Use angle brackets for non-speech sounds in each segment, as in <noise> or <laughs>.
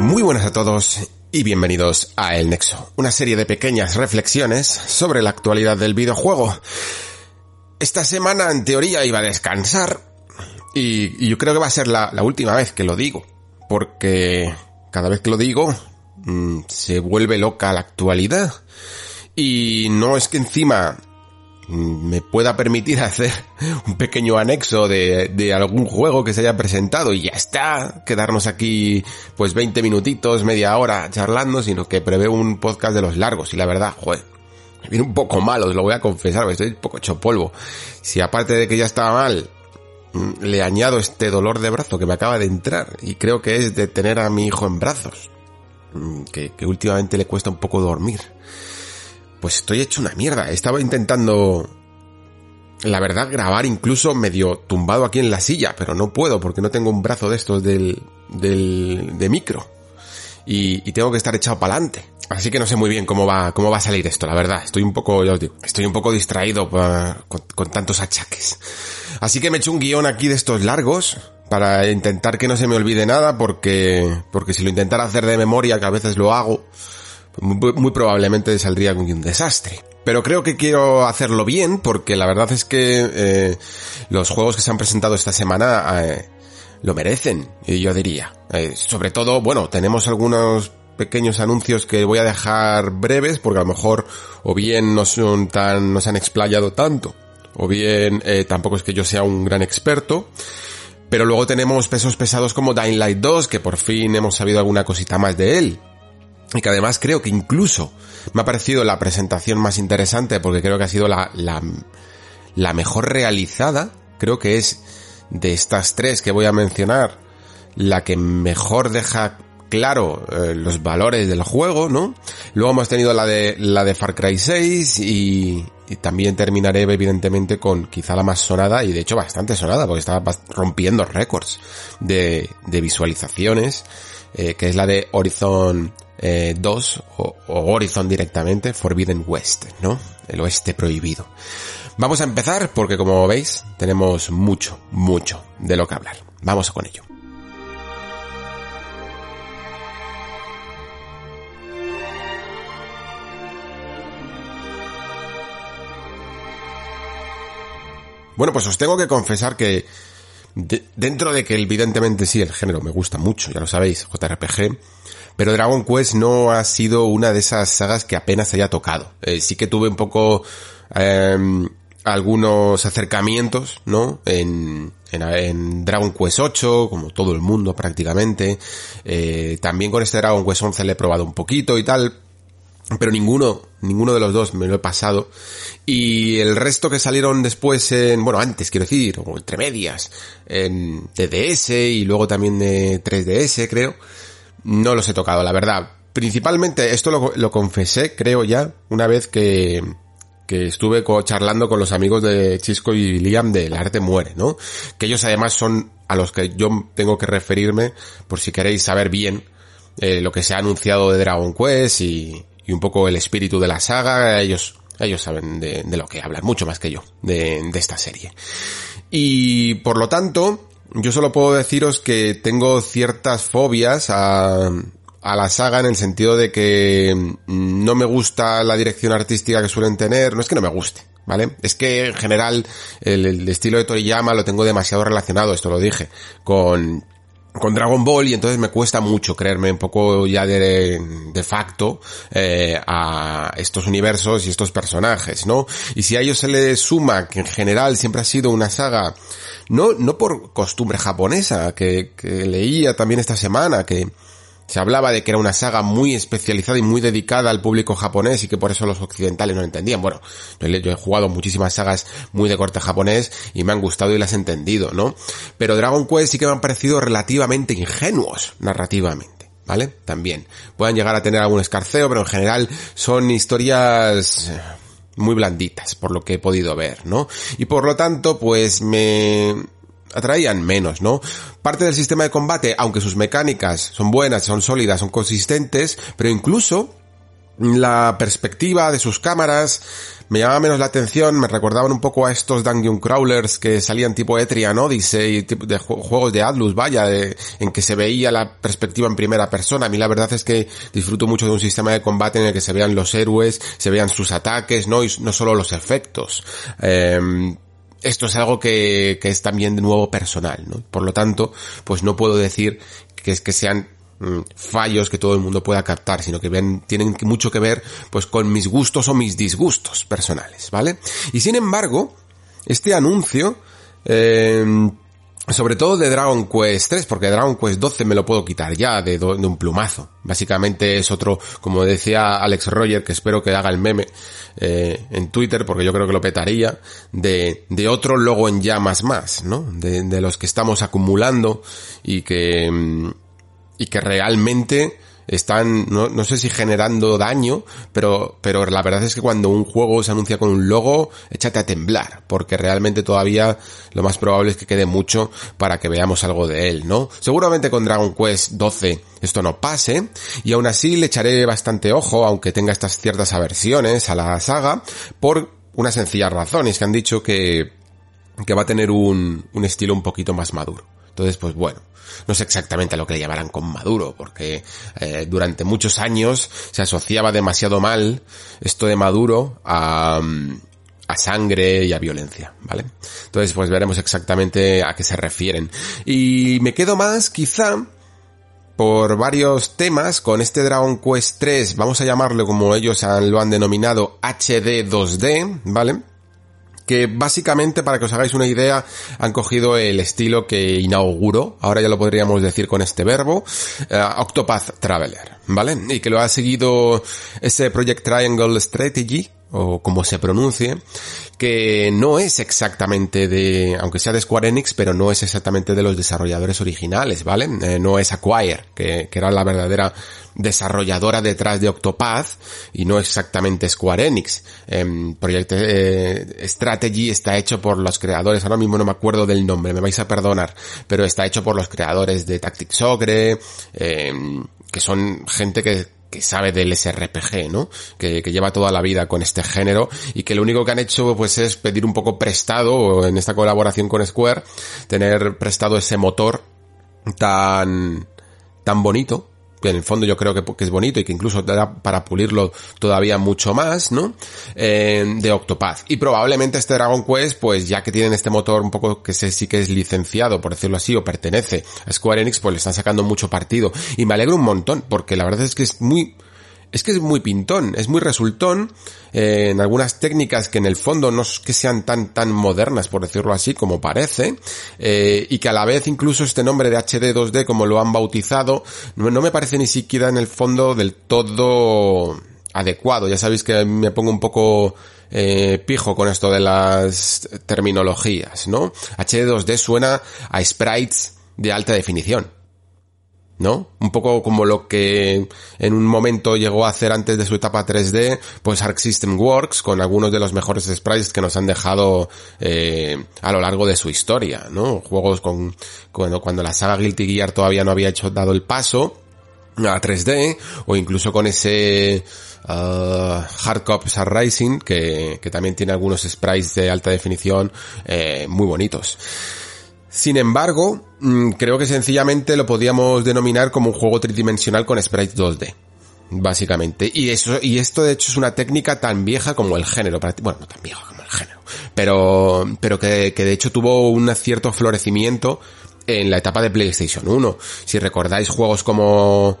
Muy buenas a todos y bienvenidos a El Nexo, una serie de pequeñas reflexiones sobre la actualidad del videojuego. Esta semana en teoría iba a descansar y, yo creo que va a ser la, última vez que lo digo, porque cada vez que lo digo mm, se vuelve loca la actualidad y no es que encima me pueda permitir <laughs> hacer un pequeño anexo de, de, algún juego que se haya presentado y ya está, quedarnos aquí pues 20 minutitos, media hora charlando, sino que prevé un podcast de los largos y la verdad, joder, me viene un poco malo, lo voy a confesar, estoy un poco hecho polvo. Si aparte de que ya estaba mal, mm, le añado este dolor de brazo que me acaba de entrar y creo que es de tener a mi hijo en brazos, mm, que, que últimamente le cuesta un poco dormir pues estoy hecho una mierda. Estaba intentando, la verdad, grabar incluso medio tumbado aquí en la silla, pero no puedo porque no tengo un brazo de estos del, del, de micro. Y, y tengo que estar echado para adelante. Así que no sé muy bien cómo va, cómo va a salir esto, la verdad. Estoy un poco, digo, estoy un poco distraído con, tantos achaques. Así que me he hecho un guión aquí de estos largos para intentar que no se me olvide nada porque, porque si lo intentara hacer de memoria, que a veces lo hago, muy probablemente saldría un desastre. Pero creo que quiero hacerlo bien porque la verdad es que eh, los juegos que se han presentado esta semana eh, lo merecen, yo diría. Eh, sobre todo, bueno, tenemos algunos pequeños anuncios que voy a dejar breves porque a lo mejor o bien no son tan, no se han explayado tanto o bien tampoco es que yo sea un gran experto. Pero luego tenemos pesos pesados como Dying Light 2, que por fin hemos sabido alguna cosita más de él y que además creo que incluso me ha parecido la presentación más interesante porque creo que ha sido la, la, mejor realizada, creo que es de estas tres que voy a mencionar, la que mejor deja claro eh, los valores del juego, ¿no? Luego hemos tenido la de la de Far Cry 6 y, también terminaré evidentemente con quizá la más sonada y de hecho bastante sonada porque estaba rompiendo récords de, visualizaciones, eh, que es la de Horizon eh, 2 o, Horizon directamente, Forbidden West, ¿no? El oeste prohibido. Vamos a empezar porque como veis tenemos mucho, mucho de lo que hablar. Vamos con ello. Bueno, pues os tengo que confesar que dentro de que evidentemente sí, el género me gusta mucho, ya lo sabéis, JRPG, pero Dragon Quest no ha sido una de esas sagas que apenas haya tocado. Eh, sí que tuve un poco em, algunos acercamientos, ¿no? En, Dragon Quest 8, como todo el mundo prácticamente. Eh, también con este Dragon Quest 11 le he probado un poquito y tal, pero ninguno, ninguno de los dos me lo he pasado. Y el resto que salieron después en, bueno, antes quiero decir, o entre medias, en DDS DS y luego también de 3DS creo, no los he tocado, la verdad. Principalmente, esto lo, confesé, creo ya, una vez que, que estuve charlando con los amigos de Chisco y Liam de El Arte Muere, ¿no? Que ellos además son a los que yo tengo que referirme por si queréis saber bien eh, lo que se ha anunciado de Dragon Quest y, un poco el espíritu de la saga. Ellos, ellos saben de, lo que hablan, mucho más que yo, de esta serie. Y por lo tanto, yo solo puedo deciros que tengo ciertas fobias a, la saga en el sentido de que mm, no me gusta la dirección artística que suelen tener. No es que no me guste, ¿vale? Es que en general el, estilo de Toriyama lo tengo demasiado relacionado, esto lo dije, con con Dragon Ball y entonces me cuesta mucho creerme un poco ya de, facto eh, a estos universos y estos personajes, ¿no? Y si a ellos se le suma que en general siempre ha sido una saga no, no por costumbre japonesa, que, leía también esta semana, que se hablaba de que era una saga muy especializada y muy dedicada al público japonés y que por eso los occidentales no entendían. Bueno, yo he jugado muchísimas sagas muy de corte japonés y me han gustado y las he entendido, ¿no? Pero Dragon Quest sí que me han parecido relativamente ingenuos narrativamente. ¿Vale? También. Pueden llegar a tener algún escarceo, pero en general son historias muy blanditas, por lo que he podido ver, ¿no? Y por lo tanto, pues me atraían menos, ¿no? Parte del sistema de combate, aunque sus mecánicas son buenas, son sólidas, son consistentes, pero incluso la perspectiva de sus cámaras, me llamaba menos la atención, me recordaban un poco a estos dungeon crawlers que salían tipo no Odyssey y tipo de juegos de Atlus, vaya, en que se veía la perspectiva en primera persona. A mí la verdad es que disfruto mucho de un sistema de combate en el que se vean los héroes, se vean sus ataques, ¿no? Y no solo los efectos. Em, esto es algo que, es también de nuevo personal, ¿no? Por lo tanto, pues no puedo decir que es que sean Mm, fallos que todo el mundo pueda captar, sino que tienen mucho que ver pues con mis gustos o mis disgustos personales, ¿vale? Y sin embargo, este anuncio, em, sobre todo de Dragon Quest 3, porque Dragon Quest 12 me lo puedo quitar ya de, un plumazo. Básicamente es otro, como decía Alex Roger, que espero que haga el meme eh, en Twitter, porque yo creo que lo petaría, de, otro logo en llamas más, ¿no? de los que estamos acumulando y que... Em, y que realmente están, no, sé si generando daño, pero, pero la verdad es que cuando un juego se anuncia con un logo, échate a temblar, porque realmente todavía lo más probable es que quede mucho para que veamos algo de él, ¿no? Seguramente con Dragon Quest 12 esto no pase, y aún así le echaré bastante ojo, aunque tenga estas ciertas aversiones a la saga, por una sencilla razón, es que han dicho que, que va a tener un, un estilo un poquito más maduro. Entonces, pues bueno, no sé exactamente a lo que le llamarán con Maduro, porque eh, durante muchos años se asociaba demasiado mal esto de Maduro a, a sangre y a violencia, ¿vale? Entonces, pues veremos exactamente a qué se refieren. Y me quedo más, quizá, por varios temas con este Dragon Quest 3, vamos a llamarlo como ellos lo han denominado HD 2D, ¿vale? que básicamente, para que os hagáis una idea, han cogido el estilo que inauguró, ahora ya lo podríamos decir con este verbo, eh, Octopath Traveler, ¿vale? Y que lo ha seguido ese Project Triangle Strategy, o como se pronuncie, que no es exactamente de, aunque sea de Square Enix, pero no es exactamente de los desarrolladores originales, ¿vale? Eh, no es Acquire, que, que, era la verdadera desarrolladora detrás de Octopath, y no exactamente Square Enix. Em, Proyecto eh, Strategy está hecho por los creadores, ahora mismo no me acuerdo del nombre, me vais a perdonar, pero está hecho por los creadores de Tactics Ogre, em, que son gente que que sabe del SRPG, ¿no? Que, lleva toda la vida con este género y que lo único que han hecho pues es pedir un poco prestado en esta colaboración con Square, tener prestado ese motor tan tan bonito que en el fondo yo creo que, es bonito y que incluso da para pulirlo todavía mucho más, ¿no? Eh, de Octopath. Y probablemente este Dragon Quest, pues ya que tienen este motor un poco que sé sí que es licenciado, por decirlo así, o pertenece a Square Enix, pues le están sacando mucho partido. Y me alegro un montón, porque la verdad es que es muy es que es muy pintón, es muy resultón eh, en algunas técnicas que en el fondo no es que sean tan tan modernas, por decirlo así, como parece, eh, y que a la vez incluso este nombre de HD2D, como lo han bautizado, no, me parece ni siquiera en el fondo del todo adecuado. Ya sabéis que me pongo un poco eh, pijo con esto de las terminologías, ¿no? HD2D suena a sprites de alta definición ¿no? Un poco como lo que en un momento llegó a hacer antes de su etapa 3D, pues Arc System Works, con algunos de los mejores sprites que nos han dejado eh, a lo largo de su historia, ¿no? Juegos con, cuando, cuando la saga Guilty Gear todavía no había hecho, dado el paso a 3D, o incluso con ese uh, Hard Cops Rising, que, que también tiene algunos sprites de alta definición eh, muy bonitos. Sin embargo, mm, creo que sencillamente lo podíamos denominar como un juego tridimensional con sprites 2D. Básicamente. Y eso, y esto de hecho es una técnica tan vieja como el género. Bueno, no tan vieja como el género. Pero, pero que, de hecho tuvo un cierto florecimiento en la etapa de PlayStation 1. Si recordáis juegos como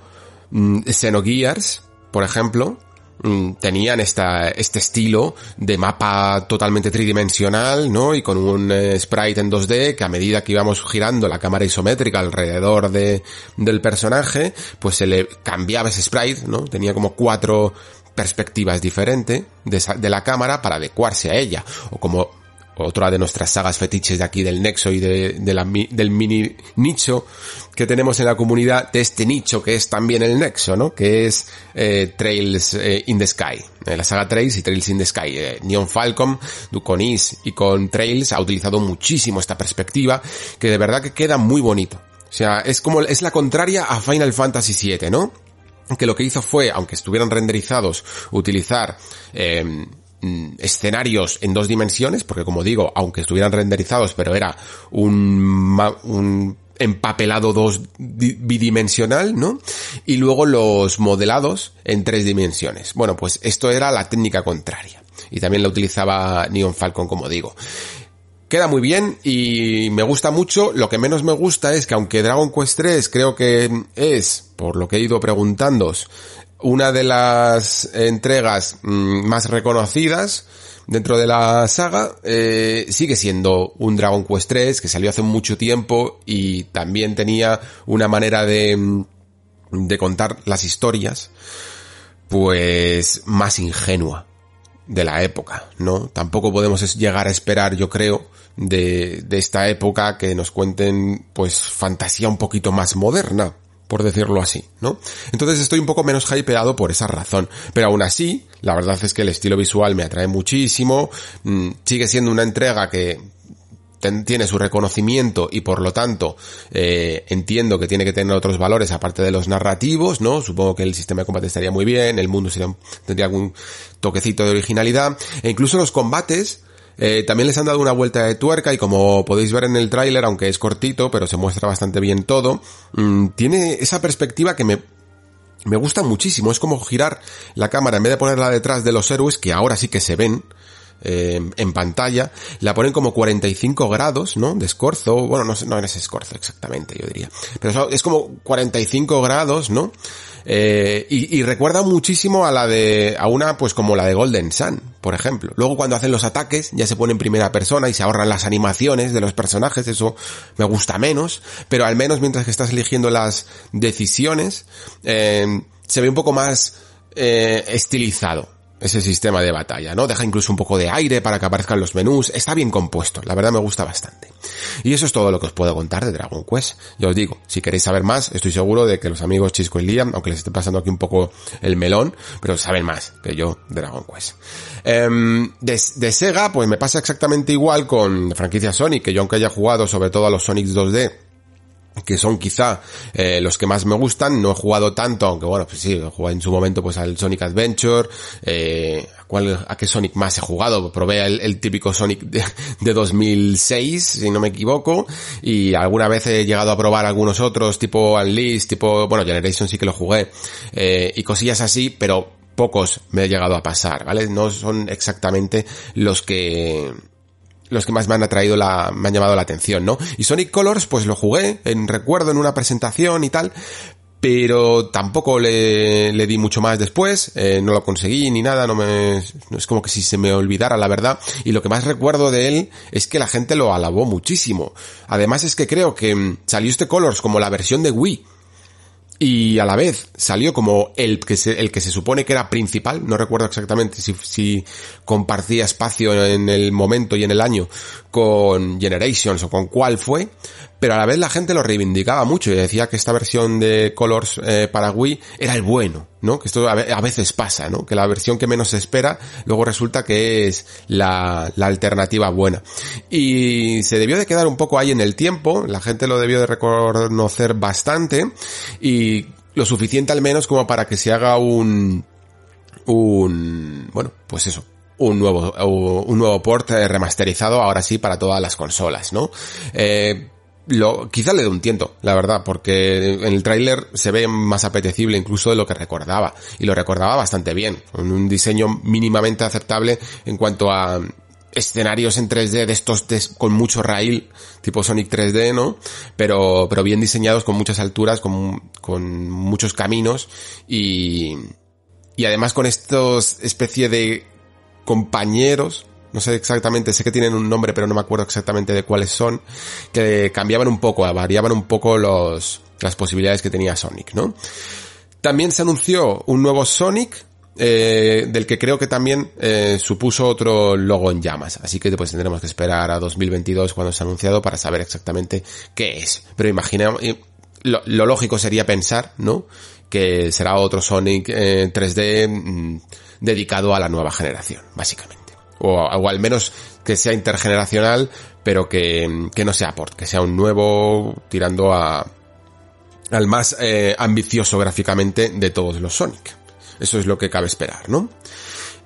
mm, Xenogears, por ejemplo, Mm, tenían esta, este estilo de mapa totalmente tridimensional, ¿no? Y con un eh, sprite en 2D que a medida que íbamos girando la cámara isométrica alrededor del personaje, pues se le cambiaba ese sprite, ¿no? Tenía como cuatro perspectivas diferentes de, de, la cámara para adecuarse a ella. O como otra de nuestras sagas fetiches de aquí del Nexo y de, del mini nicho que tenemos en la comunidad de este nicho que es también el Nexo, ¿no? Que es eh, Trails eh, in the Sky. Eh, la saga Trails y Trails in the Sky. Neon Falcon, con Is y con Trails ha utilizado muchísimo esta perspectiva que de verdad que queda muy bonito. O sea, es como, es la contraria a Final Fantasy VII, ¿no? Que lo que hizo fue, aunque estuvieran renderizados, utilizar, em, Mm, escenarios en dos dimensiones, porque como digo, aunque estuvieran renderizados, pero era un, un empapelado dos bidimensional, ¿no? Y luego los modelados en tres dimensiones. Bueno, pues esto era la técnica contraria. Y también la utilizaba Neon Falcon, como digo. Queda muy bien y me gusta mucho. Lo que menos me gusta es que aunque Dragon Quest 3 creo que es, por lo que he ido preguntando, una de las entregas mm, más reconocidas dentro de la saga eh, sigue siendo un Dragon Quest III que salió hace mucho tiempo y también tenía una manera de, mm, de contar las historias pues más ingenua de la época, ¿no? Tampoco podemos llegar a esperar, yo creo, de, de esta época que nos cuenten pues fantasía un poquito más moderna por decirlo así, ¿no? Entonces estoy un poco menos hypeado por esa razón, pero aún así, la verdad es que el estilo visual me atrae muchísimo, mm, sigue siendo una entrega que tiene su reconocimiento y por lo tanto eh, entiendo que tiene que tener otros valores aparte de los narrativos, ¿no? Supongo que el sistema de combate estaría muy bien, el mundo tendría algún toquecito de originalidad, e incluso los combates, eh, también les han dado una vuelta de tuerca y como podéis ver en el tráiler, aunque es cortito, pero se muestra bastante bien todo, mm, tiene esa perspectiva que me me gusta muchísimo. Es como girar la cámara en vez de ponerla detrás de los héroes, que ahora sí que se ven, eh, en pantalla, la ponen como 45 grados, ¿no? De escorzo, bueno, no, no es escorzo exactamente, yo diría, pero es como 45 grados, ¿no? Eh, y, recuerda muchísimo a la de, a una pues como la de Golden Sun, por ejemplo. Luego cuando hacen los ataques ya se pone en primera persona y se ahorran las animaciones de los personajes, eso me gusta menos, pero al menos mientras que estás eligiendo las decisiones, eh, se ve un poco más eh, estilizado, ese sistema de batalla, ¿no? Deja incluso un poco de aire para que aparezcan los menús, está bien compuesto, la verdad me gusta bastante. Y eso es todo lo que os puedo contar de Dragon Quest. Ya os digo, si queréis saber más, estoy seguro de que los amigos Chisco y Liam, aunque les esté pasando aquí un poco el melón, pero saben más que yo de Dragon Quest. Em, de, Sega, pues me pasa exactamente igual con franquicia Sonic, que yo aunque haya jugado sobre todo a los Sonics 2D, que son quizá eh, los que más me gustan. No he jugado tanto, aunque bueno, pues sí, he jugado en su momento pues al Sonic Adventure, eh, ¿a, qué Sonic más he jugado? Probé el, típico Sonic de, 2006, si no me equivoco, y alguna vez he llegado a probar algunos otros, tipo Unleashed, tipo, bueno, Generation sí que lo jugué, eh, y cosillas así, pero pocos me he llegado a pasar, ¿vale? No son exactamente los que los que más me han atraído la, me han llamado la atención, ¿no? Y Sonic Colors, pues lo jugué, en recuerdo, en una presentación y tal, pero tampoco le, le di mucho más después, eh, no lo conseguí ni nada, no me, es como que si se me olvidara la verdad, y lo que más recuerdo de él es que la gente lo alabó muchísimo. Además es que creo que mm, salió este Colors como la versión de Wii, y a la vez salió como el que se, el que se supone que era principal, no recuerdo exactamente si, si compartía espacio en el momento y en el año con Generations o con cuál fue, pero a la vez la gente lo reivindicaba mucho y decía que esta versión de Colors eh, para Wii era el bueno, ¿no? Que esto a veces pasa, ¿no? Que la versión que menos se espera luego resulta que es la, la alternativa buena. Y se debió de quedar un poco ahí en el tiempo, la gente lo debió de reconocer bastante y lo suficiente al menos como para que se haga un un bueno, pues eso, un nuevo, un nuevo port eh, remasterizado ahora sí para todas las consolas, ¿no? Eh, lo, quizá le dé un tiento, la verdad, porque en el tráiler se ve más apetecible incluso de lo que recordaba, y lo recordaba bastante bien, con un diseño mínimamente aceptable en cuanto a escenarios en 3D de estos con mucho rail, tipo Sonic 3D, ¿no? Pero, pero bien diseñados con muchas alturas, con, con muchos caminos, y, y además con estos especie de compañeros, no sé exactamente, sé que tienen un nombre, pero no me acuerdo exactamente de cuáles son, que cambiaban un poco, variaban un poco los, las posibilidades que tenía Sonic, ¿no? También se anunció un nuevo Sonic, eh, del que creo que también eh, supuso otro logo en llamas. Así que después pues, tendremos que esperar a 2022 cuando se ha anunciado para saber exactamente qué es. Pero imagina, eh, lo, lógico sería pensar, ¿no? Que será otro Sonic 3D dedicado a la nueva generación, básicamente. O, al menos que sea intergeneracional, pero que, no sea port, que sea un nuevo tirando a, al más eh, ambicioso gráficamente de todos los Sonic. Eso es lo que cabe esperar, ¿no?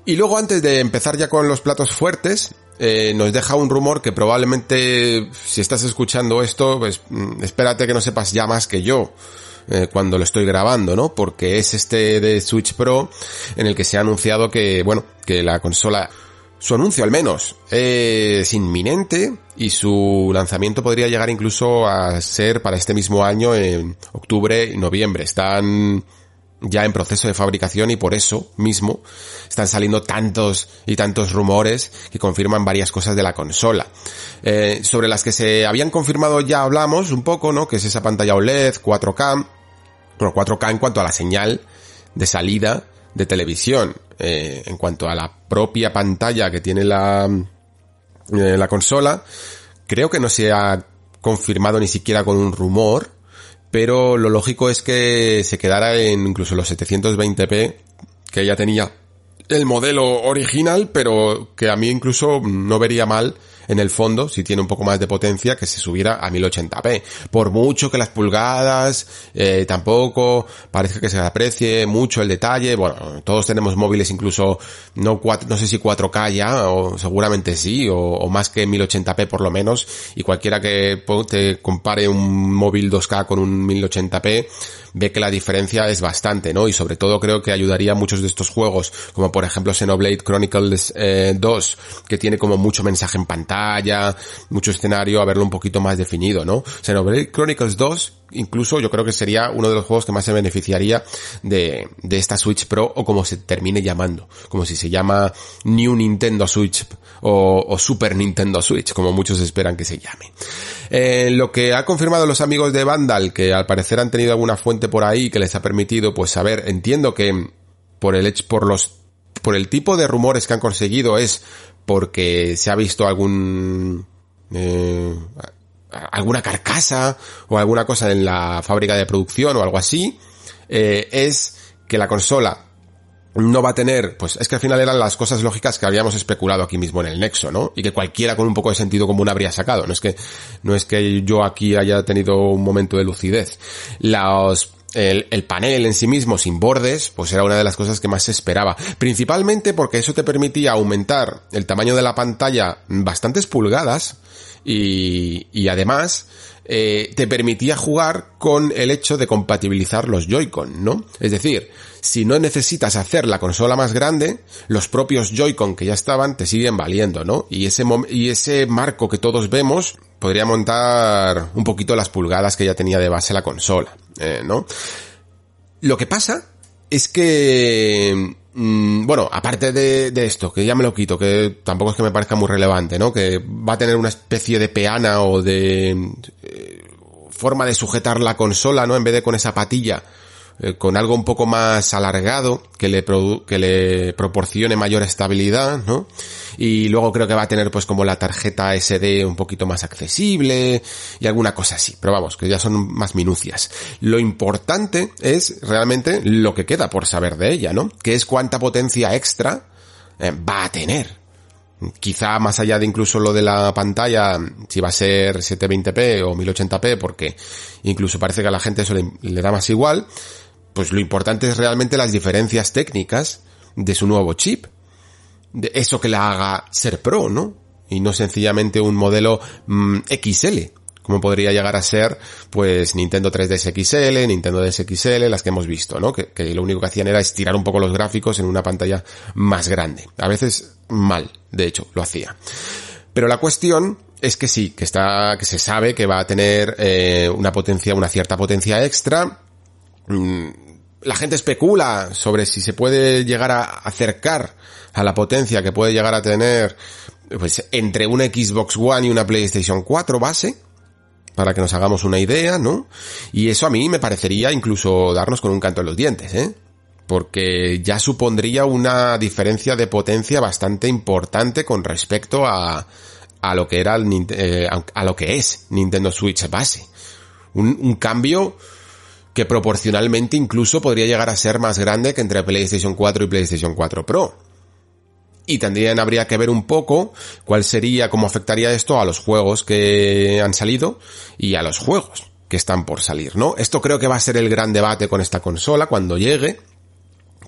Y luego antes de empezar ya con los platos fuertes, eh, nos deja un rumor que probablemente si estás escuchando esto, pues mm, espérate que no sepas ya más que yo. Eh, cuando lo estoy grabando, ¿no? Porque es este de Switch Pro en el que se ha anunciado que, bueno, que la consola, su anuncio al menos, es inminente y su lanzamiento podría llegar incluso a ser para este mismo año en octubre y noviembre. Están ya en proceso de fabricación y por eso mismo están saliendo tantos y tantos rumores que confirman varias cosas de la consola. Eh, sobre las que se habían confirmado ya hablamos un poco, ¿no? Que es esa pantalla OLED, 4K, pero 4K en cuanto a la señal de salida de televisión, eh, en cuanto a la propia pantalla que tiene la, eh, la consola, creo que no se ha confirmado ni siquiera con un rumor, pero lo lógico es que se quedara en incluso los 720p que ya tenía el modelo original, pero que a mí incluso no vería mal en el fondo, si tiene un poco más de potencia, que se subiera a 1080p. Por mucho que las pulgadas eh, tampoco parece que se aprecie mucho el detalle. Bueno, todos tenemos móviles incluso, no, cuatro, no sé si 4K ya, o seguramente sí, o, más que 1080p por lo menos. Y cualquiera que te compare un móvil 2K con un 1080p, ve que la diferencia es bastante, ¿no? Y sobre todo creo que ayudaría a muchos de estos juegos, como por por ejemplo Xenoblade Chronicles 2, eh, que tiene como mucho mensaje en pantalla, mucho escenario, a verlo un poquito más definido, ¿no? Xenoblade Chronicles 2 incluso yo creo que sería uno de los juegos que más se beneficiaría de, esta Switch Pro o como se termine llamando, como si se llama New Nintendo Switch o, Super Nintendo Switch, como muchos esperan que se llame. Eh, lo que ha confirmado los amigos de Vandal, que al parecer han tenido alguna fuente por ahí que les ha permitido pues saber, entiendo que por el hecho, por los por el tipo de rumores que han conseguido, es porque se ha visto algún... Eh, alguna carcasa o alguna cosa en la fábrica de producción o algo así, eh, es que la consola no va a tener, pues es que al final eran las cosas lógicas que habíamos especulado aquí mismo en el Nexo, ¿no? Y que cualquiera con un poco de sentido común habría sacado, no es que no es que yo aquí haya tenido un momento de lucidez. Las el, panel en sí mismo sin bordes, pues era una de las cosas que más se esperaba. Principalmente porque eso te permitía aumentar el tamaño de la pantalla bastantes pulgadas y, además eh, te permitía jugar con el hecho de compatibilizar los Joy-Con, ¿no? Es decir, si no necesitas hacer la consola más grande, los propios Joy-Con que ya estaban te siguen valiendo, ¿no? y ese marco que todos vemos podría montar un poquito las pulgadas que ya tenía de base la consola, eh, ¿no? Lo que pasa es que mm, bueno, aparte de, esto, que ya me lo quito, que tampoco es que me parezca muy relevante, ¿no? Que va a tener una especie de peana o de eh, forma de sujetar la consola, ¿no? En vez de con esa patilla, eh, con algo un poco más alargado, que le, que le proporcione mayor estabilidad, ¿no? y luego creo que va a tener pues como la tarjeta SD un poquito más accesible y alguna cosa así, pero vamos, que ya son más minucias. Lo importante es realmente lo que queda por saber de ella, ¿no? Que es cuánta potencia extra eh, va a tener, quizá más allá de incluso lo de la pantalla, si va a ser 720p o 1080p, porque incluso parece que a la gente eso le, da más igual, pues lo importante es realmente las diferencias técnicas de su nuevo chip, eso que la haga ser pro, ¿no? Y no sencillamente un modelo mm, XL, como podría llegar a ser, pues, Nintendo 3DS XL, Nintendo DS XL, las que hemos visto, ¿no? Que, lo único que hacían era estirar un poco los gráficos en una pantalla más grande. A veces mal, de hecho, lo hacía. Pero la cuestión es que sí, que está, que se sabe que va a tener eh, una potencia, una cierta potencia extra. Mm, la gente especula sobre si se puede llegar a acercar a la potencia que puede llegar a tener pues entre una Xbox One y una PlayStation 4 base, para que nos hagamos una idea, ¿no? Y eso a mí me parecería incluso darnos con un canto en los dientes, ¿eh? Porque ya supondría una diferencia de potencia bastante importante con respecto a, a lo que era el, eh, a lo que es Nintendo Switch base. Un, un cambio que proporcionalmente incluso podría llegar a ser más grande que entre PlayStation 4 y PlayStation 4 Pro y tendrían, habría que ver un poco cuál sería, cómo afectaría esto a los juegos que han salido y a los juegos que están por salir, ¿no? Esto creo que va a ser el gran debate con esta consola cuando llegue,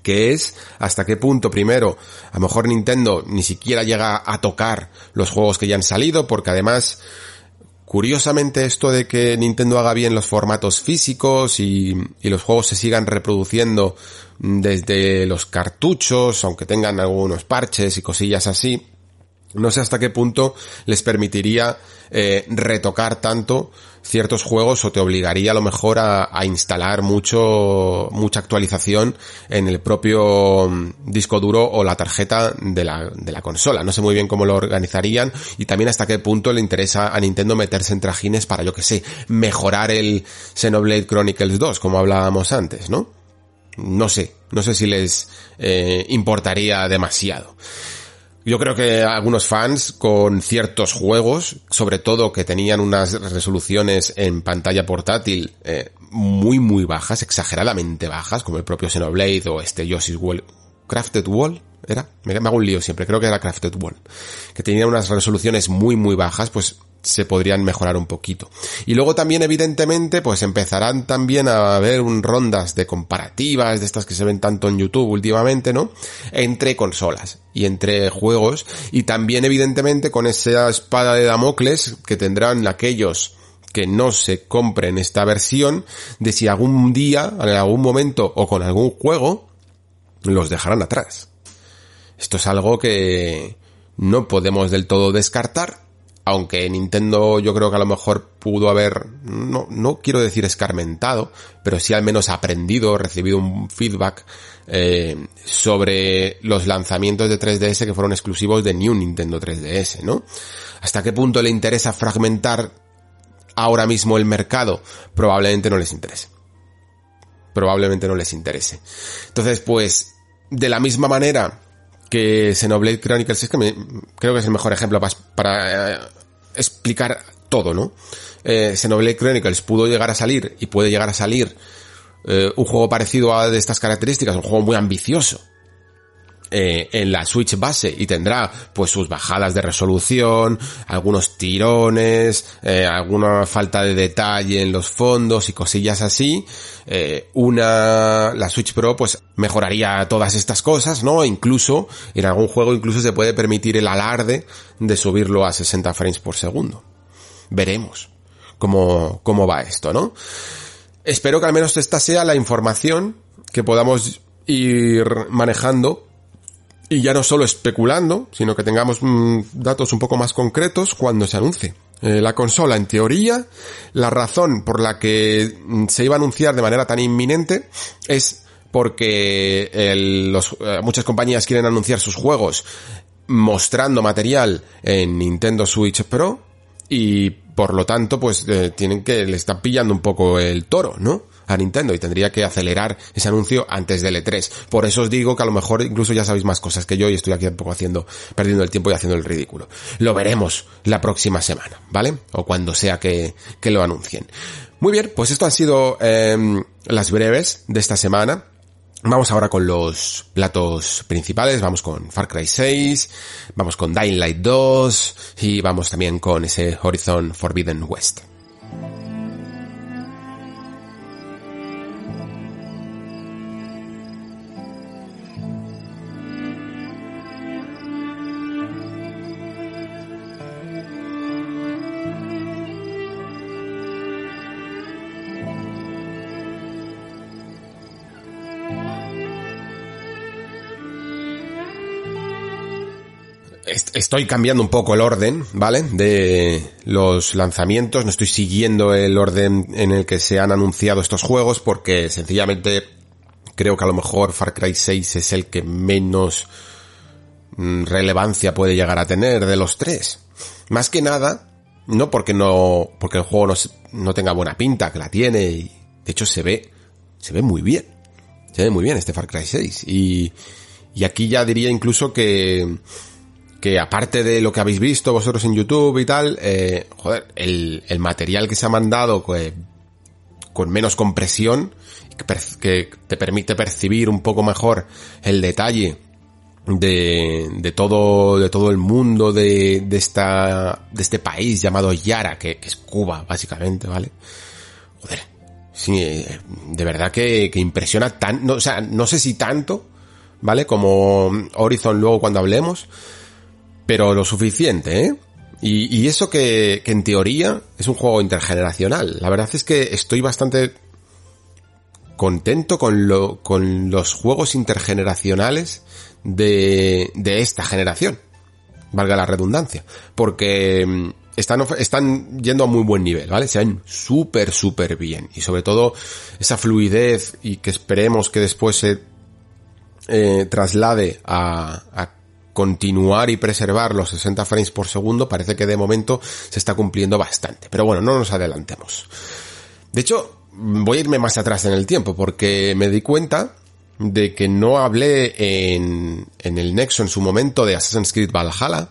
que es hasta qué punto primero, a lo mejor Nintendo ni siquiera llega a tocar los juegos que ya han salido, porque además Curiosamente esto de que Nintendo haga bien los formatos físicos y, y, los juegos se sigan reproduciendo mm, desde los cartuchos, aunque tengan algunos parches y cosillas así, no sé hasta qué punto les permitiría eh, retocar tanto ciertos juegos o te obligaría a lo mejor a, instalar mucho mucha actualización en el propio mm, disco duro o la tarjeta de la, de la consola. No sé muy bien cómo lo organizarían y también hasta qué punto le interesa a Nintendo meterse en trajines para, yo que sé, mejorar el Xenoblade Chronicles 2, como hablábamos antes, ¿no? No sé, no sé si les eh, importaría demasiado. Yo creo que algunos fans con ciertos juegos, sobre todo que tenían unas resoluciones en pantalla portátil eh, muy muy bajas, exageradamente bajas, como el propio Xenoblade o este Yoshi's World, Crafted Wall, ¿era? Me, hago un lío siempre, creo que era Crafted Wall. Que tenía unas resoluciones muy muy bajas, pues se podrían mejorar un poquito. Y luego también, evidentemente, pues empezarán también a haber rondas de comparativas, de estas que se ven tanto en YouTube últimamente, ¿no? Entre consolas y entre juegos. Y también, evidentemente, con esa espada de Damocles que tendrán aquellos que no se compren esta versión, de si algún día, en algún momento o con algún juego, los dejarán atrás. Esto es algo que no podemos del todo descartar, aunque Nintendo yo creo que a lo mejor pudo haber, no, no quiero decir escarmentado, pero sí al menos aprendido, recibido un feedback eh, sobre los lanzamientos de 3DS que fueron exclusivos de New Nintendo 3DS, ¿no? ¿Hasta qué punto le interesa fragmentar ahora mismo el mercado? Probablemente no les interese. Probablemente no les interese. Entonces, pues, de la misma manera que Xenoblade Chronicles es que me, creo que es el mejor ejemplo para, eh, explicar todo, ¿no? Eh, Xenoblade Chronicles pudo llegar a salir y puede llegar a salir eh, un juego parecido a de estas características, un juego muy ambicioso, eh, en la Switch base y tendrá pues sus bajadas de resolución, algunos tirones, eh, alguna falta de detalle en los fondos y cosillas así. Eh, una, la Switch Pro pues mejoraría todas estas cosas, ¿no? E incluso, en algún juego incluso se puede permitir el alarde de subirlo a 60 frames por segundo. Veremos cómo, cómo va esto, ¿no? Espero que al menos esta sea la información que podamos ir manejando y ya no solo especulando, sino que tengamos mm, datos un poco más concretos cuando se anuncie. Eh, la consola, en teoría, la razón por la que mm, se iba a anunciar de manera tan inminente es porque eh, muchas compañías quieren anunciar sus juegos mostrando material en Nintendo Switch Pro y por lo tanto pues eh, tienen que le están pillando un poco el toro, ¿no? a Nintendo y tendría que acelerar ese anuncio antes del E3. Por eso os digo que a lo mejor incluso ya sabéis más cosas que yo y estoy aquí un poco haciendo, perdiendo el tiempo y haciendo el ridículo. Lo veremos la próxima semana, ¿vale? O cuando sea que, que lo anuncien. Muy bien, pues esto han sido em, las breves de esta semana. Vamos ahora con los platos principales, vamos con Far Cry 6, vamos con Dying Light 2 y vamos también con ese Horizon Forbidden West. estoy cambiando un poco el orden, ¿vale? De los lanzamientos. No estoy siguiendo el orden en el que se han anunciado estos juegos porque sencillamente creo que a lo mejor Far Cry 6 es el que menos mm, relevancia puede llegar a tener de los tres. Más que nada, no porque no, porque el juego no, tenga buena pinta, que la tiene y de hecho se ve, se ve muy bien. Se ve muy bien este Far Cry 6 y, y aquí ya diría incluso que que aparte de lo que habéis visto vosotros en YouTube y tal, eh, joder, el, el, material que se ha mandado pues, con menos compresión, que, te permite percibir un poco mejor el detalle de, de todo de todo el mundo de, de, esta de este país llamado Yara que, es Cuba básicamente vale joder sí eh, de verdad que, que impresiona tan o sea no sé si tanto vale como Horizon luego cuando hablemos pero lo suficiente, ¿eh? Y, eso que, en teoría es un juego intergeneracional. La verdad es que estoy bastante contento con, los juegos intergeneracionales de, esta generación. Valga la redundancia. Porque mm, están, están yendo a muy buen nivel, ¿vale? Se ven súper, súper bien. Y sobre todo esa fluidez y que esperemos que después se eh, traslade a continuar y preservar los 60 frames por segundo, parece que de momento se está cumpliendo bastante. Pero bueno, no nos adelantemos. De hecho, voy a irme más atrás en el tiempo porque me di cuenta de que no hablé en, el Nexo en su momento de Assassin's Creed Valhalla.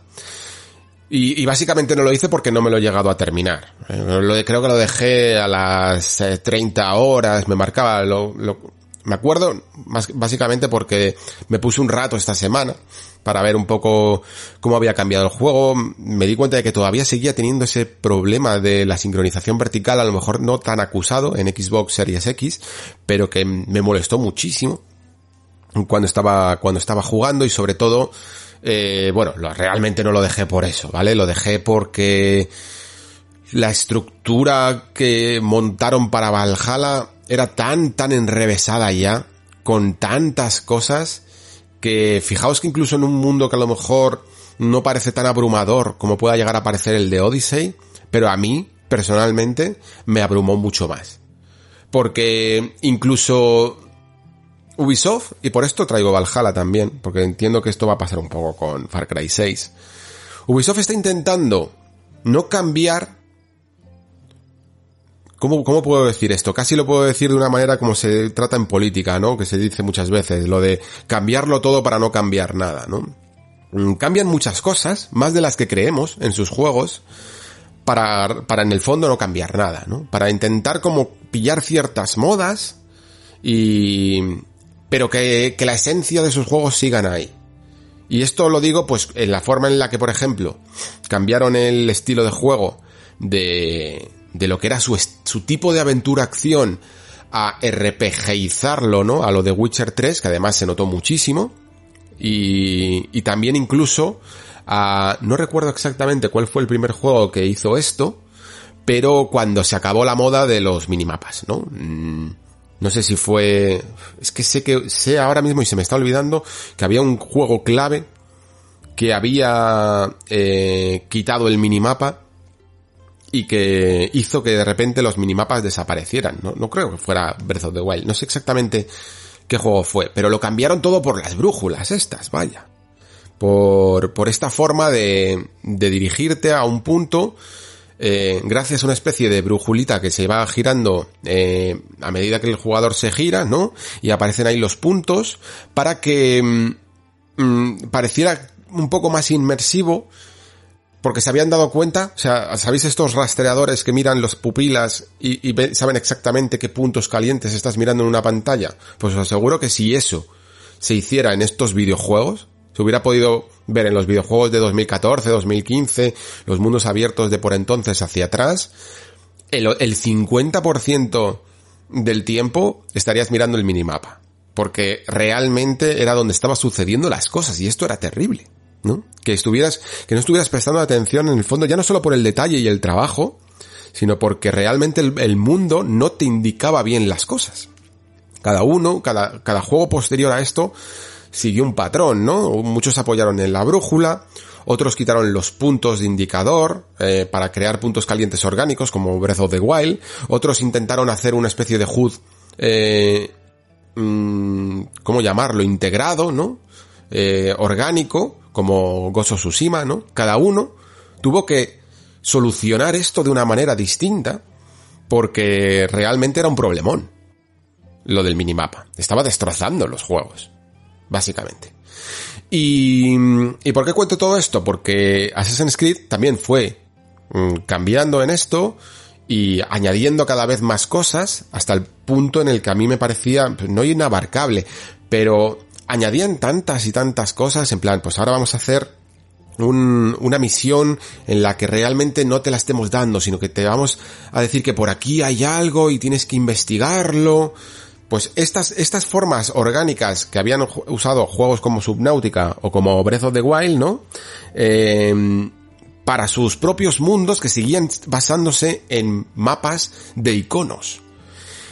Y, básicamente no lo hice porque no me lo he llegado a terminar. Eh, creo que lo dejé a las 30 eh, horas, me marcaba lo, me acuerdo más, básicamente porque me puse un rato esta semana para ver un poco cómo había cambiado el juego. Me di cuenta de que todavía seguía teniendo ese problema de la sincronización vertical, a lo mejor no tan acusado en Xbox Series X, pero que me molestó muchísimo cuando estaba, cuando estaba jugando y sobre todo, eh, bueno, realmente no lo dejé por eso, ¿vale? Lo dejé porque la estructura que montaron para Valhalla era tan, tan enrevesada ya, con tantas cosas, que fijaos que incluso en un mundo que a lo mejor no parece tan abrumador como pueda llegar a parecer el de Odyssey, pero a mí, personalmente, me abrumó mucho más. Porque incluso Ubisoft, y por esto traigo Valhalla también, porque entiendo que esto va a pasar un poco con Far Cry 6, Ubisoft está intentando no cambiar ¿Cómo, puedo decir esto? Casi lo puedo decir de una manera como se trata en política, ¿no? Que se dice muchas veces, lo de cambiarlo todo para no cambiar nada, ¿no? Mm, cambian muchas cosas, más de las que creemos en sus juegos, para, en el fondo no cambiar nada, ¿no? Para intentar como pillar ciertas modas y... pero que, que la esencia de sus juegos sigan ahí. Y esto lo digo pues en la forma en la que, por ejemplo, cambiaron el estilo de juego de, de lo que era su, tipo de aventura-acción a RPGizarlo, ¿no? A lo de Witcher 3, que además se notó muchísimo. Y, y también incluso a, no recuerdo exactamente cuál fue el primer juego que hizo esto, pero cuando se acabó la moda de los minimapas, ¿no? Mm, no sé si fue, es que sé que, sé ahora mismo y se me está olvidando que había un juego clave que había eh, quitado el minimapa y que hizo que de repente los minimapas desaparecieran. No, no creo que fuera Breath of the Wild. No sé exactamente qué juego fue, pero lo cambiaron todo por las brújulas estas, vaya. Por, por esta forma de, de dirigirte a un punto eh, gracias a una especie de brújulita que se va girando eh, a medida que el jugador se gira, ¿no? Y aparecen ahí los puntos para que mm, mm, pareciera un poco más inmersivo porque se habían dado cuenta, o sea, ¿sabéis estos rastreadores que miran los pupilas y, saben exactamente qué puntos calientes estás mirando en una pantalla? Pues os aseguro que si eso se hiciera en estos videojuegos, se hubiera podido ver en los videojuegos de 2014, 2015, los mundos abiertos de por entonces hacia atrás, el, el 50% del tiempo estarías mirando el minimapa. Porque realmente era donde estaban sucediendo las cosas y esto era terrible. ¿no? Que estuvieras, que no estuvieras prestando atención en el fondo, ya no solo por el detalle y el trabajo, sino porque realmente el, mundo no te indicaba bien las cosas. Cada uno, cada, cada juego posterior a esto, siguió un patrón, ¿no? Muchos apoyaron en la brújula, otros quitaron los puntos de indicador eh, para crear puntos calientes orgánicos como Breath of the Wild, otros intentaron hacer una especie de HUD, eh, mm, ¿cómo llamarlo? Integrado, ¿no? Eh, orgánico, como Gozo Tsushima, ¿no? Cada uno tuvo que solucionar esto de una manera distinta porque realmente era un problemón lo del minimapa. Estaba destrozando los juegos, básicamente. Y, ¿Y por qué cuento todo esto? Porque Assassin's Creed también fue mm, cambiando en esto y añadiendo cada vez más cosas hasta el punto en el que a mí me parecía no inabarcable, pero añadían tantas y tantas cosas, en plan, pues ahora vamos a hacer una misión en la que realmente no te la estemos dando, sino que te vamos a decir que por aquí hay algo y tienes que investigarlo. Pues estas, estas formas orgánicas que habían usado juegos como Subnautica o como Breath of the Wild, ¿no? Em, para sus propios mundos que seguían basándose en mapas de iconos.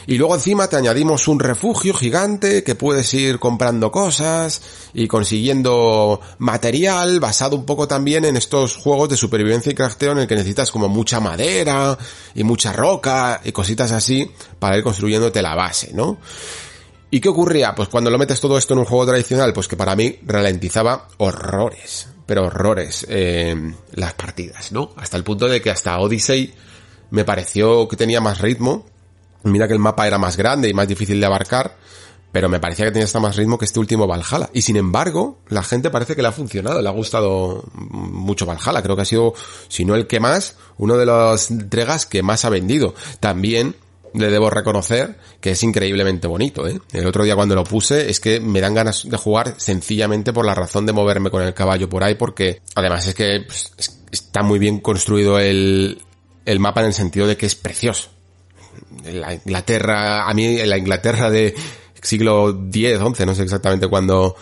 Y luego encima te añadimos un refugio gigante que puedes ir comprando cosas y consiguiendo material basado un poco también en estos juegos de supervivencia y crafteo en el que necesitas como mucha madera y mucha roca y cositas así para ir construyéndote la base, ¿no? ¿Y qué ocurría? Pues cuando lo metes todo esto en un juego tradicional, pues que para mí ralentizaba horrores, pero horrores eh, las partidas, ¿no? Hasta el punto de que hasta Odyssey me pareció que tenía más ritmo Mira que el mapa era más grande y más difícil de abarcar, pero me parecía que tenía hasta más ritmo que este último Valhalla. Y sin embargo, la gente parece que le ha funcionado, le ha gustado mucho Valhalla. Creo que ha sido, si no el que más, uno de las entregas que más ha vendido. También le debo reconocer que es increíblemente bonito, ¿eh? El otro día cuando lo puse es que me dan ganas de jugar sencillamente por la razón de moverme con el caballo por ahí porque además es que pues, está muy bien construido el mapa en el sentido de que es precioso la Inglaterra, a mí la Inglaterra de siglo X, XI, no sé exactamente cuándo,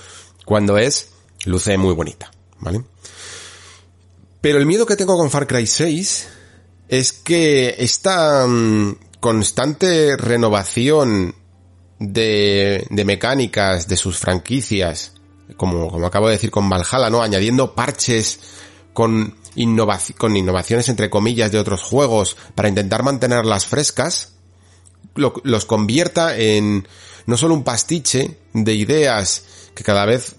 cuándo es, luce muy bonita, ¿vale? Pero el miedo que tengo con Far Cry 6 es que esta mm, constante renovación de, de mecánicas, de sus franquicias, como, como acabo de decir con Valhalla, ¿no? Añadiendo parches con con innovaciones entre comillas de otros juegos para intentar mantenerlas frescas, los convierta en no solo un pastiche de ideas que cada vez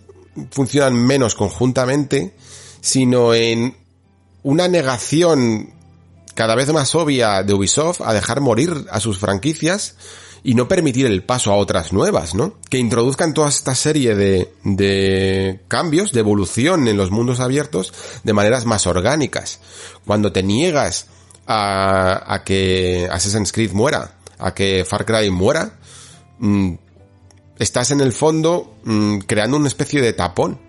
funcionan menos conjuntamente, sino en una negación cada vez más obvia de Ubisoft a dejar morir a sus franquicias y no permitir el paso a otras nuevas, ¿no? Que introduzcan toda esta serie de, de cambios, de evolución en los mundos abiertos de maneras más orgánicas. Cuando te niegas a, a que Assassin's Creed muera, a que Far Cry muera, mm, estás en el fondo mm, creando una especie de tapón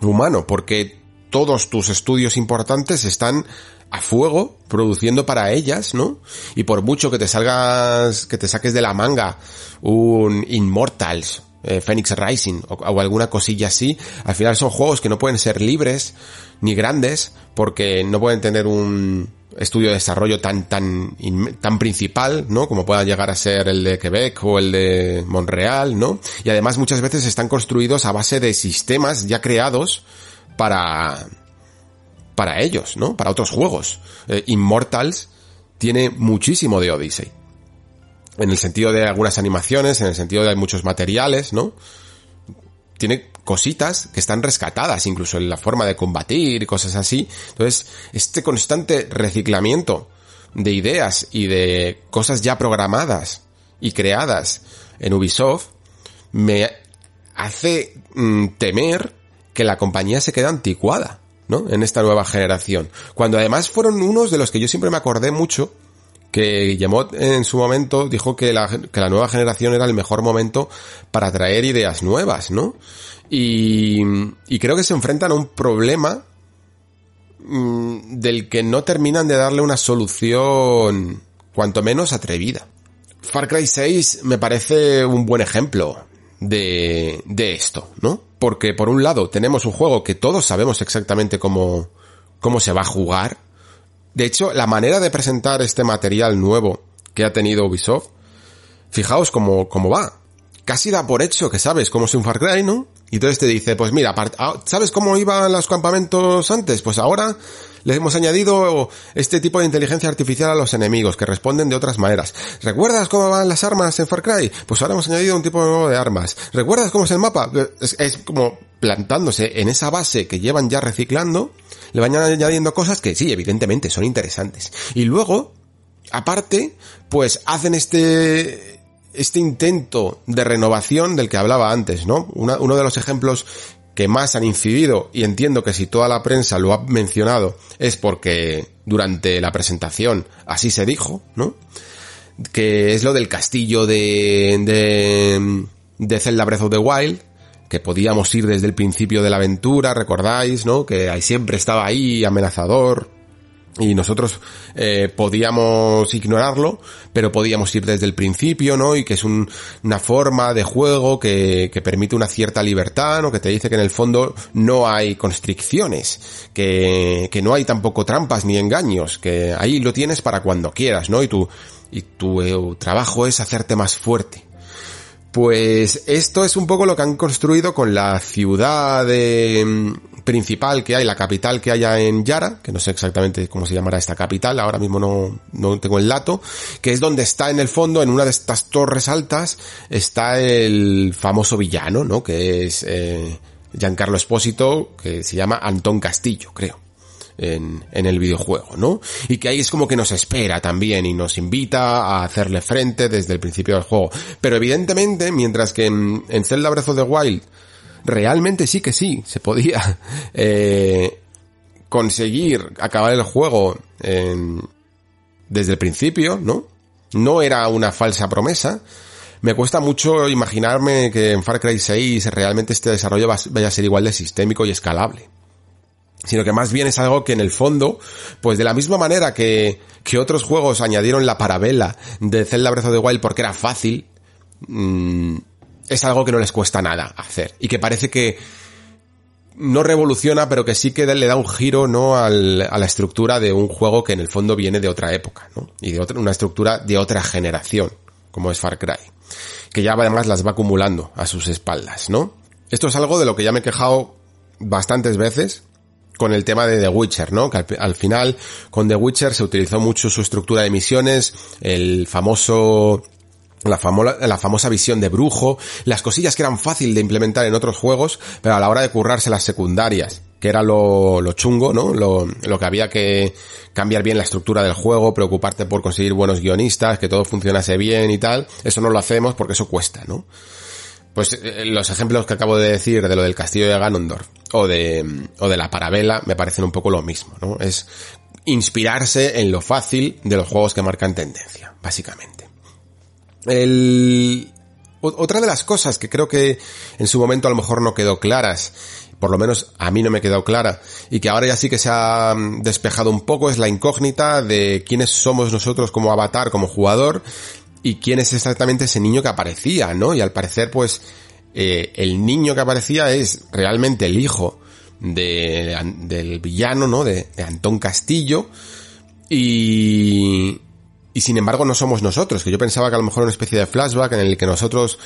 humano, porque todos tus estudios importantes están a fuego produciendo para ellas, ¿no? Y por mucho que te salgas, que te saques de la manga un Immortals, eh, Phoenix Rising o, alguna cosilla así, al final son juegos que no pueden ser libres ni grandes porque no pueden tener un estudio de desarrollo tan tan tan principal, ¿no? Como pueda llegar a ser el de Quebec o el de Montreal, ¿no? Y además muchas veces están construidos a base de sistemas ya creados para, para ellos, ¿no? Para otros juegos. Eh, Immortals tiene muchísimo de Odyssey. En el sentido de algunas animaciones, en el sentido de muchos materiales, ¿no? Tiene cositas que están rescatadas, incluso en la forma de combatir cosas así. Entonces, este constante reciclamiento de ideas y de cosas ya programadas y creadas en Ubisoft me hace mm, temer que la compañía se queda anticuada, ¿no? En esta nueva generación. Cuando además fueron unos de los que yo siempre me acordé mucho, que llamó en su momento dijo que la, nueva generación era el mejor momento para traer ideas nuevas, ¿no? Y, creo que se enfrentan a un problema mm, del que no terminan de darle una solución cuanto menos atrevida. Far Cry 6 me parece un buen ejemplo de, de esto, ¿no? Porque por un lado tenemos un juego que todos sabemos exactamente cómo, cómo se va a jugar. De hecho, la manera de presentar este material nuevo que ha tenido Ubisoft, fijaos cómo, cómo va. Casi da por hecho que sabes cómo es un Far Cry, ¿no? Y entonces te dice, pues mira, ah, ¿sabes cómo iban los campamentos antes? Pues ahora les hemos añadido este tipo de inteligencia artificial a los enemigos, que responden de otras maneras. ¿Recuerdas cómo van las armas en Far Cry? Pues ahora hemos añadido un tipo nuevo de armas. ¿Recuerdas cómo es el mapa? Es, como plantándose en esa base que llevan ya reciclando, le van añadiendo cosas que sí, evidentemente, son interesantes. Y luego, aparte, pues hacen este este intento de renovación del que hablaba antes, ¿no? uno de los ejemplos que más han incidido, y entiendo que si toda la prensa lo ha mencionado, es porque durante la presentación así se dijo, ¿no? Que es lo del castillo de, de, de Zelda Breath of the Wild, que podíamos ir desde el principio de la aventura, recordáis, ¿no? Que ahí siempre estaba ahí, amenazador, y nosotros eh, podíamos ignorarlo, pero podíamos ir desde el principio, ¿no? Y que es una forma de juego que, permite una cierta libertad, ¿no? Que te dice que en el fondo no hay constricciones, que, que no hay tampoco trampas ni engaños, que ahí lo tienes para cuando quieras, ¿no? Y tu, y tu eh, trabajo es hacerte más fuerte. Pues esto es un poco lo que han construido con la ciudad de, principal que hay, la capital que haya en Yara, que no sé exactamente cómo se llamará esta capital, ahora mismo no, tengo el dato, que es donde está en el fondo, en una de estas torres altas, está el famoso villano, ¿no? Que es eh, Giancarlo Espósito, que se llama Antón Castillo, creo. En, en, el videojuego, ¿no? Y que ahí es como que nos espera también y nos invita a hacerle frente desde el principio del juego. Pero evidentemente, mientras que en, en Zelda Breath of Wild realmente sí que sí, se podía <laughs> eh, conseguir acabar el juego desde el principio, ¿no? No era una falsa promesa. Me cuesta mucho imaginarme que en Far Cry 6 realmente este desarrollo vaya a ser igual de sistémico y escalable sino que más bien es algo que en el fondo, pues de la misma manera que, otros juegos añadieron la parabela de Zelda Breath de the Wild porque era fácil, mm, es algo que no les cuesta nada hacer y que parece que no revoluciona, pero que sí que le da un giro ¿no? a la estructura de un juego que en el fondo viene de otra época ¿no? y de otra, una estructura de otra generación, como es Far Cry, que ya además las va acumulando a sus espaldas. ¿no? Esto es algo de lo que ya me he quejado bastantes veces con el tema de The Witcher, ¿no? Que al, al, final con The Witcher se utilizó mucho su estructura de misiones, el famoso la, la, famosa visión de brujo, las cosillas que eran fácil de implementar en otros juegos, pero a la hora de currarse las secundarias, que era lo, chungo, ¿no? Lo, que había que cambiar bien la estructura del juego, preocuparte por conseguir buenos guionistas, que todo funcionase bien y tal. Eso no lo hacemos porque eso cuesta, ¿no? Pues eh, los ejemplos que acabo de decir de lo del castillo de Ganondorf o de, o de la parabela me parecen un poco lo mismo, ¿no? Es inspirarse en lo fácil de los juegos que marcan tendencia, básicamente. El, otra de las cosas que creo que en su momento a lo mejor no quedó claras, por lo menos a mí no me quedó clara, y que ahora ya sí que se ha mm, despejado un poco, es la incógnita de quiénes somos nosotros como avatar, como jugador, y quién es exactamente ese niño que aparecía, ¿no? Y al parecer, pues, eh, el niño que aparecía es realmente el hijo de, del villano, ¿no? de Antón Castillo. Y, y sin embargo no somos nosotros, que yo pensaba que a lo mejor era una especie de flashback en el que nosotros,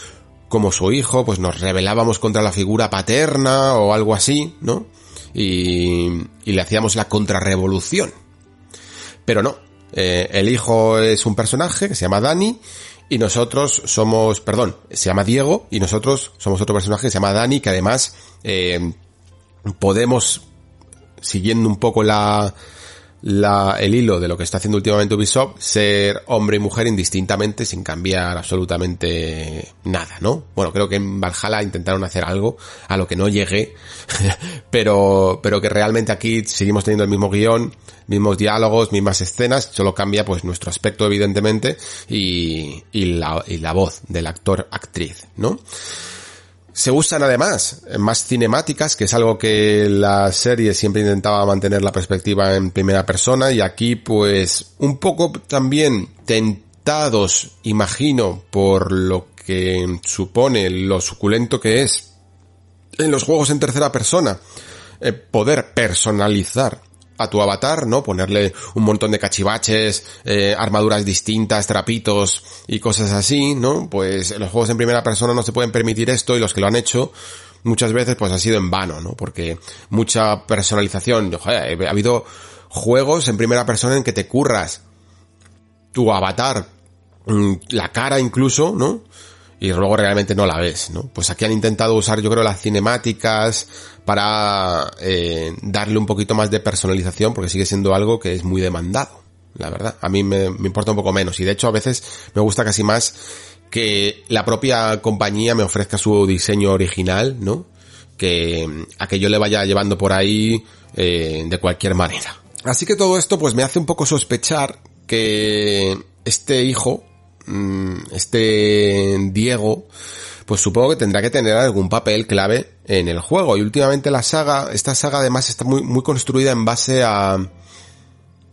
como su hijo, pues nos rebelábamos contra la figura paterna o algo así, ¿no? Y, le hacíamos la contrarrevolución. Pero no, eh, el hijo es un personaje que se llama Dani y nosotros somos, perdón, se llama Diego y nosotros somos otro personaje que se llama Dani que además eh, podemos, siguiendo un poco la, la, el hilo de lo que está haciendo últimamente Ubisoft, ser hombre y mujer indistintamente sin cambiar absolutamente nada, ¿no? Bueno, creo que en Valhalla intentaron hacer algo a lo que no llegué, <laughs> pero, pero que realmente aquí seguimos teniendo el mismo guión, mismos diálogos, mismas escenas, solo cambia pues nuestro aspecto evidentemente y, y, la, y la voz del actor-actriz, ¿no? Se usan además más cinemáticas, que es algo que la serie siempre intentaba mantener la perspectiva en primera persona y aquí pues un poco también tentados, imagino, por lo que supone lo suculento que es en los juegos en tercera persona eh, poder personalizar a tu avatar, ¿no? Ponerle un montón de cachivaches, eh, armaduras distintas, trapitos y cosas así, ¿no? Pues los juegos en primera persona no se pueden permitir esto y los que lo han hecho muchas veces pues ha sido en vano, ¿no? Porque mucha personalización, joder, eh, ha habido juegos en primera persona en que te curras tu avatar, mm, la cara incluso, ¿no? y luego realmente no la ves, ¿no? Pues aquí han intentado usar, yo creo, las cinemáticas para eh, darle un poquito más de personalización porque sigue siendo algo que es muy demandado, la verdad. A mí me, importa un poco menos y de hecho a veces me gusta casi más que la propia compañía me ofrezca su diseño original, ¿no? Que a que yo le vaya llevando por ahí eh, de cualquier manera. Así que todo esto pues me hace un poco sospechar que este hijo, mm, este Diego, pues supongo que tendrá que tener algún papel clave en el juego. Y últimamente la saga, esta saga además está muy, muy construida en base a,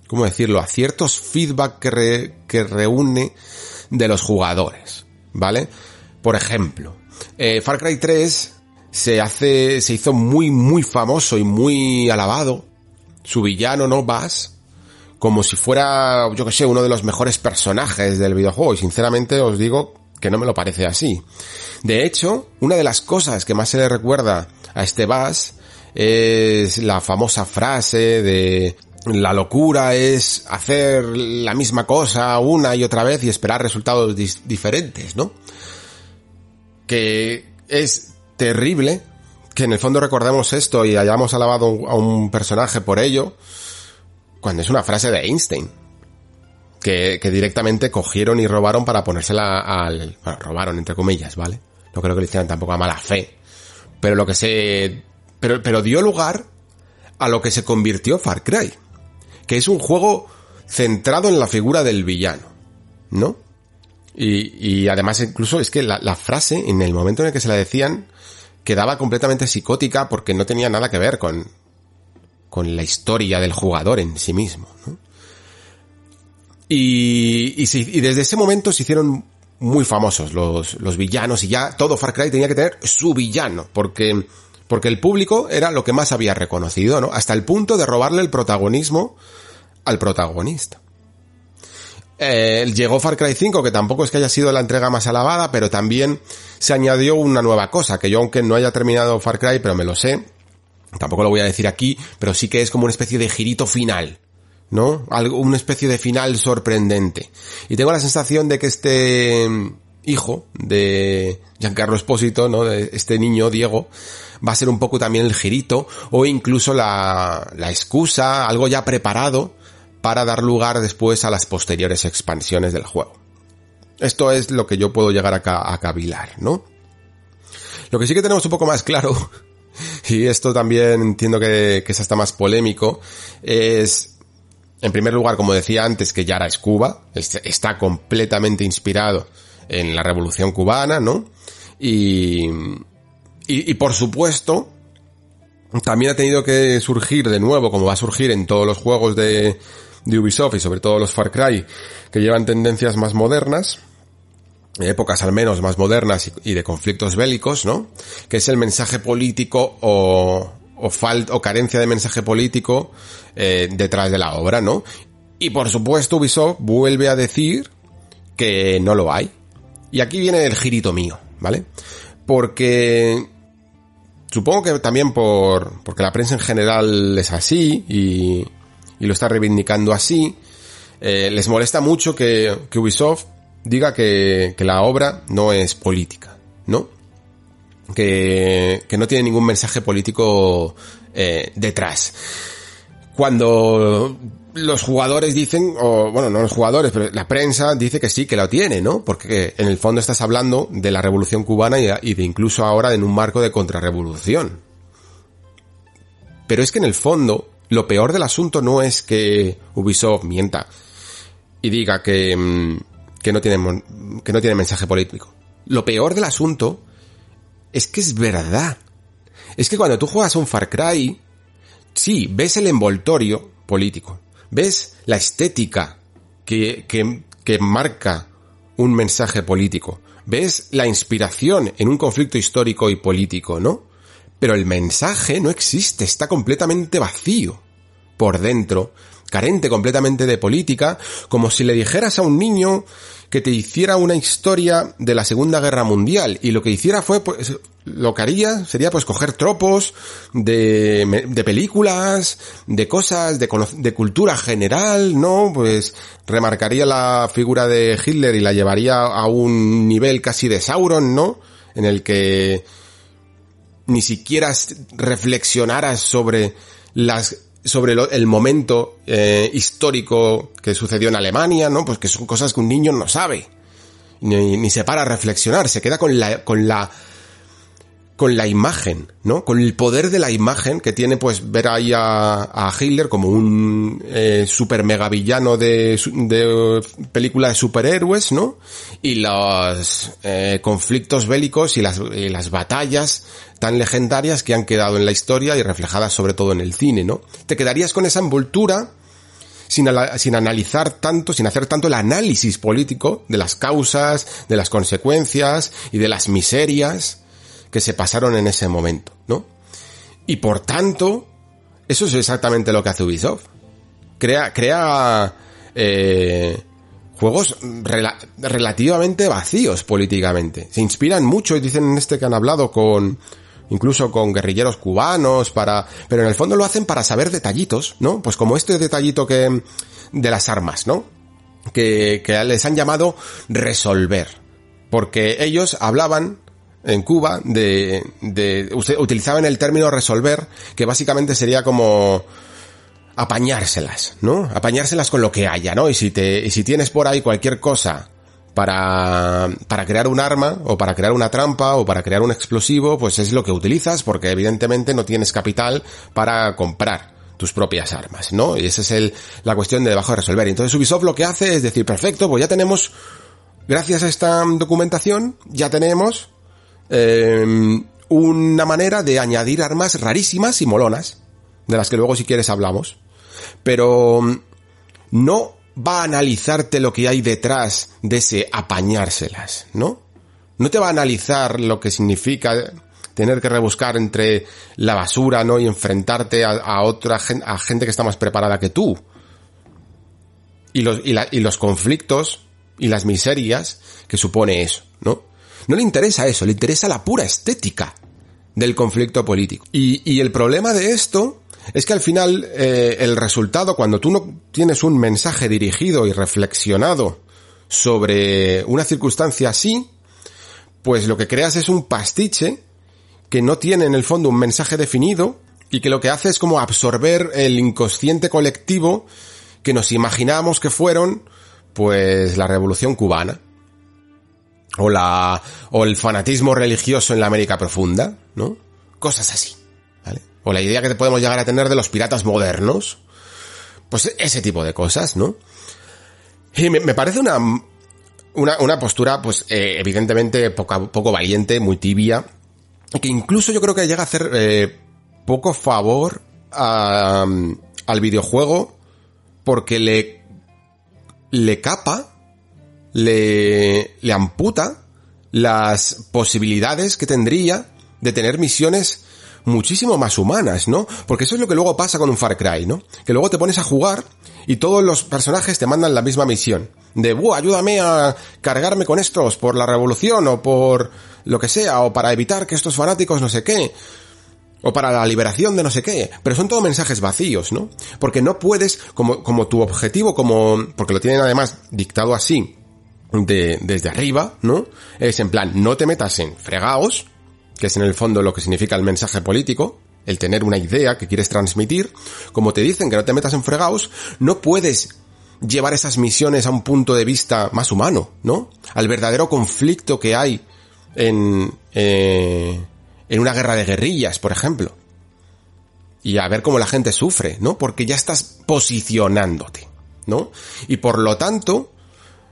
¿cómo decirlo?, a ciertos feedback que, reúne de los jugadores, ¿vale? Por ejemplo, eh, Far Cry 3 se hace, se hizo muy, muy famoso y muy alabado. Su villano, ¿no? Bass, como si fuera, yo que sé, uno de los mejores personajes del videojuego. Y sinceramente os digo que no me lo parece así. De hecho, una de las cosas que más se le recuerda a este Bass es la famosa frase de la locura es hacer la misma cosa una y otra vez y esperar resultados diferentes, ¿no? Que es terrible que en el fondo recordemos esto y hayamos alabado a un personaje por ello, cuando es una frase de Einstein que, directamente cogieron y robaron para ponérsela al... Bueno, robaron entre comillas, ¿vale? No creo que lo hicieran tampoco a mala fe. Pero lo que se... Pero, pero dio lugar a lo que se convirtió Far Cry. Que es un juego centrado en la figura del villano, ¿no? Y, además incluso es que la, la frase, en el momento en el que se la decían, quedaba completamente psicótica porque no tenía nada que ver con, con la historia del jugador en sí mismo. ¿no? Y, desde ese momento se hicieron muy famosos los, villanos y ya todo Far Cry tenía que tener su villano, porque, porque el público era lo que más había reconocido, ¿no? Hasta el punto de robarle el protagonismo al protagonista. Eh, llegó Far Cry 5, que tampoco es que haya sido la entrega más alabada, pero también se añadió una nueva cosa, que yo aunque no haya terminado Far Cry, pero me lo sé, tampoco lo voy a decir aquí, pero sí que es como una especie de girito final, ¿no? Algo, una especie de final sorprendente. Y tengo la sensación de que este mm, hijo de Giancarlo Espósito, ¿no? De este niño, Diego, va a ser un poco también el girito o incluso la, la excusa, algo ya preparado para dar lugar después a las posteriores expansiones del juego. Esto es lo que yo puedo llegar a, cavilar, ¿no? Lo que sí que tenemos un poco más claro, <laughs> y esto también entiendo que, que es hasta más polémico, es en primer lugar, como decía antes, que Yara es Cuba, está completamente inspirado en la Revolución Cubana, ¿no? Y, y, por supuesto, también ha tenido que surgir de nuevo, como va a surgir en todos los juegos de, de Ubisoft y sobre todo los Far Cry, que llevan tendencias más modernas, épocas al menos más modernas y, de conflictos bélicos, ¿no? Que es el mensaje político o, o, falta o carencia de mensaje político eh, detrás de la obra, ¿no? Y por supuesto Ubisoft vuelve a decir que no lo hay. Y aquí viene el girito mío, ¿vale? Porque supongo que también por porque la prensa en general es así y, y lo está reivindicando así, eh, les molesta mucho que, Ubisoft diga que, que, la obra no es política, ¿no? que, que no tiene ningún mensaje político eh, detrás. Cuando los jugadores dicen, o bueno, no los jugadores, pero la prensa dice que sí, que lo tiene, ¿no? Porque en el fondo estás hablando de la revolución cubana y, de incluso ahora en un marco de contrarrevolución. Pero es que en el fondo, lo peor del asunto no es que Ubisoft mienta y diga que, mm, no, tiene, que no tiene mensaje político. Lo peor del asunto es que es verdad. Es que cuando tú juegas un Far Cry, sí, ves el envoltorio político, ves la estética que, que, que marca un mensaje político, ves la inspiración en un conflicto histórico y político, ¿no? Pero el mensaje no existe, está completamente vacío por dentro carente completamente de política, como si le dijeras a un niño que te hiciera una historia de la Segunda Guerra Mundial y lo que hiciera fue pues, lo que haría sería pues coger tropos de, películas, de cosas, de, de cultura general, ¿no? Pues remarcaría la figura de Hitler y la llevaría a un nivel casi de Sauron, ¿no? En el que ni siquiera reflexionaras sobre las sobre el momento eh, histórico que sucedió en Alemania, ¿no? Pues que son cosas que un niño no sabe. Ni, ni se para a reflexionar, se queda con la, con la con la imagen, ¿no? Con el poder de la imagen que tiene, pues, ver ahí a, Hitler como un eh, super megavillano de, de eh, película de superhéroes, ¿no? Y los eh, conflictos bélicos y las, batallas tan legendarias que han quedado en la historia y reflejadas sobre todo en el cine, ¿no? Te quedarías con esa envoltura sin, sin, analizar tanto, sin hacer tanto el análisis político de las causas, de las consecuencias y de las miserias que se pasaron en ese momento, ¿no? Y por tanto, eso es exactamente lo que hace Ubisoft. Crea, crea eh, juegos relativamente vacíos políticamente. Se inspiran mucho y dicen en este que han hablado con incluso con guerrilleros cubanos para, pero en el fondo lo hacen para saber detallitos, ¿no? Pues como este detallito que de las armas, ¿no? Que, que les han llamado resolver, porque ellos hablaban en Cuba de, de usted, utilizaban el término resolver, que básicamente sería como apañárselas, ¿no? Apañárselas con lo que haya, ¿no? Y si te, y si tienes por ahí cualquier cosa para, para crear un arma, o para crear una trampa, o para crear un explosivo, pues es lo que utilizas, porque evidentemente no tienes capital para comprar tus propias armas, ¿no? Y esa es el, la cuestión de debajo de resolver. Entonces Ubisoft lo que hace es decir, perfecto, pues ya tenemos, gracias a esta documentación, ya tenemos Em, una manera de añadir armas rarísimas y molonas, de las que luego si quieres hablamos, pero em, no va a analizarte lo que hay detrás de ese apañárselas, ¿no? No te va a analizar lo que significa tener que rebuscar entre la basura, ¿no? Y enfrentarte a, otra gente, a gente que está más preparada que tú. Y los, y los conflictos y las miserias que supone eso, ¿no? No le interesa eso, le interesa la pura estética del conflicto político. Y, el problema de esto es que al final eh, el resultado, cuando tú no tienes un mensaje dirigido y reflexionado sobre una circunstancia así, pues lo que creas es un pastiche que no tiene en el fondo un mensaje definido y que lo que hace es como absorber el inconsciente colectivo que nos imaginábamos que fueron, pues, la revolución cubana o la o el fanatismo religioso en la América profunda, ¿no? Cosas así, ¿vale? O la idea que podemos llegar a tener de los piratas modernos, pues ese tipo de cosas, ¿no? Y me, parece una, una, postura, pues eh, evidentemente poco, poco valiente, muy tibia, que incluso yo creo que llega a hacer eh, poco favor al videojuego porque le, le capa le, le amputa las posibilidades que tendría de tener misiones muchísimo más humanas, ¿no? Porque eso es lo que luego pasa con un Far Cry, ¿no? Que luego te pones a jugar y todos los personajes te mandan la misma misión. De, buah, ayúdame a cargarme con estos por la revolución o por lo que sea, o para evitar que estos fanáticos no sé qué, o para la liberación de no sé qué. Pero son todos mensajes vacíos, ¿no? Porque no puedes, como, como tu objetivo, como, porque lo tienen además dictado así, desde arriba, ¿no? Es en plan, no te metas en fregaos, que es en el fondo lo que significa el mensaje político, el tener una idea que quieres transmitir. Como te dicen que no te metas en fregaos, no puedes llevar esas misiones a un punto de vista más humano, ¿no? Al verdadero conflicto que hay en, eh, en una guerra de guerrillas, por ejemplo. Y a ver cómo la gente sufre, ¿no? Porque ya estás posicionándote, ¿no? Y por lo tanto,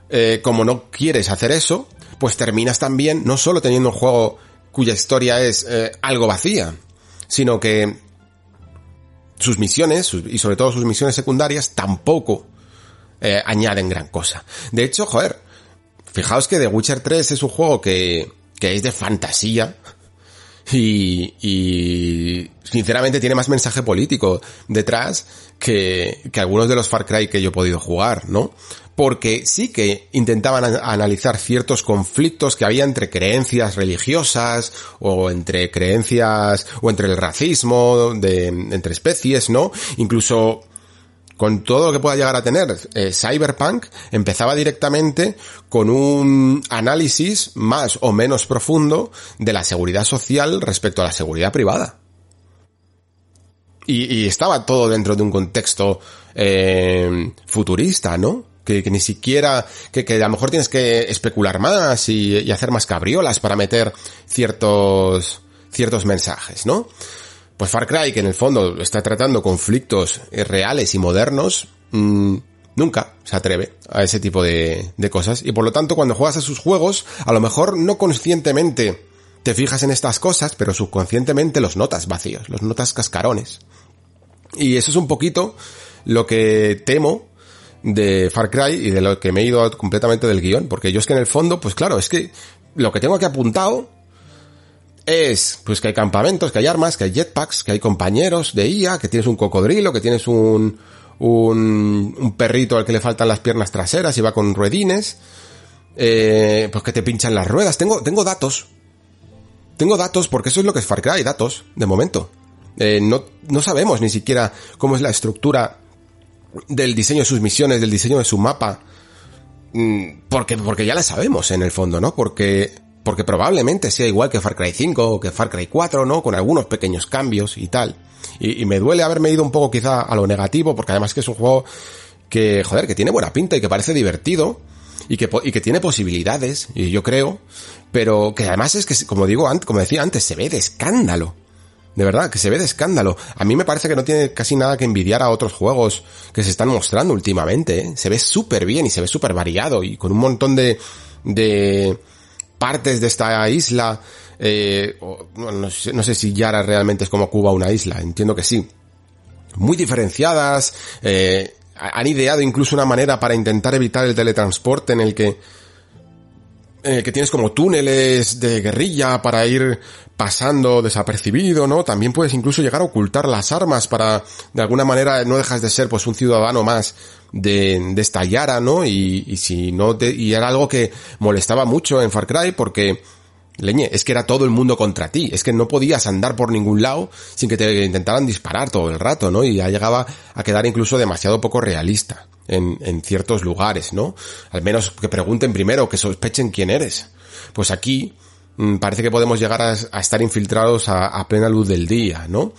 eh, como no quieres hacer eso, pues terminas también no solo teniendo un juego cuya historia es eh, algo vacía, sino que sus misiones, y sobre todo sus misiones secundarias, tampoco eh, añaden gran cosa. De hecho, joder, fijaos que The Witcher 3 es un juego que, es de fantasía y, sinceramente tiene más mensaje político detrás que algunos de los Far Cry que yo he podido jugar, ¿no? porque sí que intentaban analizar ciertos conflictos que había entre creencias religiosas o entre creencias o entre el racismo entre especies, ¿no? Incluso con todo lo que pueda llegar a tener eh, Cyberpunk empezaba directamente con un análisis más o menos profundo de la seguridad social respecto a la seguridad privada. Y, estaba todo dentro de un contexto eh, futurista, ¿no? que, ni siquiera, que, a lo mejor tienes que especular más y, hacer más cabriolas para meter ciertos, ciertos mensajes, ¿no? Pues Far Cry, que en el fondo está tratando conflictos eh, reales y modernos, mm, nunca se atreve a ese tipo de, de, cosas. Y por lo tanto, cuando juegas a sus juegos, a lo mejor no conscientemente te fijas en estas cosas, pero subconscientemente los notas vacíos, los notas cascarones. Y eso es un poquito lo que temo de Far Cry y de lo que me he ido completamente del guión, porque yo es que en el fondo, pues claro, es que lo que tengo aquí apuntado es, pues que hay campamentos, que hay armas, que hay jetpacks, que hay compañeros de IA, que tienes un cocodrilo, que tienes un, un, perrito al que le faltan las piernas traseras y va con ruedines, eh, pues que te pinchan las ruedas, tengo, tengo datos, tengo datos porque eso es lo que es Far Cry, datos, de momento. Eh, no, no sabemos ni siquiera cómo es la estructura del diseño de sus misiones, del diseño de su mapa, mm, porque, porque ya la sabemos en el fondo, ¿no? Porque, porque probablemente sea igual que Far Cry 5 o que Far Cry 4, ¿no? Con algunos pequeños cambios y tal. Y, me duele haberme ido un poco quizá a lo negativo, porque además que es un juego que, joder, que tiene buena pinta y que parece divertido y que, y que tiene posibilidades, y yo creo, pero que además es que, como digo, como decía antes, se ve de escándalo. De verdad, que se ve de escándalo. A mí me parece que no tiene casi nada que envidiar a otros juegos que se están mostrando últimamente. ¿eh? Se ve súper bien y se ve súper variado y con un montón de, de partes de esta isla. Eh, no, sé, no, sé, si Yara realmente es como Cuba una isla, entiendo que sí. Muy diferenciadas, eh, han ideado incluso una manera para intentar evitar el teletransporte en el que que tienes como túneles de guerrilla para ir pasando desapercibido, ¿no? También puedes incluso llegar a ocultar las armas para, de alguna manera, no dejas de ser pues un ciudadano más de, de esta Yara, ¿no? Y, y si no te, y era algo que molestaba mucho en Far Cry porque, leñe, es que era todo el mundo contra ti, es que no podías andar por ningún lado sin que te intentaran disparar todo el rato, ¿no? Y ya llegaba a quedar incluso demasiado poco realista en, ciertos lugares, ¿no? Al menos que pregunten primero, que sospechen quién eres. Pues aquí mm, parece que podemos llegar a, estar infiltrados a, plena luz del día, ¿no?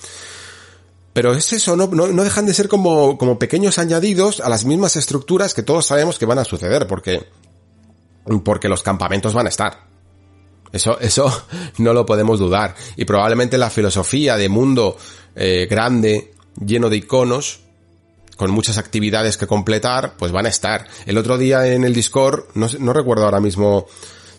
Pero es eso, no, no, dejan de ser como, como pequeños añadidos a las mismas estructuras que todos sabemos que van a suceder, porque, porque los campamentos van a estar. Eso, eso <laughs> no lo podemos dudar. Y probablemente la filosofía de mundo eh, grande, lleno de iconos, con muchas actividades que completar, pues van a estar. El otro día en el Discord, no, recuerdo ahora mismo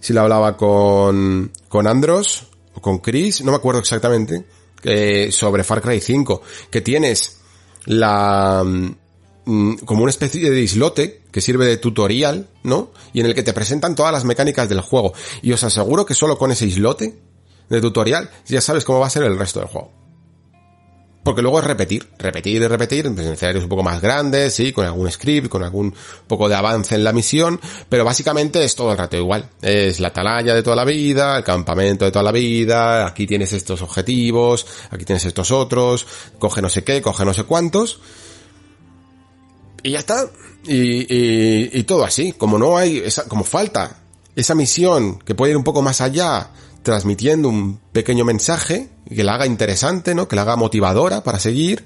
si la hablaba con, con Andros o con Chris, no me acuerdo exactamente, eh, sobre Far Cry 5, que tienes la mm, como una especie de islote que sirve de tutorial, ¿no? Y en el que te presentan todas las mecánicas del juego. Y os aseguro que solo con ese islote de tutorial ya sabes cómo va a ser el resto del juego porque luego es repetir, repetir y repetir, en escenarios un poco más grandes, sí, con algún script, con algún poco de avance en la misión, pero básicamente es todo el rato igual. Es la atalaya de toda la vida, el campamento de toda la vida, aquí tienes estos objetivos, aquí tienes estos otros, coge no sé qué, coge no sé cuántos. Y ya está. Y, todo así. Como no hay, como falta esa misión que puede ir un poco más allá, transmitiendo un pequeño mensaje que la haga interesante, ¿no? Que la haga motivadora para seguir.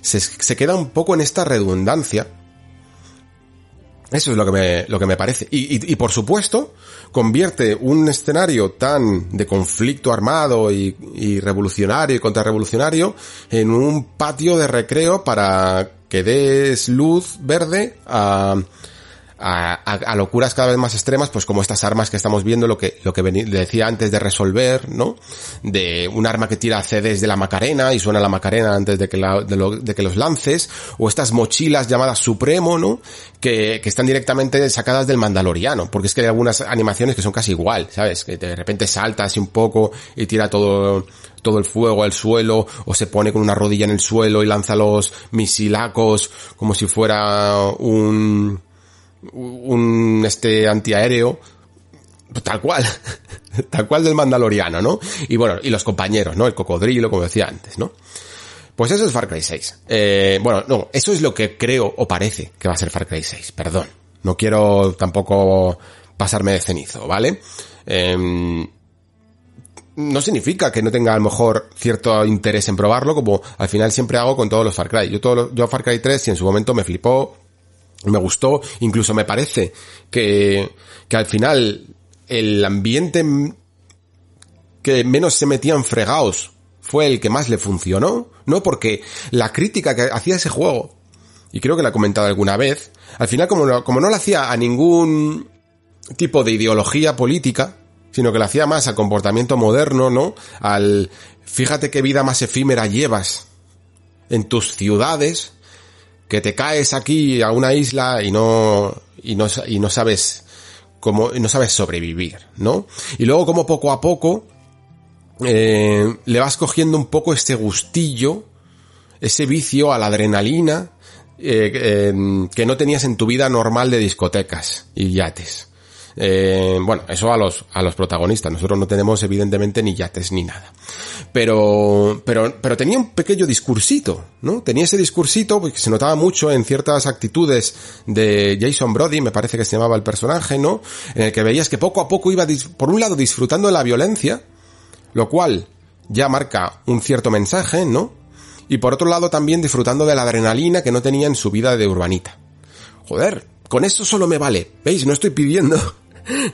Se, queda un poco en esta redundancia. Eso es lo que me, lo que me parece. Y, por supuesto, convierte un escenario tan de conflicto armado y, y revolucionario y contrarrevolucionario en un patio de recreo para que des luz verde a, a, locuras cada vez más extremas, pues como estas armas que estamos viendo, lo que, lo que decía antes de resolver, ¿no? De un arma que tira CDs de la Macarena y suena la Macarena antes de que, que los lances, o estas mochilas llamadas Supremo, ¿no? Que, que están directamente sacadas del Mandaloriano, porque es que hay algunas animaciones que son casi igual, ¿sabes? Que de repente salta así un poco y tira todo, todo el fuego al suelo o se pone con una rodilla en el suelo y lanza los misilacos como si fuera un un este antiaéreo tal cual, <laughs> tal cual del Mandaloriano, ¿no? Y bueno, y los compañeros, ¿no? El cocodrilo, como decía antes, ¿no? Pues eso es Far Cry 6. Eh, bueno, no, eso es lo que creo o parece que va a ser Far Cry 6, perdón. No quiero tampoco pasarme de cenizo, ¿vale? Em, no significa que no tenga a lo mejor cierto interés en probarlo, como al final siempre hago con todos los Far Cry. Yo, todo, yo Far Cry 3, y en su momento me flipó, me gustó, incluso me parece que, que al final el ambiente que menos se metían fregados fue el que más le funcionó, ¿no? Porque la crítica que hacía ese juego, y creo que la he comentado alguna vez, al final como no, como no la hacía a ningún tipo de ideología política, sino que la hacía más al comportamiento moderno, ¿no? Al fíjate qué vida más efímera llevas en tus ciudades, que te caes aquí a una isla y no, y no, sabes cómo, y no sabes sobrevivir, ¿no? Y luego como poco a poco eh, le vas cogiendo un poco este gustillo, ese vicio a la adrenalina eh, eh, que no tenías en tu vida normal de discotecas y yates. Eh, bueno, eso a los, a los protagonistas. Nosotros no tenemos evidentemente ni yates ni nada. Pero, pero, pero tenía un pequeño discursito, ¿no? Tenía ese discursito porque pues, se notaba mucho en ciertas actitudes de Jason Brody, me parece que se llamaba el personaje, ¿no? En el que veías que poco a poco iba, por un lado, disfrutando de la violencia, lo cual ya marca un cierto mensaje, ¿no? Y por otro lado también disfrutando de la adrenalina que no tenía en su vida de urbanita. Joder, con eso solo me vale. ¿Veis? No estoy pidiendo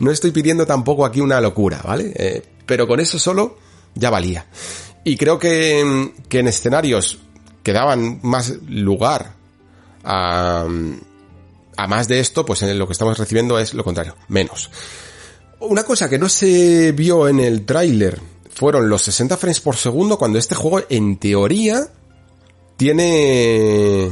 no estoy pidiendo tampoco aquí una locura, ¿vale? Eh, pero con eso solo ya valía. Y creo que, mm, en escenarios que daban más lugar mm, a, más de esto, pues en lo que estamos recibiendo es lo contrario, menos. Una cosa que no se vio en el tráiler fueron los 60 frames por segundo cuando este juego en teoría tiene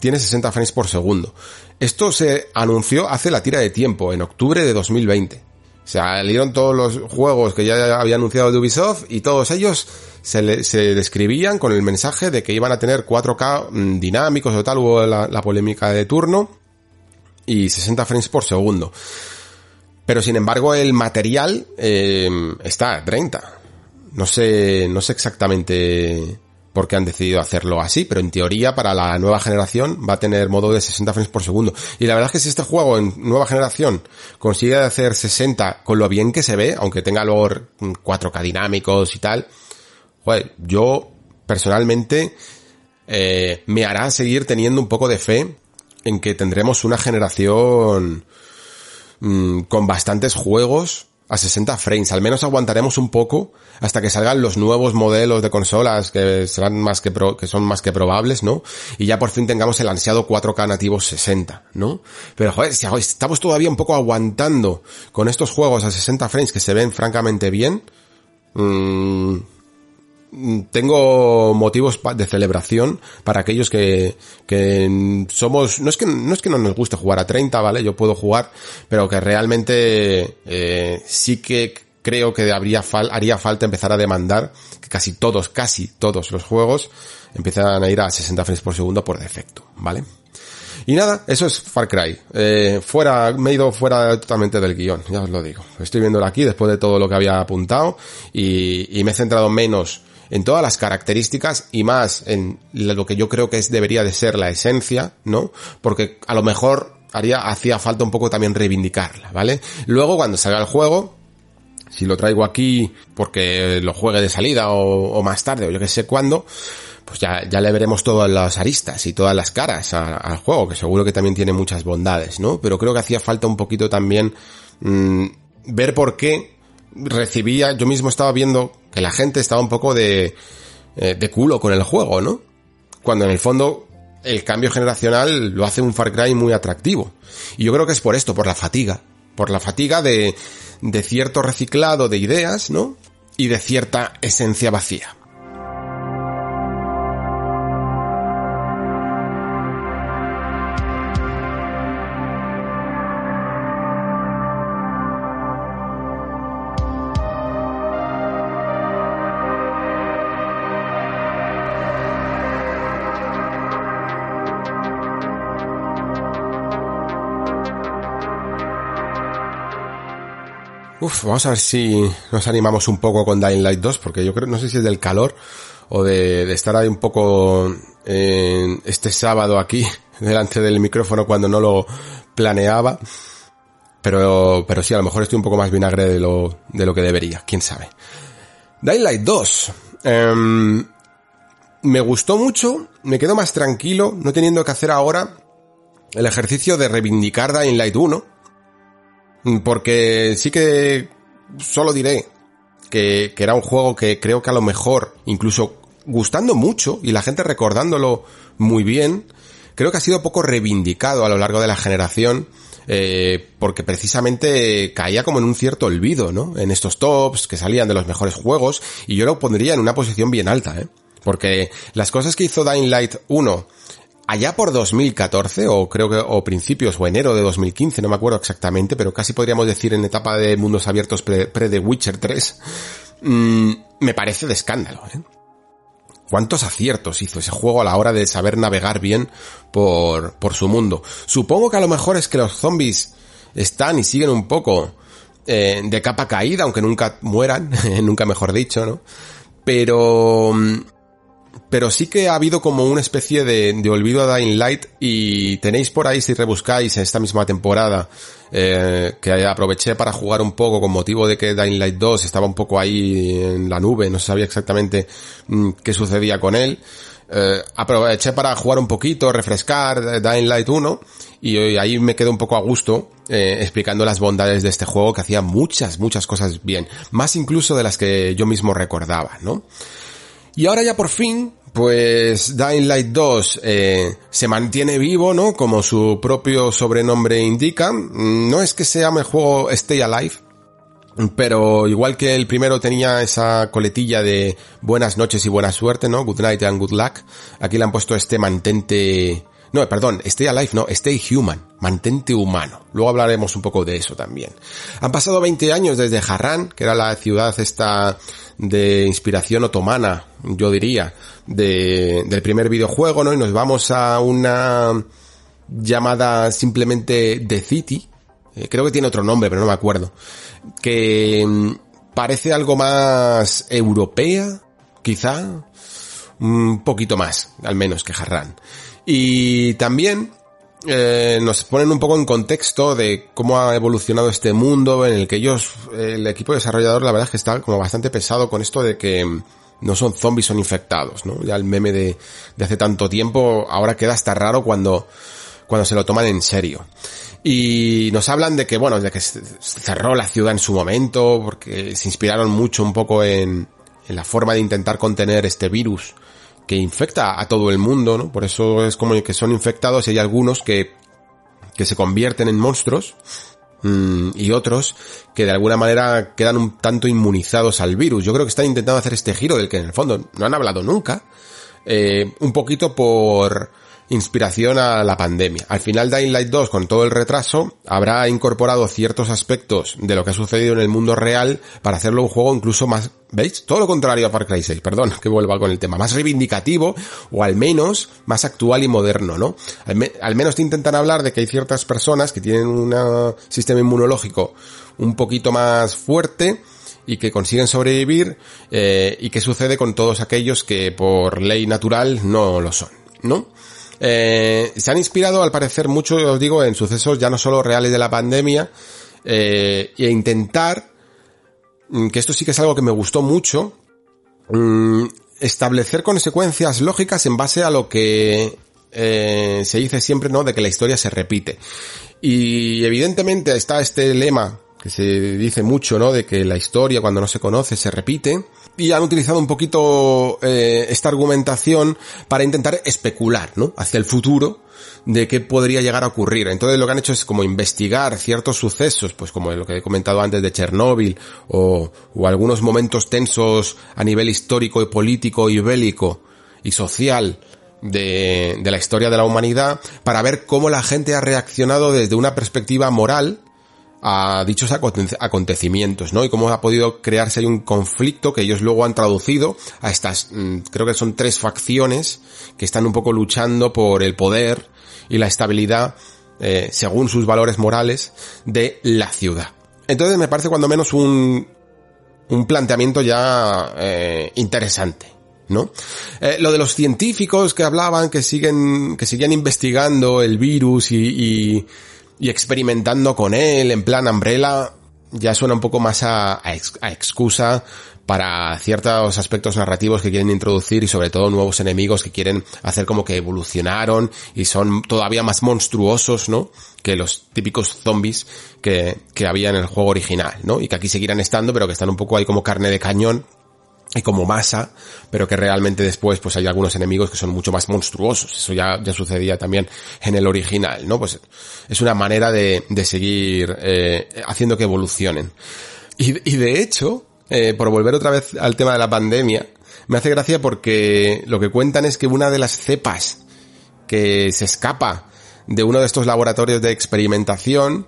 tiene 60 frames por segundo. Esto se anunció hace la tira de tiempo, en octubre de 2020. Se Salieron todos los juegos que ya había anunciado Ubisoft y todos ellos se, describían con el mensaje de que iban a tener 4K mm, dinámicos o tal, hubo la, polémica de turno y 60 frames por segundo. Pero sin embargo el material eh, está a 30. No sé, no sé exactamente porque han decidido hacerlo así, pero en teoría para la nueva generación va a tener modo de 60 frames por segundo. Y la verdad es que si este juego en nueva generación consigue hacer 60 con lo bien que se ve, aunque tenga luego 4K dinámicos y tal, joder, yo personalmente eh, me hará seguir teniendo un poco de fe en que tendremos una generación mm, con bastantes juegos a 60 frames. Al menos aguantaremos un poco hasta que salgan los nuevos modelos de consolas que serán más que, que son más que probables, ¿no? Y ya por fin tengamos el ansiado 4K nativo 60, ¿no? Pero joder, si estamos todavía un poco aguantando con estos juegos a 60 frames que se ven francamente bien, mm, Mm, tengo motivos de celebración para aquellos que, somos, no es que, no es que no nos guste jugar a 30, ¿vale? Yo puedo jugar, pero que realmente eh, sí que creo que habría haría falta empezar a demandar que casi todos, casi todos los juegos empiezan a ir a 60 frames por segundo por defecto, ¿vale? Y nada, eso es Far Cry. Eh, fuera, me he ido fuera totalmente del guión, ya os lo digo. Estoy viéndolo aquí después de todo lo que había apuntado y, y me he centrado menos en todas las características y más en lo que yo creo que es, debería de ser la esencia, ¿no? Porque a lo mejor haría, hacía falta un poco también reivindicarla, ¿vale? Luego cuando salga el juego, si lo traigo aquí porque lo juegue de salida o, más tarde o yo que sé cuándo, pues ya, ya le veremos todas las aristas y todas las caras al juego, que seguro que también tiene muchas bondades, ¿no? Pero creo que hacía falta un poquito también mm, ver por qué recibía, yo mismo estaba viendo que la gente estaba un poco eh, de, culo con el juego, ¿no? Cuando en el fondo el cambio generacional lo hace un Far Cry muy atractivo. Y yo creo que es por esto, por la fatiga. Por la fatiga de, de cierto reciclado de ideas, ¿no? Y de cierta esencia vacía. vamos a ver si nos animamos un poco con Dying Light 2, porque yo creo, no sé si es del calor o de, estar ahí un poco este sábado aquí <laughs> delante del micrófono cuando no lo planeaba. Pero, pero sí, a lo mejor estoy un poco más vinagre de lo, que debería, quién sabe. Dying Light 2. Em, me gustó mucho, me quedo más tranquilo, no teniendo que hacer ahora el ejercicio de reivindicar Dying Light 1 Mm, porque sí que solo diré que, era un juego que creo que a lo mejor, incluso gustando mucho y la gente recordándolo muy bien, creo que ha sido poco reivindicado a lo largo de la generación. Eh, porque precisamente caía como en un cierto olvido, ¿no? En estos tops que salían de los mejores juegos, y yo lo pondría en una posición bien alta, ¿eh? Porque las cosas que hizo Dying Light 1 allá por 2014 o creo que o principios o enero de 2015, no me acuerdo exactamente, pero casi podríamos decir en etapa de mundos abiertos pre, de Witcher 3, mm, me parece de escándalo. ¿eh? ¿Cuántos aciertos hizo ese juego a la hora de saber navegar bien por, su mundo? Supongo que a lo mejor es que los zombies están y siguen un poco eh, de capa caída, aunque nunca mueran, <laughs> nunca mejor dicho, ¿no? Pero mm, pero sí que ha habido como una especie de, olvido a Dying Light y tenéis por ahí si rebuscáis esta misma temporada eh, que aproveché para jugar un poco con motivo de que Dying Light 2 estaba un poco ahí en la nube, no sabía exactamente mm, qué sucedía con él. Eh, aproveché para jugar un poquito, refrescar Dying Light 1 y, ahí me quedo un poco a gusto eh, explicando las bondades de este juego que hacía muchas, muchas cosas bien, más incluso de las que yo mismo recordaba, ¿no? Y ahora ya por fin, pues Dying Light 2 eh, se mantiene vivo, ¿no? Como su propio sobrenombre indica. Mm, no es que se llame el juego Stay Alive, pero igual que el primero tenía esa coletilla de buenas noches y buena suerte, ¿no? Good night and good luck. Aquí le han puesto este mantente... No, perdón, Stay Alive, no, Stay Human, mantente humano. Luego hablaremos un poco de eso también. Han pasado 20 años desde Harran, que era la ciudad esta de inspiración otomana, yo diría, de, del primer videojuego, ¿no? Y nos vamos a una llamada simplemente The City, eh, creo que tiene otro nombre, pero no me acuerdo, que mm, parece algo más europea, quizá, un poquito más, al menos que Harran. Y también eh, nos ponen un poco en contexto de cómo ha evolucionado este mundo en el que ellos, el equipo desarrollador, la verdad es que está como bastante pesado con esto de que no son zombies, son infectados, ¿no? Ya el meme de, de hace tanto tiempo ahora queda hasta raro cuando, cuando se lo toman en serio. Y nos hablan de que, bueno, de que cerró la ciudad en su momento, porque se inspiraron mucho un poco en, en la forma de intentar contener este virus que infecta a todo el mundo, ¿no? Por eso es como que son infectados y hay algunos que, que se convierten en monstruos mm, y otros que de alguna manera quedan un tanto inmunizados al virus. Yo creo que están intentando hacer este giro del que en el fondo no han hablado nunca, eh, un poquito por inspiración a la pandemia. Al final Dying Light 2, con todo el retraso, habrá incorporado ciertos aspectos de lo que ha sucedido en el mundo real para hacerlo un juego incluso más, ¿veis? Todo lo contrario a Far Cry 6, perdón, <laughs> que vuelva con el tema, más reivindicativo o al menos más actual y moderno, ¿no? Al, menos te intentan hablar de que hay ciertas personas que tienen un sistema inmunológico un poquito más fuerte, y que consiguen sobrevivir eh, y que sucede con todos aquellos que por ley natural no lo son, ¿no? Eh, se han inspirado, al parecer, mucho, os digo, en sucesos ya no solo reales de la pandemia, e intentar, mm, que esto sí que es algo que me gustó mucho, mm, establecer consecuencias lógicas en base a lo que eh, se dice siempre, ¿no? De que la historia se repite. Y evidentemente está este lema que se dice mucho, ¿no? De que la historia cuando no se conoce se repite y han utilizado un poquito eh, esta argumentación para intentar especular, ¿no? Hacia el futuro de qué podría llegar a ocurrir. Entonces lo que han hecho es como investigar ciertos sucesos, pues como lo que he comentado antes de Chernóbil o, algunos momentos tensos a nivel histórico y político y bélico y social de, de la historia de la humanidad para ver cómo la gente ha reaccionado desde una perspectiva moral a dichos acontecimientos, ¿no? Y cómo ha podido crearse ahí un conflicto que ellos luego han traducido a estas, mm, creo que son tres facciones que están un poco luchando por el poder y la estabilidad, eh, según sus valores morales, de la ciudad. Entonces me parece cuando menos un, un planteamiento ya eh, interesante. ¿no? Eh, lo de los científicos que hablaban, que siguen, que siguen investigando el virus y, y experimentando con él en plan Umbrella ya suena un poco más a, excusa para ciertos aspectos narrativos que quieren introducir y sobre todo nuevos enemigos que quieren hacer como que evolucionaron y son todavía más monstruosos, ¿no? Que los típicos zombies que, que había en el juego original, ¿no? Y que aquí seguirán estando, pero que están un poco ahí como carne de cañón y como masa, pero que realmente después pues hay algunos enemigos que son mucho más monstruosos. Eso ya, ya sucedía también en el original, ¿no? Pues es una manera de, de seguir eh, haciendo que evolucionen. Y, y de hecho, eh, por volver otra vez al tema de la pandemia, me hace gracia porque lo que cuentan es que una de las cepas que se escapa de uno de estos laboratorios de experimentación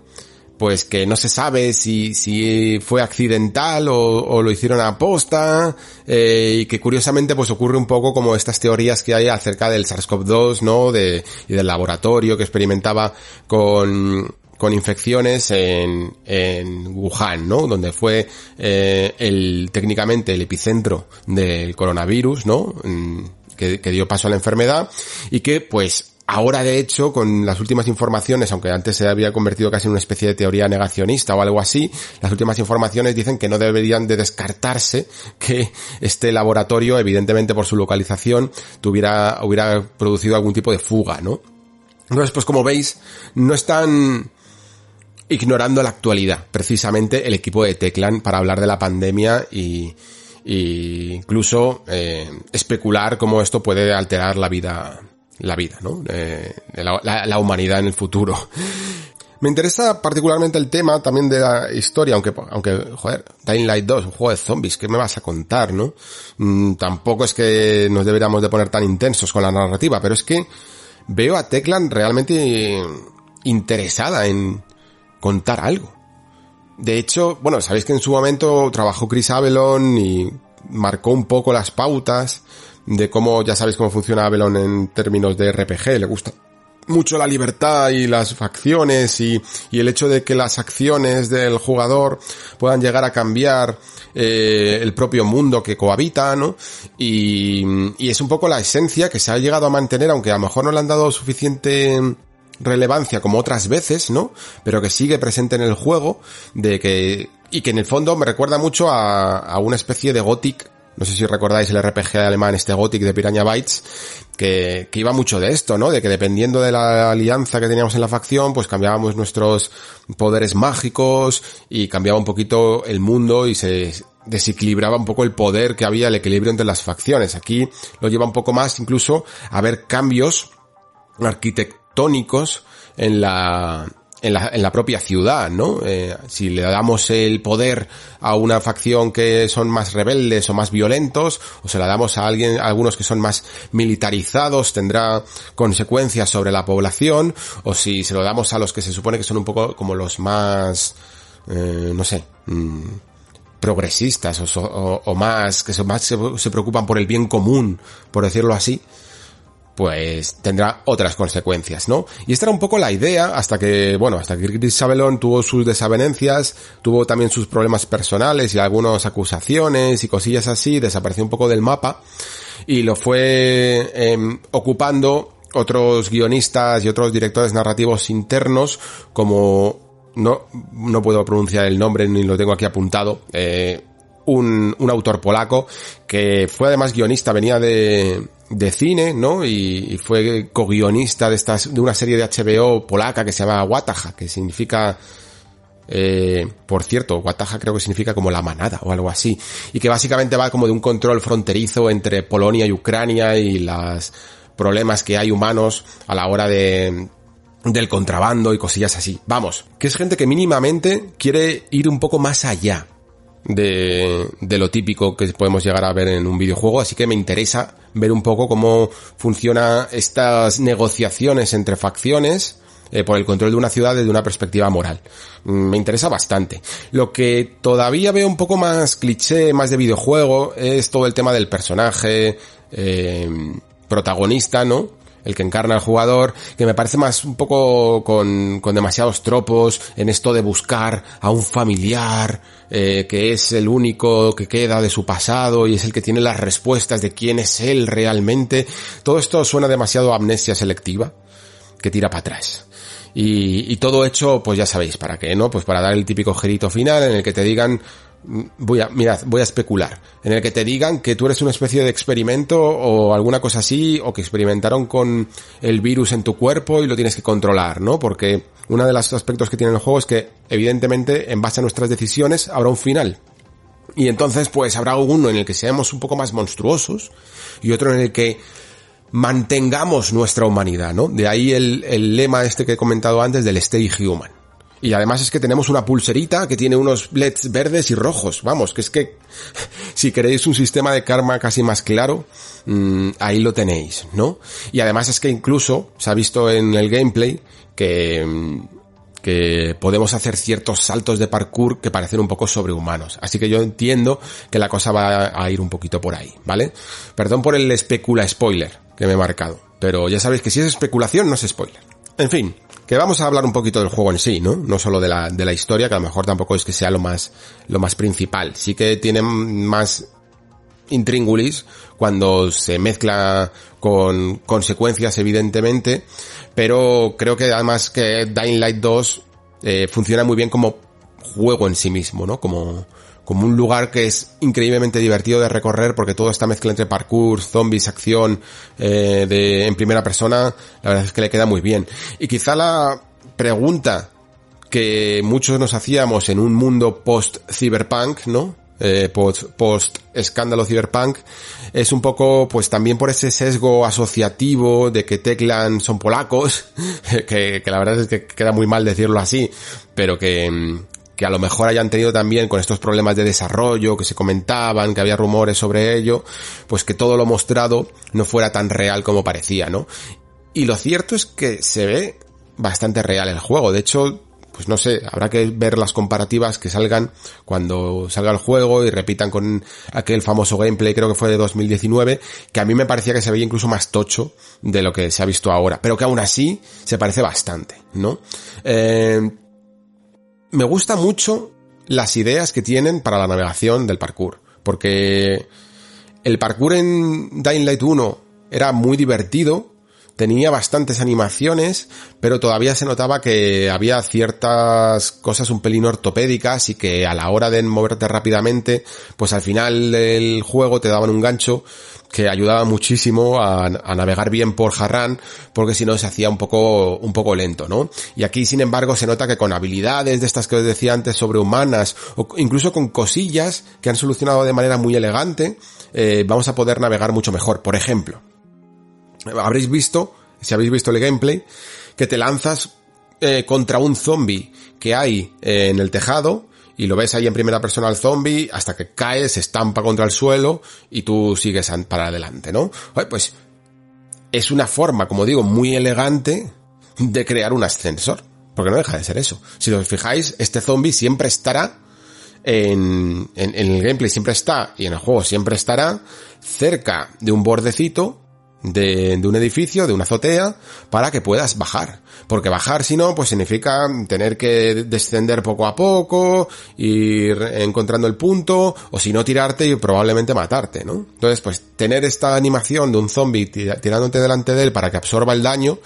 pues que no se sabe si, fue accidental o, lo hicieron a posta, eh, y que curiosamente pues ocurre un poco como estas teorías que hay acerca del SARS-CoV-2, ¿no? y del laboratorio que experimentaba con, con infecciones en, en Wuhan, ¿no? Donde fue eh, el, técnicamente el epicentro del coronavirus, ¿no? Mm, que dio paso a la enfermedad y que pues Ahora, de hecho, con las últimas informaciones, aunque antes se había convertido casi en una especie de teoría negacionista o algo así, las últimas informaciones dicen que no deberían de descartarse que este laboratorio, evidentemente por su localización, tuviera, hubiera producido algún tipo de fuga, ¿no? Entonces, pues como veis, no están ignorando la actualidad, precisamente el equipo de Teclan para hablar de la pandemia y, incluso eh, especular cómo esto puede alterar la vida la vida, ¿no? Eh, la, humanidad en el futuro. Me interesa particularmente el tema también de la historia, aunque, aunque, joder, Dying 2, un juego de zombies, ¿qué me vas a contar, no? Mm, tampoco es que nos deberíamos de poner tan intensos con la narrativa, pero es que veo a Teclan realmente interesada en contar algo. De hecho, bueno, sabéis que en su momento trabajó Chris Avelon y marcó un poco las pautas de cómo ya sabéis cómo funciona Avelon en términos de RPG, le gusta mucho la libertad y las facciones y, el hecho de que las acciones del jugador puedan llegar a cambiar eh, el propio mundo que cohabita, ¿no? Y, y es un poco la esencia que se ha llegado a mantener, aunque a lo mejor no le han dado suficiente relevancia como otras veces, ¿no? Pero que sigue presente en el juego, de que, y que en el fondo me recuerda mucho a, a una especie de gothic no sé si recordáis el RPG alemán, este Gothic de Piranha Bytes, que, que iba mucho de esto, ¿no? De que dependiendo de la alianza que teníamos en la facción, pues cambiábamos nuestros poderes mágicos y cambiaba un poquito el mundo y se desequilibraba un poco el poder que había, el equilibrio entre las facciones. Aquí lo lleva un poco más incluso a ver cambios arquitectónicos en la, en la, propia ciudad, ¿no? Eh, si le damos el poder a una facción que son más rebeldes o más violentos, o se la damos a alguien, algunos que son más militarizados, tendrá consecuencias sobre la población, o si se lo damos a los que se supone que son un poco como los más, eh, no sé, mm, progresistas o, más, que más se preocupan por el bien común, por decirlo así, pues tendrá otras consecuencias, ¿no? Y esta era un poco la idea hasta que, bueno, hasta que Chris Sabellón tuvo sus desavenencias, tuvo también sus problemas personales y algunas acusaciones y cosillas así, desapareció un poco del mapa y lo fue em, ocupando otros guionistas y otros directores narrativos internos como no, no puedo pronunciar el nombre ni lo tengo aquí apuntado. Eh, un, un autor polaco que fue además guionista, venía de, de cine, ¿no? Y, fue co-guionista de, estas, de una serie de HBO polaca que se llama Wataja, que significa... Eh, por cierto, Wataha creo que significa como la manada o algo así. Y que básicamente va como de un control fronterizo entre Polonia y Ucrania y los problemas que hay humanos a la hora de, del contrabando y cosillas así. Vamos, que es gente que mínimamente quiere ir un poco más allá de, de lo típico que podemos llegar a ver en un videojuego, así que me interesa ver un poco cómo funcionan estas negociaciones entre facciones, eh, por el control de una ciudad desde una perspectiva moral. Mm, me interesa bastante. Lo que todavía veo un poco más cliché, más de videojuego, es todo el tema del personaje eh, protagonista, ¿no? el que encarna al jugador, que me parece más un poco con, demasiados tropos en esto de buscar a un familiar eh, que es el único que queda de su pasado y es el que tiene las respuestas de quién es él realmente. Todo esto suena demasiado amnesia selectiva que tira para atrás. Y, todo hecho, pues ya sabéis, ¿para qué, no? Pues para dar el típico gerito final en el que te digan, voy a, mirad, voy a especular, en el que te digan que tú eres una especie de experimento o alguna cosa así, o que experimentaron con el virus en tu cuerpo y lo tienes que controlar, ¿no? Porque uno de los aspectos que tiene el juego es que, evidentemente, en base a nuestras decisiones habrá un final. Y entonces, pues habrá uno en el que seamos un poco más monstruosos y otro en el que mantengamos nuestra humanidad, ¿no? De ahí el, el lema este que he comentado antes del stage human. Y además es que tenemos una pulserita que tiene unos LEDs verdes y rojos. Vamos, que es que <laughs> si queréis un sistema de karma casi más claro, mm, ahí lo tenéis, ¿no? Y además es que incluso se ha visto en el gameplay que, mm, que podemos hacer ciertos saltos de parkour que parecen un poco sobrehumanos. Así que yo entiendo que la cosa va a ir un poquito por ahí, ¿vale? Perdón por el especula spoiler que me he marcado, pero ya sabéis que si es especulación no es spoiler. En fin, que vamos a hablar un poquito del juego en sí, ¿no? No solo de la, de la historia, que a lo mejor tampoco es que sea lo más, lo más principal. Sí que tiene más intríngulis cuando se mezcla con consecuencias, evidentemente, pero creo que además que Dying Light 2 eh, funciona muy bien como juego en sí mismo, ¿no? Como, como un lugar que es increíblemente divertido de recorrer porque todo está mezcla entre parkour, zombies, acción, eh, de, en primera persona, la verdad es que le queda muy bien. Y quizá la pregunta que muchos nos hacíamos en un mundo post-cyberpunk, ¿no? Eh, post, escándalo cyberpunk es un poco pues también por ese sesgo asociativo de que Teclan son polacos <laughs> que, la verdad es que queda muy mal decirlo así pero que mm, que a lo mejor hayan tenido también con estos problemas de desarrollo que se comentaban, que había rumores sobre ello, pues que todo lo mostrado no fuera tan real como parecía, ¿no? Y lo cierto es que se ve bastante real el juego. De hecho, pues no sé, habrá que ver las comparativas que salgan cuando salga el juego y repitan con aquel famoso gameplay, creo que fue de 2019, que a mí me parecía que se veía incluso más tocho de lo que se ha visto ahora, pero que aún así se parece bastante, ¿no? Eh, me gusta mucho las ideas que tienen para la navegación del parkour, porque el parkour en Dying Light 1 era muy divertido, tenía bastantes animaciones, pero todavía se notaba que había ciertas cosas un pelín ortopédicas y que a la hora de moverte rápidamente, pues al final del juego te daban un gancho que ayudaba muchísimo a, navegar bien por Harran, porque si no se hacía un poco, un poco lento, ¿no? Y aquí, sin embargo, se nota que con habilidades de estas que os decía antes sobrehumanas, o incluso con cosillas que han solucionado de manera muy elegante, eh, vamos a poder navegar mucho mejor, por ejemplo habréis visto, si habéis visto el gameplay, que te lanzas eh, contra un zombie que hay eh, en el tejado y lo ves ahí en primera persona al zombie hasta que cae, se estampa contra el suelo y tú sigues para adelante, ¿no? Pues es una forma, como digo, muy elegante de crear un ascensor, porque no deja de ser eso. Si os fijáis, este zombie siempre estará en, en, en el gameplay, siempre está y en el juego siempre estará cerca de un bordecito de, un edificio, de una azotea, para que puedas bajar. Porque bajar, si no, pues significa tener que descender poco a poco, ir encontrando el punto, o si no, tirarte y probablemente matarte, ¿no? Entonces, pues tener esta animación de un zombie tirándote delante de él para que absorba el daño,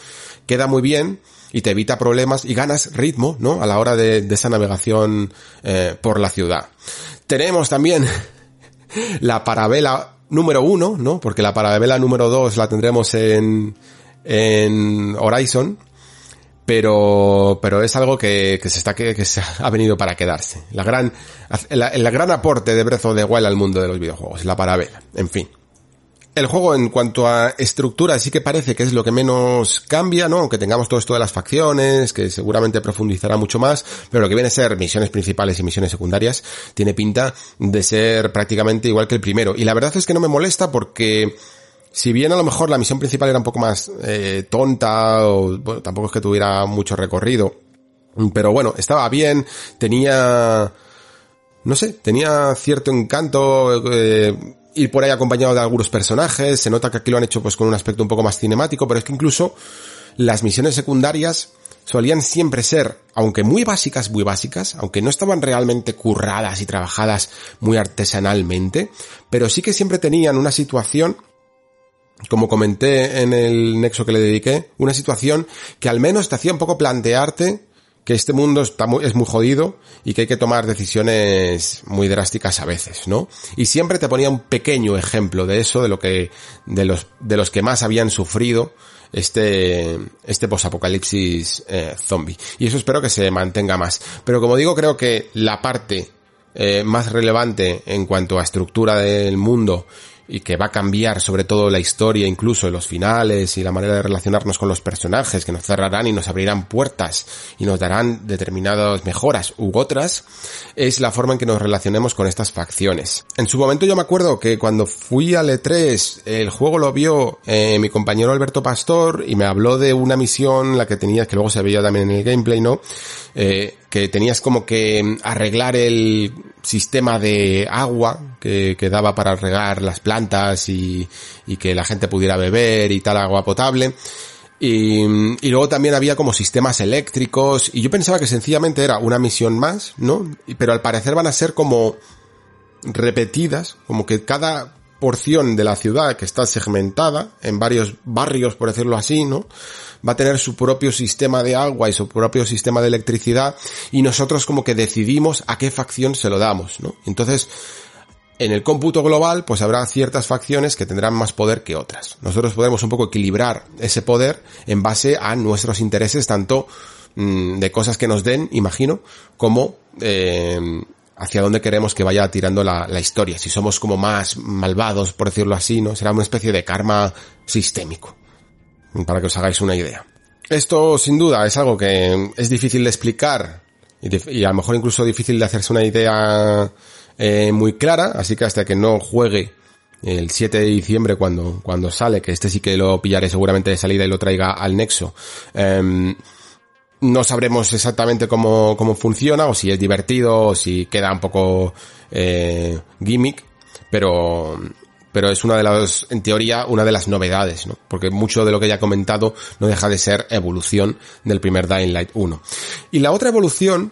queda muy bien y te evita problemas y ganas ritmo, ¿no? A la hora de, esa navegación eh, por la ciudad. Tenemos también <laughs> la parabela número uno, ¿no? Porque la parabela número dos la tendremos en, en Horizon. Pero, pero es algo que, se está, que, que se ha venido para quedarse. La gran, el gran aporte de Brezo de the al mundo de los videojuegos, la parabela. En fin. El juego en cuanto a estructura sí que parece que es lo que menos cambia, ¿no? Aunque tengamos todo esto de las facciones, que seguramente profundizará mucho más, pero lo que viene a ser misiones principales y misiones secundarias tiene pinta de ser prácticamente igual que el primero. Y la verdad es que no me molesta porque si bien a lo mejor la misión principal era un poco más eh, tonta o bueno, tampoco es que tuviera mucho recorrido, pero bueno, estaba bien, tenía... No sé, tenía cierto encanto. Eh, ir por ahí acompañado de algunos personajes, se nota que aquí lo han hecho pues con un aspecto un poco más cinemático, pero es que incluso las misiones secundarias solían siempre ser, aunque muy básicas, muy básicas, aunque no estaban realmente curradas y trabajadas muy artesanalmente, pero sí que siempre tenían una situación, como comenté en el nexo que le dediqué, una situación que al menos te hacía un poco plantearte que este mundo está es muy jodido y que hay que tomar decisiones muy drásticas a veces, ¿no? Y siempre te ponía un pequeño ejemplo de eso, de lo que, de los, de los que más habían sufrido este, este posapocalipsis eh, zombie. Y eso espero que se mantenga más. Pero como digo, creo que la parte eh, más relevante en cuanto a estructura del mundo y que va a cambiar sobre todo la historia, incluso los finales y la manera de relacionarnos con los personajes, que nos cerrarán y nos abrirán puertas y nos darán determinadas mejoras u otras, es la forma en que nos relacionemos con estas facciones. En su momento yo me acuerdo que cuando fui al E3, el juego lo vio eh, mi compañero Alberto Pastor y me habló de una misión, la que tenía, que luego se veía también en el gameplay, ¿no? Eh, que tenías como que mm, arreglar el sistema de agua que, daba para regar las plantas y, que la gente pudiera beber y tal agua potable. Mm, y, luego también había como sistemas eléctricos y yo pensaba que sencillamente era una misión más, ¿no? Pero al parecer van a ser como repetidas, como que cada porción de la ciudad que está segmentada en varios barrios, por decirlo así, ¿no? Va a tener su propio sistema de agua y su propio sistema de electricidad y nosotros como que decidimos a qué facción se lo damos, ¿no? Entonces, en el cómputo global, pues habrá ciertas facciones que tendrán más poder que otras. Nosotros podemos un poco equilibrar ese poder en base a nuestros intereses, tanto mm, de cosas que nos den, imagino, como eh, hacia dónde queremos que vaya tirando la, historia. Si somos como más malvados, por decirlo así, ¿no? Será una especie de karma sistémico. Para que os hagáis una idea. Esto, sin duda, es algo que es difícil de explicar y, a lo mejor incluso difícil de hacerse una idea eh, muy clara, así que hasta que no juegue el 7 de diciembre cuando, cuando sale, que este sí que lo pillaré seguramente de salida y lo traiga al Nexo. Em, no sabremos exactamente cómo, cómo funciona, o si es divertido, o si queda un poco eh, gimmick, pero, pero es una de las, en teoría, una de las novedades, ¿no? Porque mucho de lo que ya he comentado no deja de ser evolución del primer Dying Light 1. Y la otra evolución,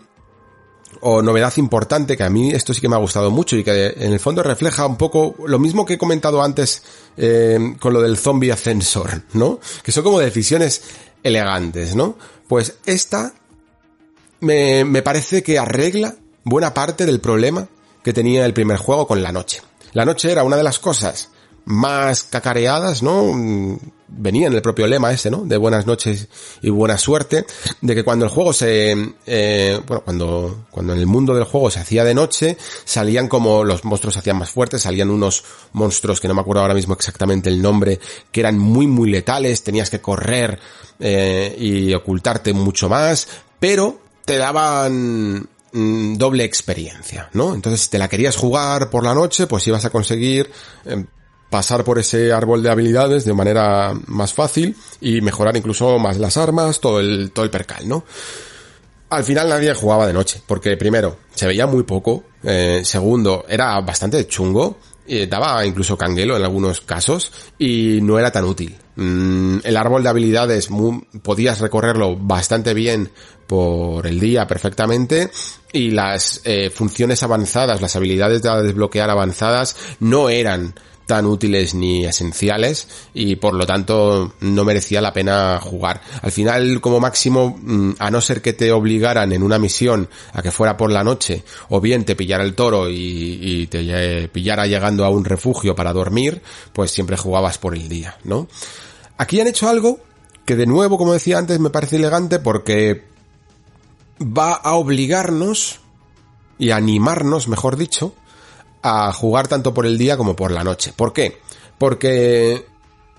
o novedad importante, que a mí esto sí que me ha gustado mucho y que en el fondo refleja un poco lo mismo que he comentado antes eh, con lo del zombie ascensor, ¿no? Que son como decisiones elegantes, ¿no? Pues esta me, parece que arregla buena parte del problema que tenía el primer juego con la noche. La noche era una de las cosas más cacareadas, ¿no? venía en el propio lema ese, ¿no? De buenas noches y buena suerte, de que cuando el juego se, eh, bueno, cuando, cuando en el mundo del juego se hacía de noche, salían como los monstruos hacían más fuertes, salían unos monstruos que no me acuerdo ahora mismo exactamente el nombre, que eran muy, muy letales, tenías que correr eh, y ocultarte mucho más, pero te daban mm, doble experiencia, ¿no? Entonces, si te la querías jugar por la noche, pues ibas a conseguir em, pasar por ese árbol de habilidades de manera más fácil y mejorar incluso más las armas, todo el, todo el percal, ¿no? Al final nadie jugaba de noche, porque primero, se veía muy poco, eh, segundo, era bastante chungo, daba incluso canguelo en algunos casos y no era tan útil. Mm, el árbol de habilidades podías recorrerlo bastante bien por el día perfectamente y las eh, funciones avanzadas, las habilidades de desbloquear avanzadas no eran tan útiles ni esenciales y por lo tanto no merecía la pena jugar. Al final, como máximo, mm, a no ser que te obligaran en una misión a que fuera por la noche o bien te pillara el toro y, te pillara llegando a un refugio para dormir, pues siempre jugabas por el día, ¿no? Aquí han hecho algo que de nuevo, como decía antes, me parece elegante porque va a obligarnos y animarnos, mejor dicho, a jugar tanto por el día como por la noche. ¿Por qué? Porque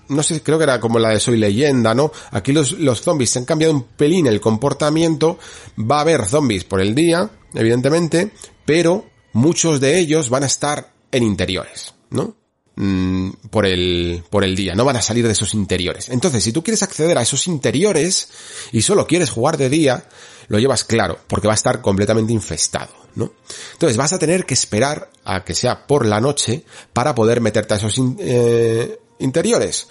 no sé, creo que era como la de Soy Leyenda, ¿no? Aquí los, los, zombies se han cambiado un pelín el comportamiento. Va a haber zombies por el día, evidentemente, pero muchos de ellos van a estar en interiores, ¿no? Mm, por, el, por el día, no van a salir de esos interiores. Entonces, si tú quieres acceder a esos interiores y solo quieres jugar de día, lo llevas claro, porque va a estar completamente infestado, ¿no? Entonces vas a tener que esperar a que sea por la noche para poder meterte a esos eh, interiores,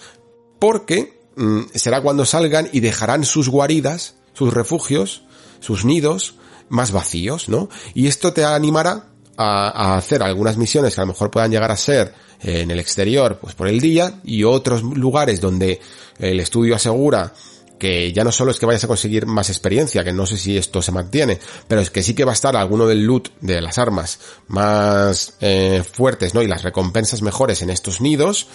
porque mm, será cuando salgan y dejarán sus guaridas, sus refugios, sus nidos más vacíos, ¿no? Y esto te animará a, hacer algunas misiones que a lo mejor puedan llegar a ser eh, en el exterior, pues por el día, y otros lugares donde el estudio asegura que ya no solo es que vayas a conseguir más experiencia, que no sé si esto se mantiene, pero es que sí que va a estar alguno del loot de las armas más eh, fuertes, ¿no? Y las recompensas mejores en estos nidos,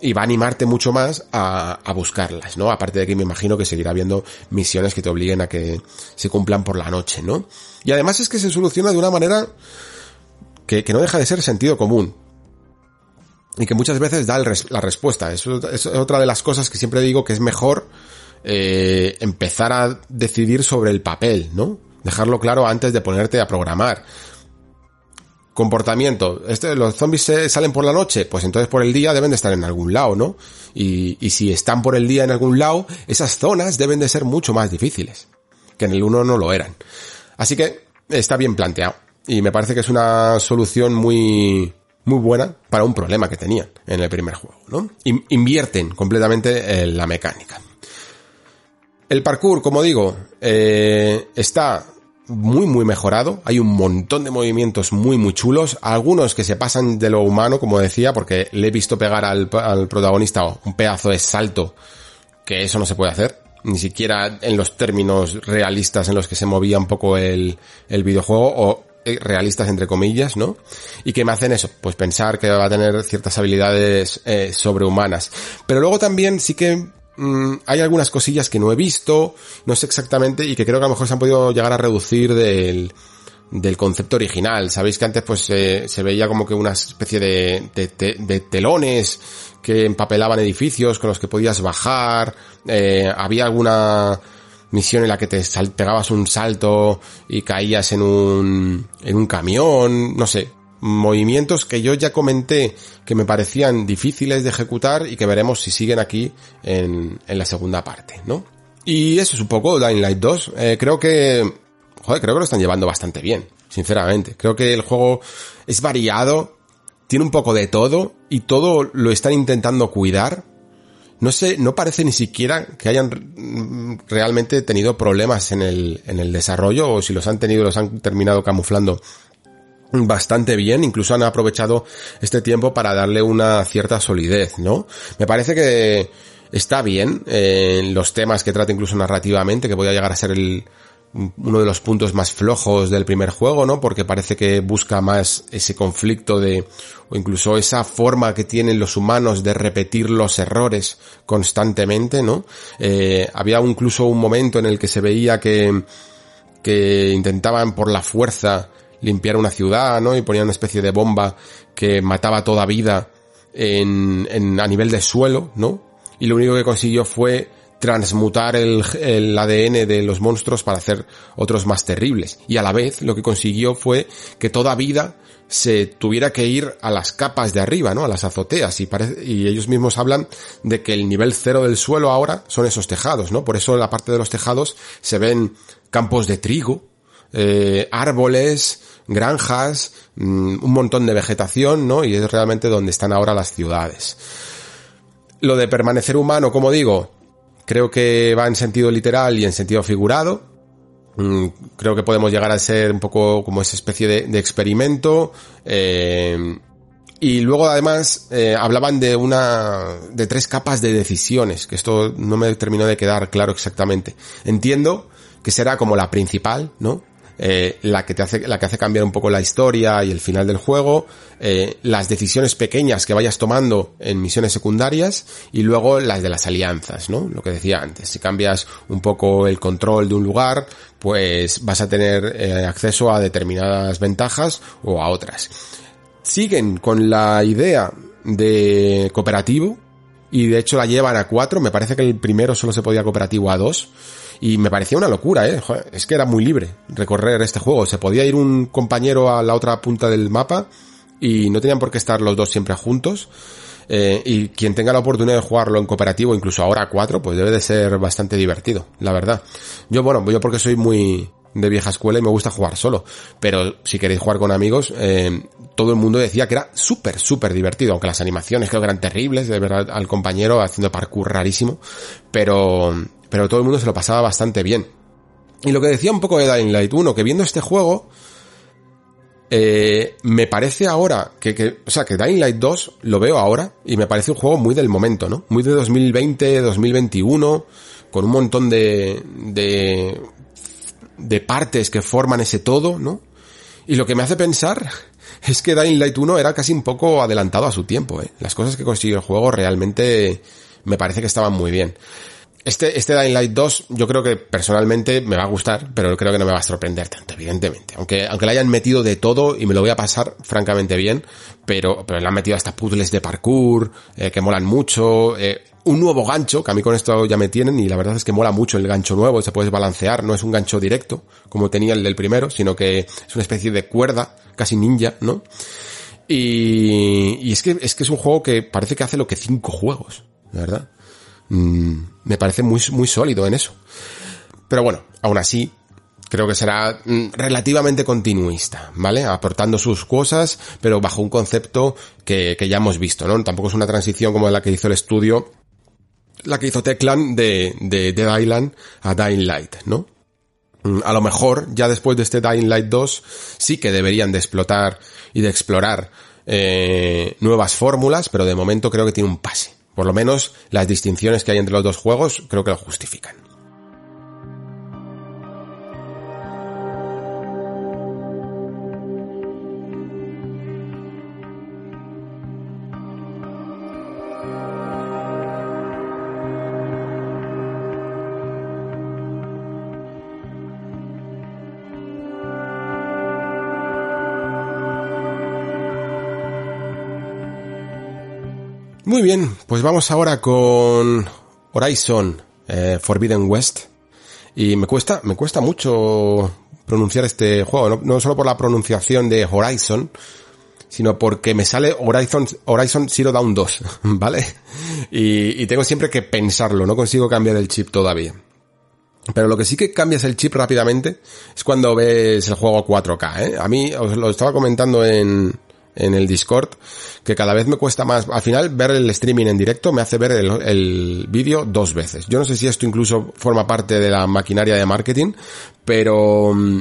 y va a animarte mucho más a, buscarlas, ¿no? Aparte de que me imagino que seguirá habiendo misiones que te obliguen a que se cumplan por la noche, ¿no? Y además es que se soluciona de una manera que, no deja de ser sentido común, y que muchas veces da la respuesta. Es, es, otra de las cosas que siempre digo que es mejor eh, empezar a decidir sobre el papel, ¿no? Dejarlo claro antes de ponerte a programar. Comportamiento. Este, ¿Los zombies salen por la noche? Pues entonces por el día deben de estar en algún lado, ¿no? Y, y si están por el día en algún lado, esas zonas deben de ser mucho más difíciles. Que en el 1 no lo eran. Así que está bien planteado. Y me parece que es una solución muy, muy buena para un problema que tenía en el primer juego, ¿no? invierten completamente la mecánica. El parkour, como digo, eh, está muy muy mejorado, hay un montón de movimientos muy muy chulos, algunos que se pasan de lo humano, como decía, porque le he visto pegar al, al protagonista un pedazo de salto, que eso no se puede hacer, ni siquiera en los términos realistas en los que se movía un poco el, el videojuego, o eh, realistas entre comillas, ¿no? Y que me hacen eso, pues pensar que va a tener ciertas habilidades eh, sobrehumanas. Pero luego también sí que mm, hay algunas cosillas que no he visto, no sé exactamente, y que creo que a lo mejor se han podido llegar a reducir del, del concepto original. Sabéis que antes pues eh, se veía como que una especie de, de, telones que empapelaban edificios con los que podías bajar, había alguna misión en la que te pegabas un salto y caías en un, en un camión, no sé. Movimientos que yo ya comenté que me parecían difíciles de ejecutar y que veremos si siguen aquí en, en la segunda parte, ¿no? Y eso es un poco Dying Light 2. Eh, creo que, joder, creo que lo están llevando bastante bien, sinceramente. Creo que el juego es variado, tiene un poco de todo y todo lo están intentando cuidar no sé, no parece ni siquiera que hayan mm, realmente tenido problemas en el, en el desarrollo o si los han tenido los han terminado camuflando bastante bien, incluso han aprovechado este tiempo para darle una cierta solidez, ¿no? Me parece que está bien eh, en los temas que trata incluso narrativamente, que voy a llegar a ser el, uno de los puntos más flojos del primer juego, ¿no? Porque parece que busca más ese conflicto de, o incluso esa forma que tienen los humanos de repetir los errores constantemente, ¿no? Eh, había incluso un momento en el que se veía que, que intentaban por la fuerza limpiar una ciudad, ¿no? Y ponían una especie de bomba que mataba toda vida en, en, a nivel de suelo, ¿no? Y lo único que consiguió fue transmutar el, ADN de los monstruos para hacer otros más terribles. Y a la vez lo que consiguió fue que toda vida se tuviera que ir a las capas de arriba, ¿no? A las azoteas. Y, y ellos mismos hablan de que el nivel cero del suelo ahora son esos tejados, ¿no? Por eso en la parte de los tejados se ven campos de trigo, eh, árboles, granjas, mm, un montón de vegetación, ¿no? Y es realmente donde están ahora las ciudades. Lo de permanecer humano, como digo, Creo que va en sentido literal y en sentido figurado. Mm, creo que podemos llegar a ser un poco como esa especie de, experimento. Eh, y luego además eh, hablaban de una de tres capas de decisiones, que esto no me terminó de quedar claro exactamente. Entiendo que será como la principal, ¿no? Eh, la que te hace, la que hace cambiar un poco la historia y el final del juego, eh, las decisiones pequeñas que vayas tomando en misiones secundarias y luego las de las alianzas, ¿no? Lo que decía antes, si cambias un poco el control de un lugar, pues vas a tener eh, acceso a determinadas ventajas o a otras. Siguen con la idea de cooperativo y de hecho la llevan a cuatro, me parece que el primero solo se podía cooperativo a dos y me parecía una locura, ¿eh? es que era muy libre recorrer este juego. Se podía ir un compañero a la otra punta del mapa y no tenían por qué estar los dos siempre juntos. Eh, y quien tenga la oportunidad de jugarlo en cooperativo, incluso ahora a cuatro, pues debe de ser bastante divertido, la verdad. Yo, bueno, yo porque soy muy, de vieja escuela y me gusta jugar solo. Pero si queréis jugar con amigos, eh, todo el mundo decía que era súper, súper divertido, aunque las animaciones creo que eran terribles, de verdad, al, compañero haciendo parkour rarísimo. Pero, pero todo el mundo se lo pasaba bastante bien. Y lo que decía un poco de Dying Light 1, que viendo este juego, eh, me parece ahora que, o sea, que Dying Light 2 lo veo ahora y me parece un juego muy del momento, ¿no? Muy de 2020, 2021, con un montón de, de, de partes que forman ese todo, ¿no? Y lo que me hace pensar <laughs> es que Dying Light 1 era casi un poco adelantado a su tiempo, ¿eh? Las cosas que consiguió el juego realmente me parece que estaban muy bien. Este, este Dying Light 2, yo creo que personalmente me va a gustar, pero creo que no me va a sorprender tanto, evidentemente. Aunque, aunque le hayan metido de todo y me lo voy a pasar francamente bien, pero, pero le han metido hasta puzzles de parkour, eh, que molan mucho, eh, un nuevo gancho, que a mí con esto ya me tienen, y la verdad es que mola mucho el gancho nuevo, se puede balancear, no es un gancho directo, como tenía el del primero, sino que es una especie de cuerda, casi ninja, ¿no? Y, y es que, es que es un juego que parece que hace lo que cinco juegos, ¿verdad? Mm, me parece muy, muy sólido en eso. Pero bueno, aún así, creo que será mm, relativamente continuista, ¿vale? Aportando sus cosas, pero bajo un concepto que, ya hemos visto, ¿no? Tampoco es una transición como la que hizo el estudio, la que hizo Teclan de, de, Island a Dying Light, ¿no? Mm, a lo mejor, ya después de este Dying Light 2, sí que deberían de explotar y de explorar eh, nuevas fórmulas, pero de momento creo que tiene un pase. Por lo menos las distinciones que hay entre los dos juegos creo que lo justifican. Muy bien, pues vamos ahora con Horizon eh, Forbidden West. Y me cuesta, me cuesta mucho pronunciar este juego, no, solo por la pronunciación de Horizon, sino porque me sale Horizon, Horizon Zero Dawn 2, <laughs> ¿vale? Y, tengo siempre que pensarlo, no consigo cambiar el chip todavía. Pero lo que sí que cambias el chip rápidamente es cuando ves el juego 4K, ¿eh? A mí os lo estaba comentando en, en el Discord, que cada vez me cuesta más. Al final, ver el streaming en directo me hace ver el, vídeo dos veces. Yo no sé si esto incluso forma parte de la maquinaria de marketing, pero mm,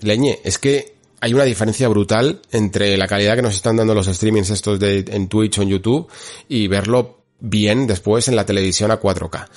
leñe, es que hay una diferencia brutal entre la calidad que nos están dando los streamings estos de, en Twitch o en YouTube y verlo bien después en la televisión a 4K.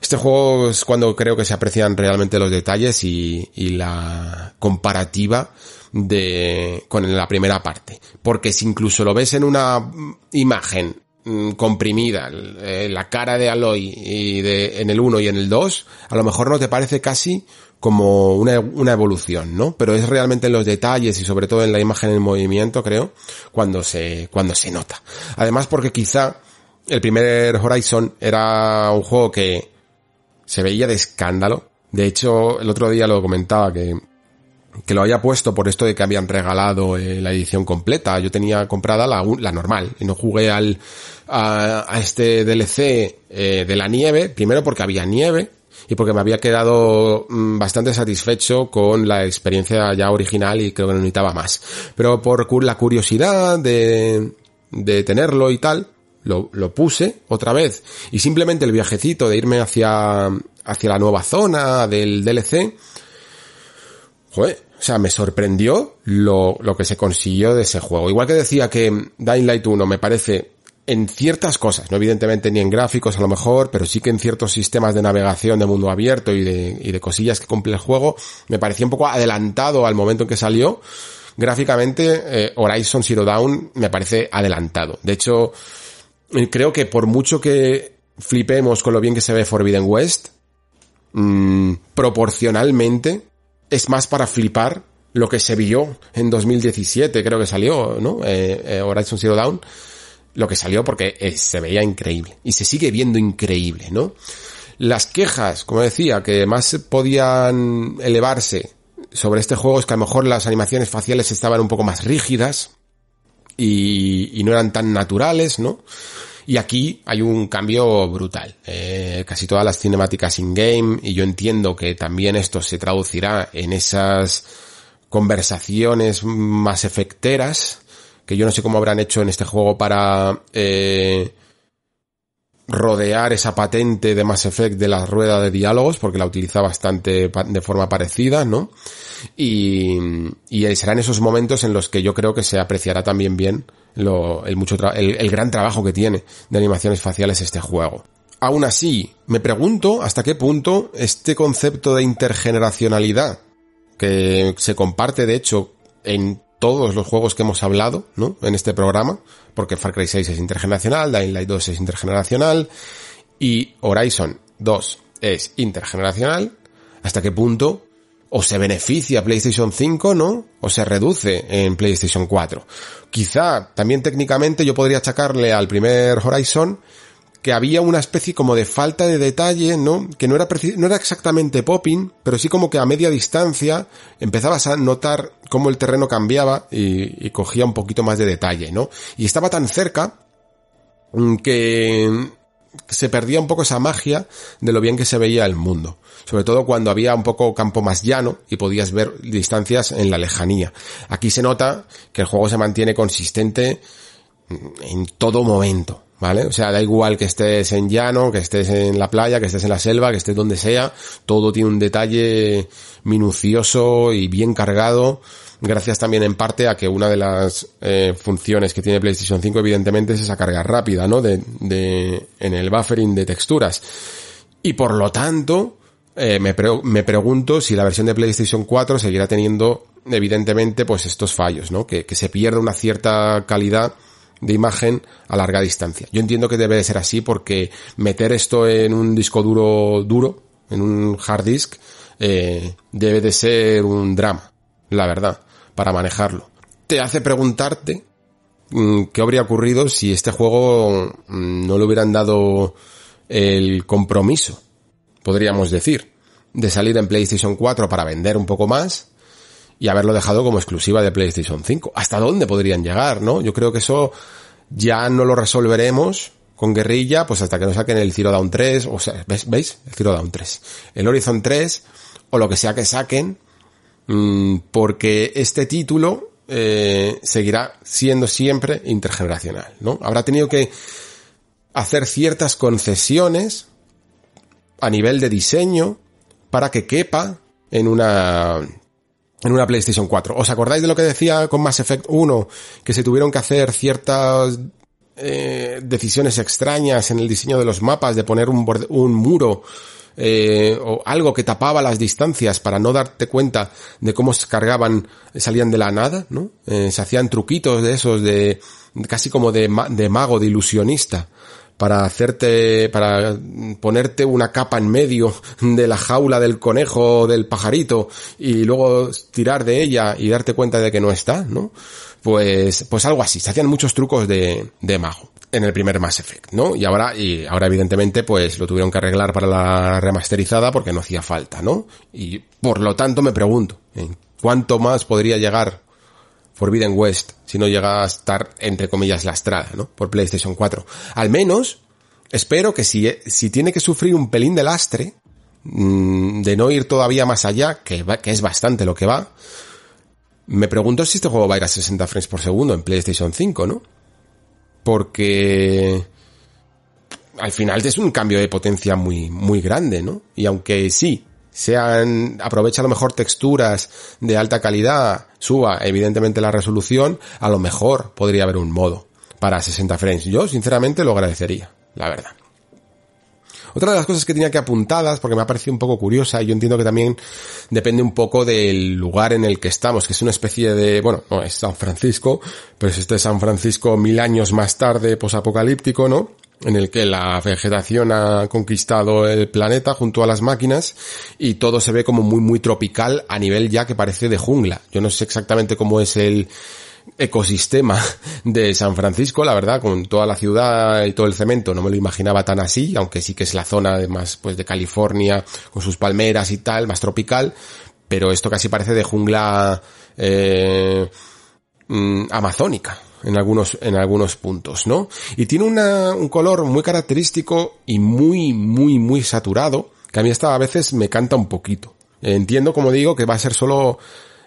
Este juego es cuando creo que se aprecian realmente los detalles y la comparativa de, con la primera parte. Porque si incluso lo ves en una imagen mm, comprimida, eh, la cara de Aloy y de, en el 1 y en el 2, a lo mejor no te parece casi como una, una, evolución, ¿no? Pero es realmente en los detalles y sobre todo en la imagen en movimiento, creo, cuando se, cuando se nota. Además porque quizá el primer Horizon era un juego que se veía de escándalo. De hecho, el otro día lo comentaba que que lo haya puesto por esto de que habían regalado eh, la edición completa. Yo tenía comprada la, la normal y no jugué al, a, este DLC eh, de la nieve, primero porque había nieve y porque me había quedado mm, bastante satisfecho con la experiencia ya original y creo que no necesitaba más. Pero por la curiosidad de, de tenerlo y tal, lo, lo, puse otra vez y simplemente el viajecito de irme hacia, hacia la nueva zona del DLC, joder, o sea, me sorprendió lo, que se consiguió de ese juego. Igual que decía que Dying Light 1 me parece en ciertas cosas, no evidentemente ni en gráficos a lo mejor, pero sí que en ciertos sistemas de navegación de mundo abierto y de, cosillas que cumple el juego, me parecía un poco adelantado al momento en que salió. Gráficamente, eh, Horizon Zero Dawn me parece adelantado. De hecho, eh, creo que por mucho que flipemos con lo bien que se ve Forbidden West, mm, proporcionalmente es más para flipar lo que se vio en 2017, creo que salió, ¿no? Eh, eh, Horizon Zero Dawn, lo que salió porque eh, se veía increíble y se sigue viendo increíble, ¿no? Las quejas, como decía, que más podían elevarse sobre este juego es que a lo mejor las animaciones faciales estaban un poco más rígidas y, y no eran tan naturales, ¿no? Y aquí hay un cambio brutal. Eh, casi todas las cinemáticas in-game, y yo entiendo que también esto se traducirá en esas conversaciones más efecteras, que yo no sé cómo habrán hecho en este juego para eh, rodear esa patente de más efecto de la rueda de diálogos, porque la utiliza bastante de forma parecida, ¿no? Y, y serán esos momentos en los que yo creo que se apreciará también bien el, mucho el, gran trabajo que tiene de animaciones faciales este juego. Aún así, me pregunto hasta qué punto este concepto de intergeneracionalidad, que se comparte de hecho en todos los juegos que hemos hablado, ¿no? En este programa, porque Far Cry 6 es intergeneracional, Dying Light 2 es intergeneracional y Horizon 2 es intergeneracional, hasta qué punto o se beneficia PlayStation 5, ¿no? O se reduce en PlayStation 4. Quizá también técnicamente yo podría achacarle al primer Horizon que había una especie como de falta de detalle, ¿no? Que no era, no era exactamente popping, pero sí como que a media distancia empezabas a notar cómo el terreno cambiaba y, y cogía un poquito más de detalle, ¿no? Y estaba tan cerca mm, que se perdía un poco esa magia de lo bien que se veía el mundo. Sobre todo cuando había un poco campo más llano y podías ver distancias en la lejanía. Aquí se nota que el juego se mantiene consistente en todo momento. ¿Vale? O sea, da igual que estés en llano, que estés en la playa, que estés en la selva, que estés donde sea, todo tiene un detalle minucioso y bien cargado gracias también en parte a que una de las eh, funciones que tiene PlayStation 5 evidentemente es esa carga rápida, ¿no? De, de, en el buffering de texturas. Y por lo tanto, eh, me, pregunto si la versión de PlayStation 4 seguirá teniendo evidentemente pues estos fallos, ¿no? Que, se pierda una cierta calidad de imagen a larga distancia. Yo entiendo que debe de ser así porque meter esto en un disco duro duro, en un hard disk, eh, debe de ser un drama, la verdad para manejarlo. Te hace preguntarte mm, qué habría ocurrido si este juego mm, no le hubieran dado el compromiso, podríamos decir, de salir en PlayStation 4 para vender un poco más y haberlo dejado como exclusiva de PlayStation 5. ¿Hasta dónde podrían llegar, no? Yo creo que eso ya no lo resolveremos con guerrilla, pues hasta que nos saquen el Zero Down 3, o sea, ¿veis? El Zero Down 3. El Horizon 3, o lo que sea que saquen, Mm, porque este título eh, seguirá siendo siempre intergeneracional, ¿no? Habrá tenido que hacer ciertas concesiones a nivel de diseño para que quepa en una en una PlayStation 4. ¿Os acordáis de lo que decía con Mass Effect 1? Que se tuvieron que hacer ciertas eh, decisiones extrañas en el diseño de los mapas, de poner un, un muro eh, o algo que tapaba las distancias para no darte cuenta de cómo se cargaban, salían de la nada, ¿no? Eh, se hacían truquitos de esos de casi como de, de mago, de ilusionista para hacerte, para ponerte una capa en medio de la jaula del conejo del pajarito y luego tirar de ella y darte cuenta de que no está, ¿no? Pues, pues algo así, se hacían muchos trucos de, de mago en el primer Mass Effect, ¿no? Y ahora, y ahora evidentemente, pues lo tuvieron que arreglar para la remasterizada porque no hacía falta, ¿no? Y por lo tanto me pregunto, ¿en cuánto más podría llegar Forbidden West si no llega a estar, entre comillas, lastrada, ¿no? Por PlayStation 4. Al menos, espero que si, si tiene que sufrir un pelín de lastre, mm, de no ir todavía más allá, que, que es bastante lo que va, me pregunto si este juego va a ir a 60 frames por segundo en PlayStation 5, ¿no? Porque al final es un cambio de potencia muy, muy grande, ¿no? Y aunque sí, sean, aprovecha a lo mejor texturas de alta calidad, suba evidentemente la resolución, a lo mejor podría haber un modo para 60 frames. Yo sinceramente lo agradecería, la verdad. Otra de las cosas que tenía que apuntadas, porque me ha parecido un poco curiosa, y yo entiendo que también depende un poco del lugar en el que estamos, que es una especie de, bueno, no es San Francisco, pero es este San Francisco mil años más tarde, posapocalíptico, ¿no? en el que la vegetación ha conquistado el planeta junto a las máquinas y todo se ve como muy muy tropical a nivel ya que parece de jungla. Yo no sé exactamente cómo es el ecosistema de San Francisco, la verdad, con toda la ciudad y todo el cemento, no me lo imaginaba tan así, aunque sí que es la zona más pues de California, con sus palmeras y tal, más tropical, pero esto casi parece de jungla eh, mm, amazónica en algunos en algunos puntos, ¿no? Y tiene un color muy característico y muy muy muy saturado, que a mí esta a veces me canta un poquito. Entiendo, como digo, que va a ser solo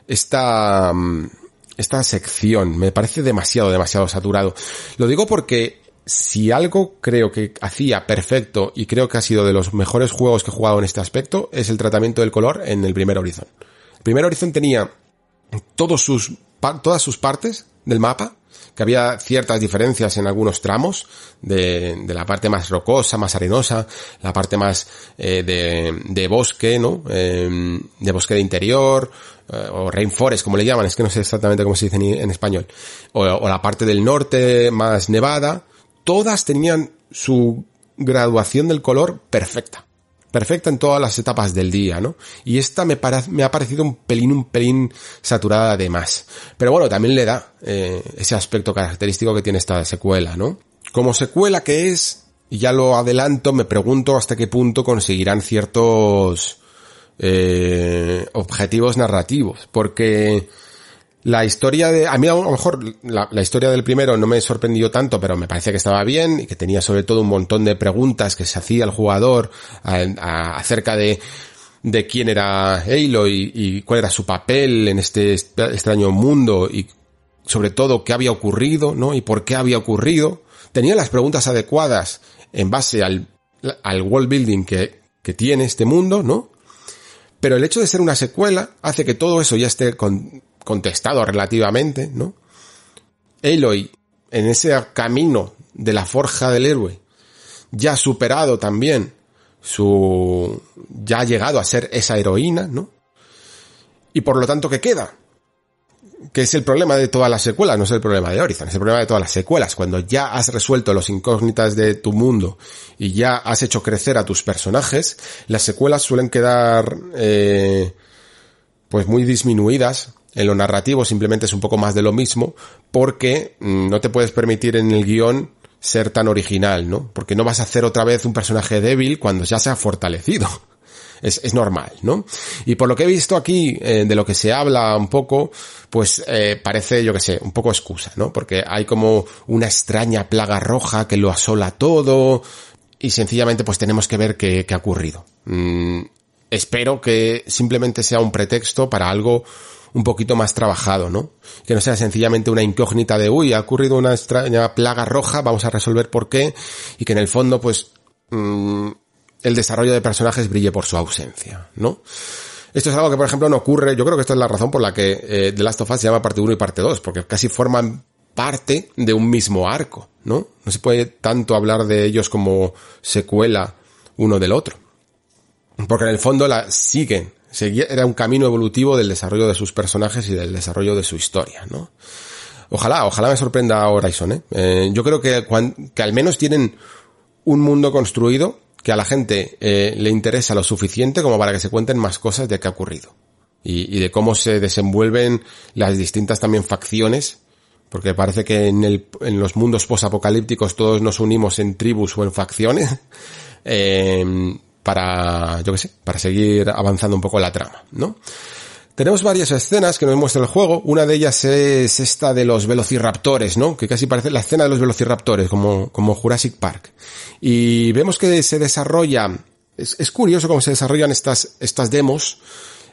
esta mm, esta sección. Me parece demasiado, demasiado saturado. Lo digo porque si algo creo que hacía perfecto y creo que ha sido de los mejores juegos que he jugado en este aspecto, es el tratamiento del color en el primer horizonte El primer Horizon tenía todos sus, todas sus partes del mapa que había ciertas diferencias en algunos tramos de, la parte más rocosa, más arenosa, la parte más eh, de, bosque, ¿no? Em, de bosque de interior, eh, o rainforest, como le llaman, es que no sé exactamente cómo se dice en, español, o la parte del norte más nevada, todas tenían su graduación del color perfecta perfecta en todas las etapas del día, ¿no? Y esta me, ha parecido un pelín, un pelín saturada de más. Pero bueno, también le da eh, ese aspecto característico que tiene esta secuela, ¿no? Como secuela que es, ya lo adelanto, me pregunto hasta qué punto conseguirán ciertos eh, objetivos narrativos, porque la historia de, a mí a lo mejor la, historia del primero no me sorprendió tanto, pero me parece que estaba bien y que tenía sobre todo un montón de preguntas que se hacía el jugador acerca de, de quién era Halo y, cuál era su papel en este extraño mundo y sobre todo qué había ocurrido, ¿no? Y por qué había ocurrido. Tenía las preguntas adecuadas en base al, al world building que, que tiene este mundo, ¿no? Pero el hecho de ser una secuela hace que todo eso ya esté con, contestado relativamente, ¿no? Aloy, en ese camino de la forja del héroe, ya ha superado también su... ya ha llegado a ser esa heroína, ¿no? Y por lo tanto, ¿qué queda? Que es el problema de todas las secuelas, no es el problema de Horizon, es el problema de todas las secuelas. Cuando ya has resuelto los incógnitas de tu mundo y ya has hecho crecer a tus personajes, las secuelas suelen quedar eh, pues muy disminuidas en lo narrativo simplemente es un poco más de lo mismo, porque mm, no te puedes permitir en el guión ser tan original, ¿no? Porque no vas a hacer otra vez un personaje débil cuando ya se ha fortalecido. <laughs> Es, normal, ¿no? Y por lo que he visto aquí, eh, de lo que se habla un poco, pues eh, parece, yo que sé, un poco excusa, ¿no? Porque hay como una extraña plaga roja que lo asola todo y sencillamente pues tenemos que ver qué, ha ocurrido. Mm, espero que simplemente sea un pretexto para algo un poquito más trabajado, ¿no? Que no sea sencillamente una incógnita de, uy, ha ocurrido una extraña plaga roja, vamos a resolver por qué, y que en el fondo, pues, mm, el desarrollo de personajes brille por su ausencia, ¿no? Esto es algo que, por ejemplo, no ocurre, yo creo que esta es la razón por la que eh, The Last of Us se llama parte 1 y parte 2, porque casi forman parte de un mismo arco, ¿no? No se puede tanto hablar de ellos como secuela uno del otro. Porque en el fondo la siguen Seguía, era un camino evolutivo del desarrollo de sus personajes y del desarrollo de su historia, ¿no? Ojalá, ojalá me sorprenda Horizon, ¿eh? ¿eh? yo creo que, que al menos tienen un mundo construido que a la gente eh, le interesa lo suficiente como para que se cuenten más cosas de qué ha ocurrido. Y, de cómo se desenvuelven las distintas también facciones, porque parece que en, el, en los mundos posapocalípticos todos nos unimos en tribus o en facciones, <laughs> eh, para, yo qué sé, para seguir avanzando un poco la trama, ¿no? Tenemos varias escenas que nos muestra el juego. Una de ellas es esta de los velociraptores, ¿no? Que casi parece la escena de los velociraptores, como, como Jurassic Park. Y vemos que se desarrolla, es, curioso cómo se desarrollan estas, estas demos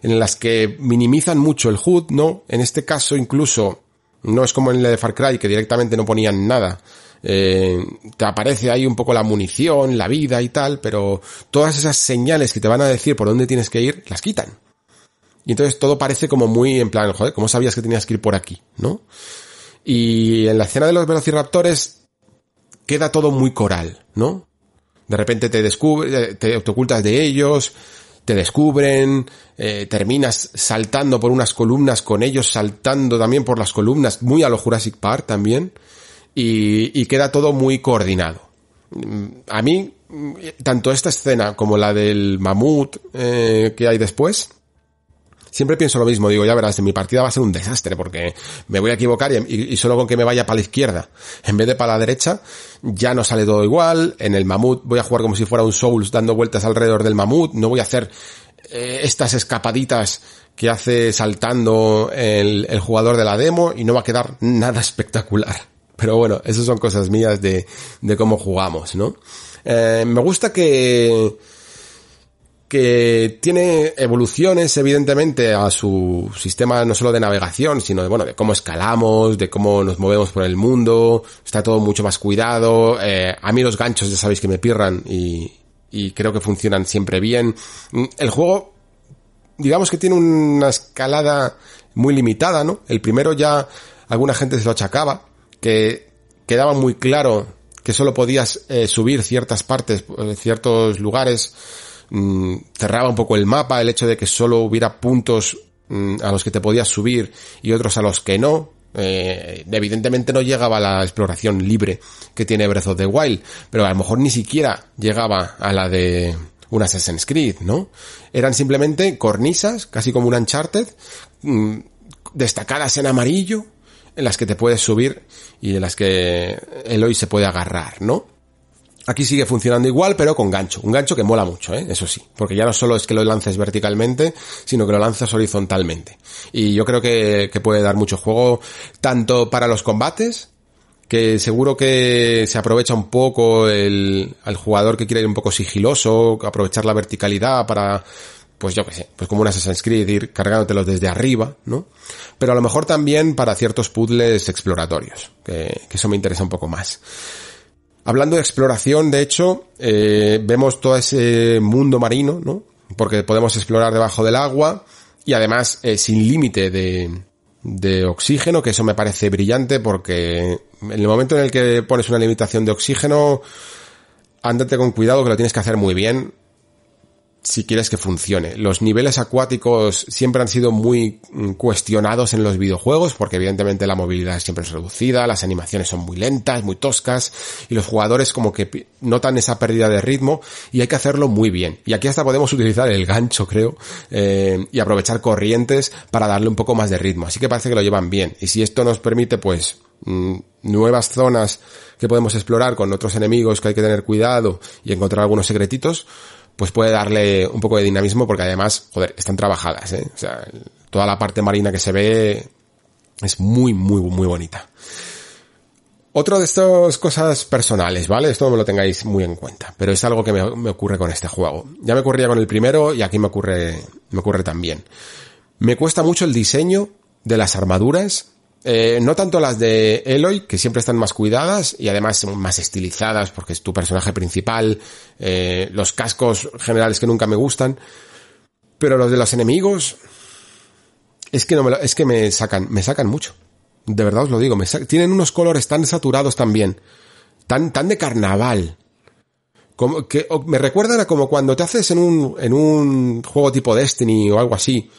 en las que minimizan mucho el HUD, ¿no? En este caso incluso no es como en la de Far Cry que directamente no ponían nada eh, te aparece ahí un poco la munición, la vida y tal, pero todas esas señales que te van a decir por dónde tienes que ir, las quitan. Y entonces todo parece como muy en plan, joder, ¿cómo sabías que tenías que ir por aquí? ¿No? Y en la escena de los velociraptores queda todo muy coral, ¿no? De repente te descubre, eh, te, ocultas de ellos, te descubren, eh, terminas saltando por unas columnas con ellos, saltando también por las columnas, muy a lo Jurassic Park también y, queda todo muy coordinado. A mí, tanto esta escena como la del mamut eh, que hay después, siempre pienso lo mismo, digo, ya verás, mi partida va a ser un desastre porque me voy a equivocar y, solo con que me vaya para la izquierda en vez de para la derecha, ya no sale todo igual, en el mamut voy a jugar como si fuera un Souls dando vueltas alrededor del mamut, no voy a hacer eh, estas escapaditas que hace saltando el, el jugador de la demo y no va a quedar nada espectacular. Pero bueno, esas son cosas mías de, de cómo jugamos, ¿no? Eh, me gusta que que tiene evoluciones evidentemente a su sistema no solo de navegación, sino de bueno, de cómo escalamos, de cómo nos movemos por el mundo, está todo mucho más cuidado, eh, a mí los ganchos ya sabéis que me pirran y, y creo que funcionan siempre bien. Mm, el juego, digamos que tiene una escalada muy limitada, ¿no? El primero ya alguna gente se lo achacaba, que quedaba muy claro que solo podías eh, subir ciertas partes, eh, ciertos lugares, mm, cerraba un poco el mapa, el hecho de que solo hubiera puntos mm, a los que te podías subir y otros a los que no. Eh, evidentemente no llegaba a la exploración libre que tiene Breath of the Wild, pero a lo mejor ni siquiera llegaba a la de un Assassin's Creed, ¿no? Eran simplemente cornisas, casi como un Uncharted, mm, destacadas en amarillo, en las que te puedes subir y en las que hoy se puede agarrar, ¿no? Aquí sigue funcionando igual, pero con gancho. Un gancho que mola mucho, ¿eh? eso sí. Porque ya no solo es que lo lances verticalmente, sino que lo lanzas horizontalmente. Y yo creo que, puede dar mucho juego tanto para los combates, que seguro que se aprovecha un poco el, al jugador que quiere ir un poco sigiloso, aprovechar la verticalidad para, pues yo qué sé, pues como un Assassin's Creed, ir cargándotelos desde arriba, ¿no? pero a lo mejor también para ciertos puzzles exploratorios, que, eso me interesa un poco más. Hablando de exploración, de hecho, eh, vemos todo ese mundo marino, ¿no? Porque podemos explorar debajo del agua y además eh, sin límite de, de oxígeno, que eso me parece brillante porque en el momento en el que pones una limitación de oxígeno, ándate con cuidado que lo tienes que hacer muy bien si quieres que funcione. Los niveles acuáticos siempre han sido muy mm, cuestionados en los videojuegos porque evidentemente la movilidad siempre es reducida, las animaciones son muy lentas, muy toscas y los jugadores como que notan esa pérdida de ritmo y hay que hacerlo muy bien. Y aquí hasta podemos <laughs> utilizar el gancho creo eh, y aprovechar corrientes para darle un poco más de ritmo. Así que parece que lo llevan bien. Y si esto nos permite pues mm, nuevas zonas que podemos explorar con otros enemigos que hay que tener cuidado y encontrar algunos secretitos, pues puede darle un poco de dinamismo porque además, joder, están trabajadas, ¿eh? O sea, toda la parte marina que se ve es muy, muy, muy bonita. Otro de estas cosas personales, ¿vale? Esto no me lo tengáis muy en cuenta, pero es algo que me, me, ocurre con este juego. Ya me ocurría con el primero y aquí me ocurre, me ocurre también. Me cuesta mucho el diseño de las armaduras eh, no tanto las de Eloy, que siempre están más cuidadas y además más estilizadas porque es tu personaje principal, eh, los cascos generales que nunca me gustan, pero los de los enemigos es que no me es que me sacan, me sacan mucho. De verdad os lo digo, tienen unos colores tan saturados también, tan tan de carnaval. Como que me recuerdan a como cuando te haces en un en un juego tipo Destiny o algo así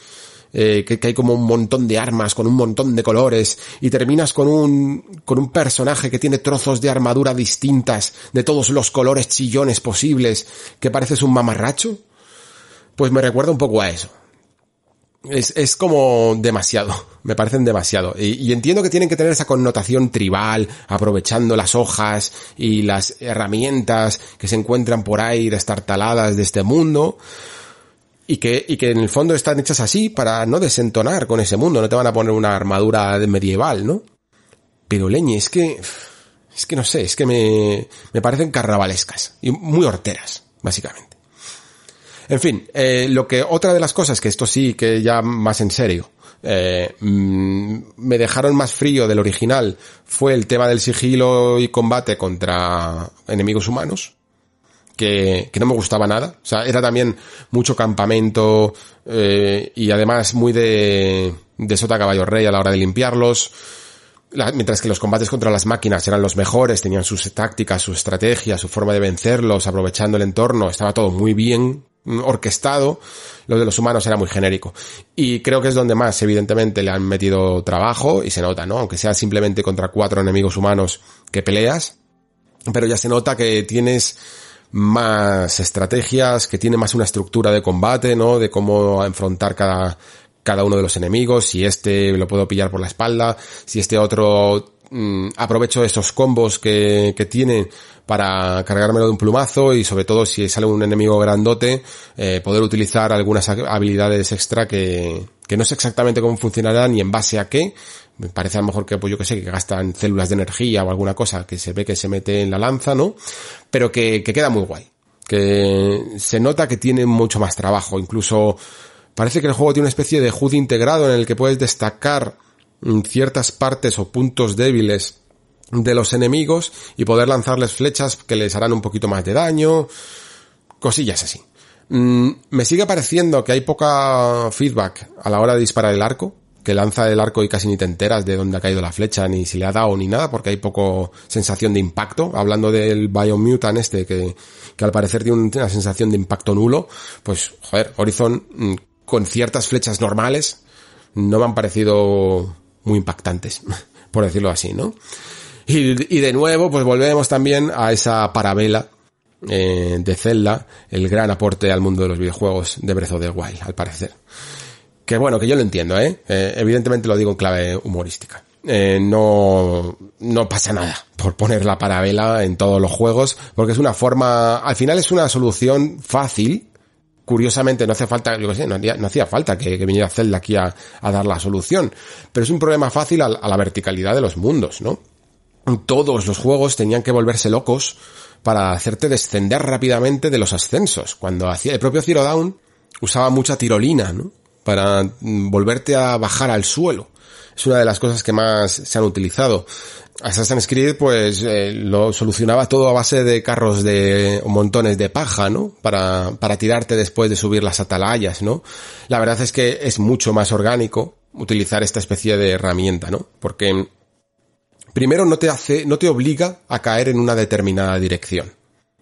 eh, que, hay como un montón de armas, con un montón de colores, y terminas con un, con un personaje que tiene trozos de armadura distintas, de todos los colores chillones posibles, que pareces un mamarracho, pues me recuerda un poco a eso. Es, es, como demasiado, <laughs> me parecen demasiado. Y, y, entiendo que tienen que tener esa connotación tribal, aprovechando las hojas y las herramientas que se encuentran por ahí destartaladas de este mundo, y que, y que en el fondo están hechas así para no desentonar con ese mundo, no te van a poner una armadura medieval, ¿no? Pero leñe, es que, es que no sé, es que me, parecen carnavalescas y muy horteras, básicamente. En fin, eh, lo que otra de las cosas que esto sí que ya más en serio eh, mm, me dejaron más frío del original fue el tema del sigilo y combate contra enemigos humanos que, no me gustaba nada. O sea, era también mucho campamento eh, y además muy de, de sota caballo rey a la hora de limpiarlos. mientras que los combates contra las máquinas eran los mejores, tenían sus tácticas, su estrategia, su forma de vencerlos, aprovechando el entorno, estaba todo muy bien mm, orquestado, lo de los humanos era muy genérico. Y creo que es donde más, evidentemente, le han metido trabajo y se nota, ¿no? Aunque sea simplemente contra cuatro enemigos humanos que peleas, pero ya se nota que tienes más estrategias, que tiene más una estructura de combate, ¿no? De cómo enfrentar cada, cada uno de los enemigos, si este lo puedo pillar por la espalda, si este otro mm, aprovecho esos combos que, que tiene para cargármelo de un plumazo y sobre todo si sale un enemigo grandote, eh, poder utilizar algunas habilidades extra que, que no sé exactamente cómo funcionarán ni en base a qué, me parece a lo mejor que, pues yo que sé, que gastan células de energía o alguna cosa que se ve que se mete en la lanza, ¿no? Pero que, queda muy guay. Que se nota que tiene mucho más trabajo. Incluso parece que el juego tiene una especie de HUD integrado en el que puedes destacar mm, ciertas partes o puntos débiles de los enemigos y poder lanzarles flechas que les harán un poquito más de daño, cosillas así. Mm, me sigue pareciendo que hay poca feedback a la hora de disparar el arco, que lanza el arco y casi ni te enteras de dónde ha caído la flecha, ni si le ha dado ni nada, porque hay poco sensación de impacto. Hablando del Biomutant este, que, al parecer tiene una sensación de impacto nulo, pues, joder, Horizon mm, con ciertas flechas normales no me han parecido muy impactantes, <laughs> por decirlo así, ¿no? Y, de nuevo, pues volvemos también a esa parabela eh, de Zelda, el gran aporte al mundo de los videojuegos de Brezo de the Wild, al parecer. Que bueno, que yo lo entiendo, ¿eh? eh evidentemente lo digo en clave humorística. Eh, no, no pasa nada por poner la parabela en todos los juegos, porque es una forma, al final es una solución fácil. Curiosamente, no hace falta, yo no, hacía falta que, viniera Zelda aquí a, a, dar la solución. Pero es un problema fácil a, la verticalidad de los mundos, ¿no? Todos los juegos tenían que volverse locos para hacerte descender rápidamente de los ascensos. Cuando hacía el propio Zero Down usaba mucha tirolina, ¿no? para mm, volverte a bajar al suelo. Es una de las cosas que más se han utilizado. Assassin's Creed pues eh, lo solucionaba todo a base de carros de montones de paja, ¿no? Para, para tirarte después de subir las atalayas, ¿no? La verdad es que es mucho más orgánico utilizar esta especie de herramienta, ¿no? Porque mm, primero no te hace, no te obliga a caer en una determinada dirección.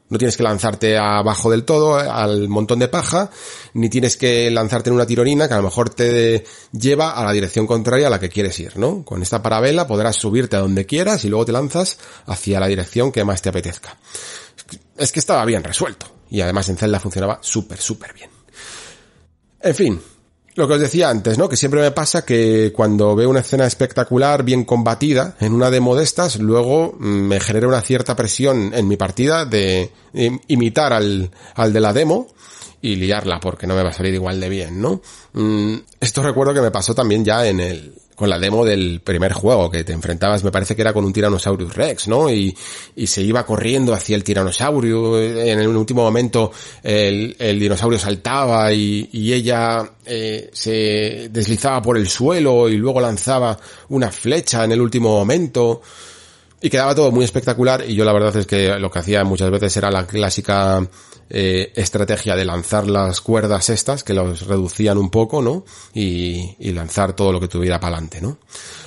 No tienes que lanzarte abajo del todo, al montón de paja, ni tienes que lanzarte en una tironina que a lo mejor te lleva a la dirección contraria a la que quieres ir, ¿no? Con esta parabela podrás subirte a donde quieras y luego te lanzas hacia la dirección que más te apetezca. Es que estaba bien resuelto. Y además en Zelda funcionaba súper, súper bien. En fin, lo que os decía antes, ¿no? Que siempre me pasa que cuando veo una escena espectacular, bien combatida, en una de estas, luego mm, me genera una cierta presión en mi partida de eh, imitar al, al de la demo y liarla porque no me va a salir igual de bien, ¿no? Mm, esto recuerdo que me pasó también ya en el, con la demo del primer juego que te enfrentabas, me parece que era con un Tyrannosaurus Rex, ¿no? Y, y se iba corriendo hacia el Tiranosaurio, en el último momento el, el dinosaurio saltaba y, y ella eh, se deslizaba por el suelo y luego lanzaba una flecha en el último momento. Y quedaba todo muy espectacular y yo la verdad es que lo que hacía muchas veces era la clásica eh, estrategia de lanzar las cuerdas estas, que los reducían un poco, ¿no? Y, lanzar todo lo que tuviera para adelante, ¿no?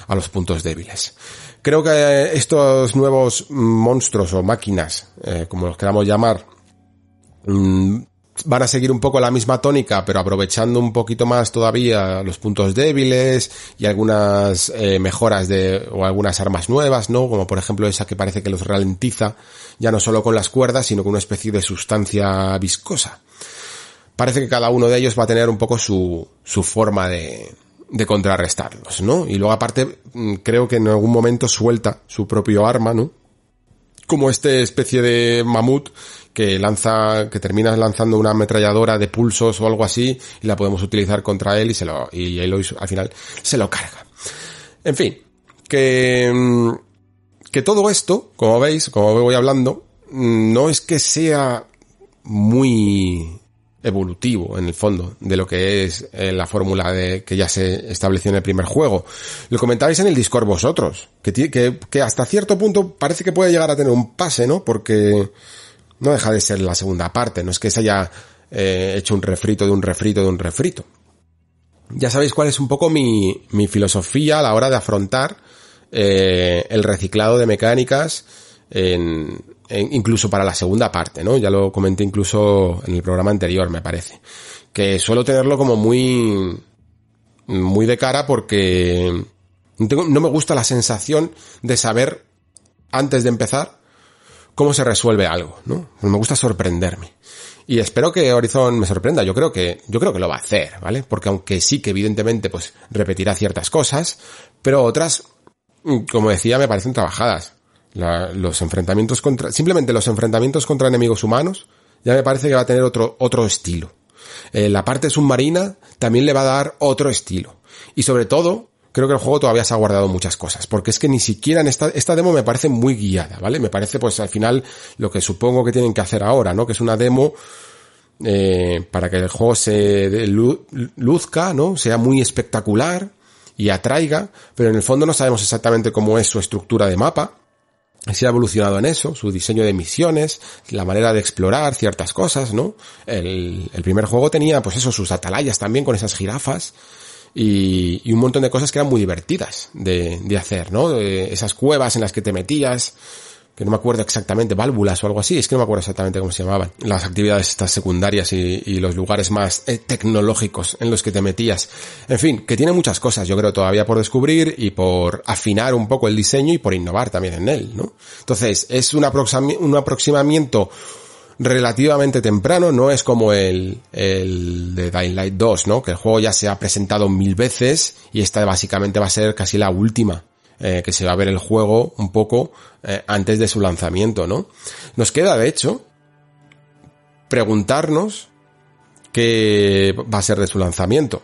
A los puntos débiles. Creo que estos nuevos monstruos o máquinas, eh, como los queramos llamar, mm, van a seguir un poco la misma tónica, pero aprovechando un poquito más todavía los puntos débiles y algunas eh, mejoras de, o algunas armas nuevas, ¿no? Como por ejemplo esa que parece que los ralentiza, ya no solo con las cuerdas, sino con una especie de sustancia viscosa. Parece que cada uno de ellos va a tener un poco su, su forma de, de contrarrestarlos, ¿no? Y luego aparte, mm, creo que en algún momento suelta su propio arma, ¿no? como este especie de mamut que lanza, que terminas lanzando una ametralladora de pulsos o algo así y la podemos utilizar contra él y se lo, y al final se lo carga. En fin, que, mm, que todo esto, como veis, como voy hablando, mm, no es que sea muy evolutivo en el fondo de lo que es eh, la fórmula de que ya se estableció en el primer juego. Lo comentabais en el Discord vosotros, que, que, hasta cierto punto parece que puede llegar a tener un pase, ¿no? Porque no deja de ser la segunda parte, no es que se haya eh, hecho un refrito de un refrito de un refrito. Ya sabéis cuál es un poco mi, filosofía a la hora de afrontar eh, el reciclado de mecánicas en, incluso para la segunda parte, ¿no? Ya lo comenté incluso en el programa anterior, me parece. Que suelo tenerlo como muy, muy de cara porque no me gusta la sensación de saber antes de empezar cómo se resuelve algo, ¿no? Me gusta sorprenderme. Y espero que Horizon me sorprenda. Yo creo que, yo creo que lo va a hacer, ¿vale? Porque aunque sí que evidentemente pues repetirá ciertas cosas, pero otras, como decía, me parecen trabajadas. La, los enfrentamientos contra, simplemente los enfrentamientos contra enemigos humanos, ya me parece que va a tener otro, otro estilo. Eh, la parte submarina también le va a dar otro estilo. Y sobre todo, creo que el juego todavía se ha guardado muchas cosas, porque es que ni siquiera en esta, esta demo me parece muy guiada, ¿vale? Me parece pues al final lo que supongo que tienen que hacer ahora, ¿no? Que es una demo eh, para que el juego se luzca, ¿no? Sea muy espectacular y atraiga, pero en el fondo no sabemos exactamente cómo es su estructura de mapa se ha evolucionado en eso, su diseño de misiones, la manera de explorar ciertas cosas, ¿no? El, primer juego tenía, pues eso, sus atalayas también con esas jirafas y, un montón de cosas que eran muy divertidas de, de hacer, ¿no? Eh, esas cuevas en las que te metías, que no me acuerdo exactamente, válvulas o algo así, es que no me acuerdo exactamente cómo se llamaban, las actividades estas secundarias y, los lugares más eh, tecnológicos en los que te metías. En fin, que tiene muchas cosas, yo creo, todavía por descubrir y por afinar un poco el diseño y por innovar también en él, ¿no? Entonces, es un, un aproximamiento relativamente temprano, no es como el, el de Dying Light 2, ¿no? Que el juego ya se ha presentado mil veces y esta básicamente va a ser casi la última eh, que se va a ver el juego un poco eh, antes de su lanzamiento, ¿no? Nos queda, de hecho, preguntarnos qué va a ser de su lanzamiento.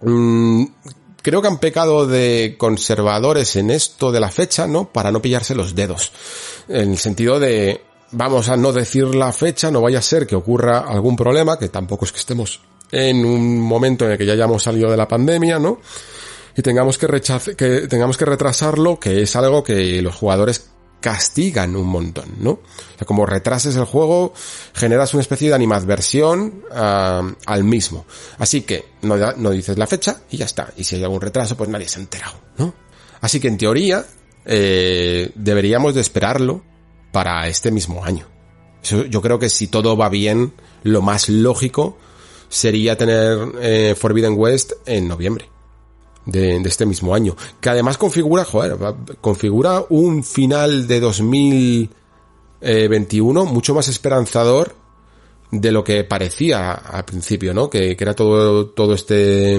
Mm, creo que han pecado de conservadores en esto de la fecha, ¿no? Para no pillarse los dedos. En el sentido de, vamos a no decir la fecha, no vaya a ser que ocurra algún problema, que tampoco es que estemos en un momento en el que ya hayamos salido de la pandemia, ¿no? y tengamos que, rechace, que tengamos que retrasarlo, que es algo que los jugadores castigan un montón, ¿no? O sea, como retrases el juego, generas una especie de animadversión al mismo. Así que no, no, dices la fecha y ya está. Y si hay algún retraso, pues nadie se ha enterado, ¿no? Así que en teoría eh, deberíamos de esperarlo para este mismo año. Yo, creo que si todo va bien, lo más lógico sería tener eh, Forbidden West en noviembre de, este mismo año. Que además configura, configura un final de 2021 eh, mucho más esperanzador de lo que parecía al principio, ¿no? Que, que era todo, todo este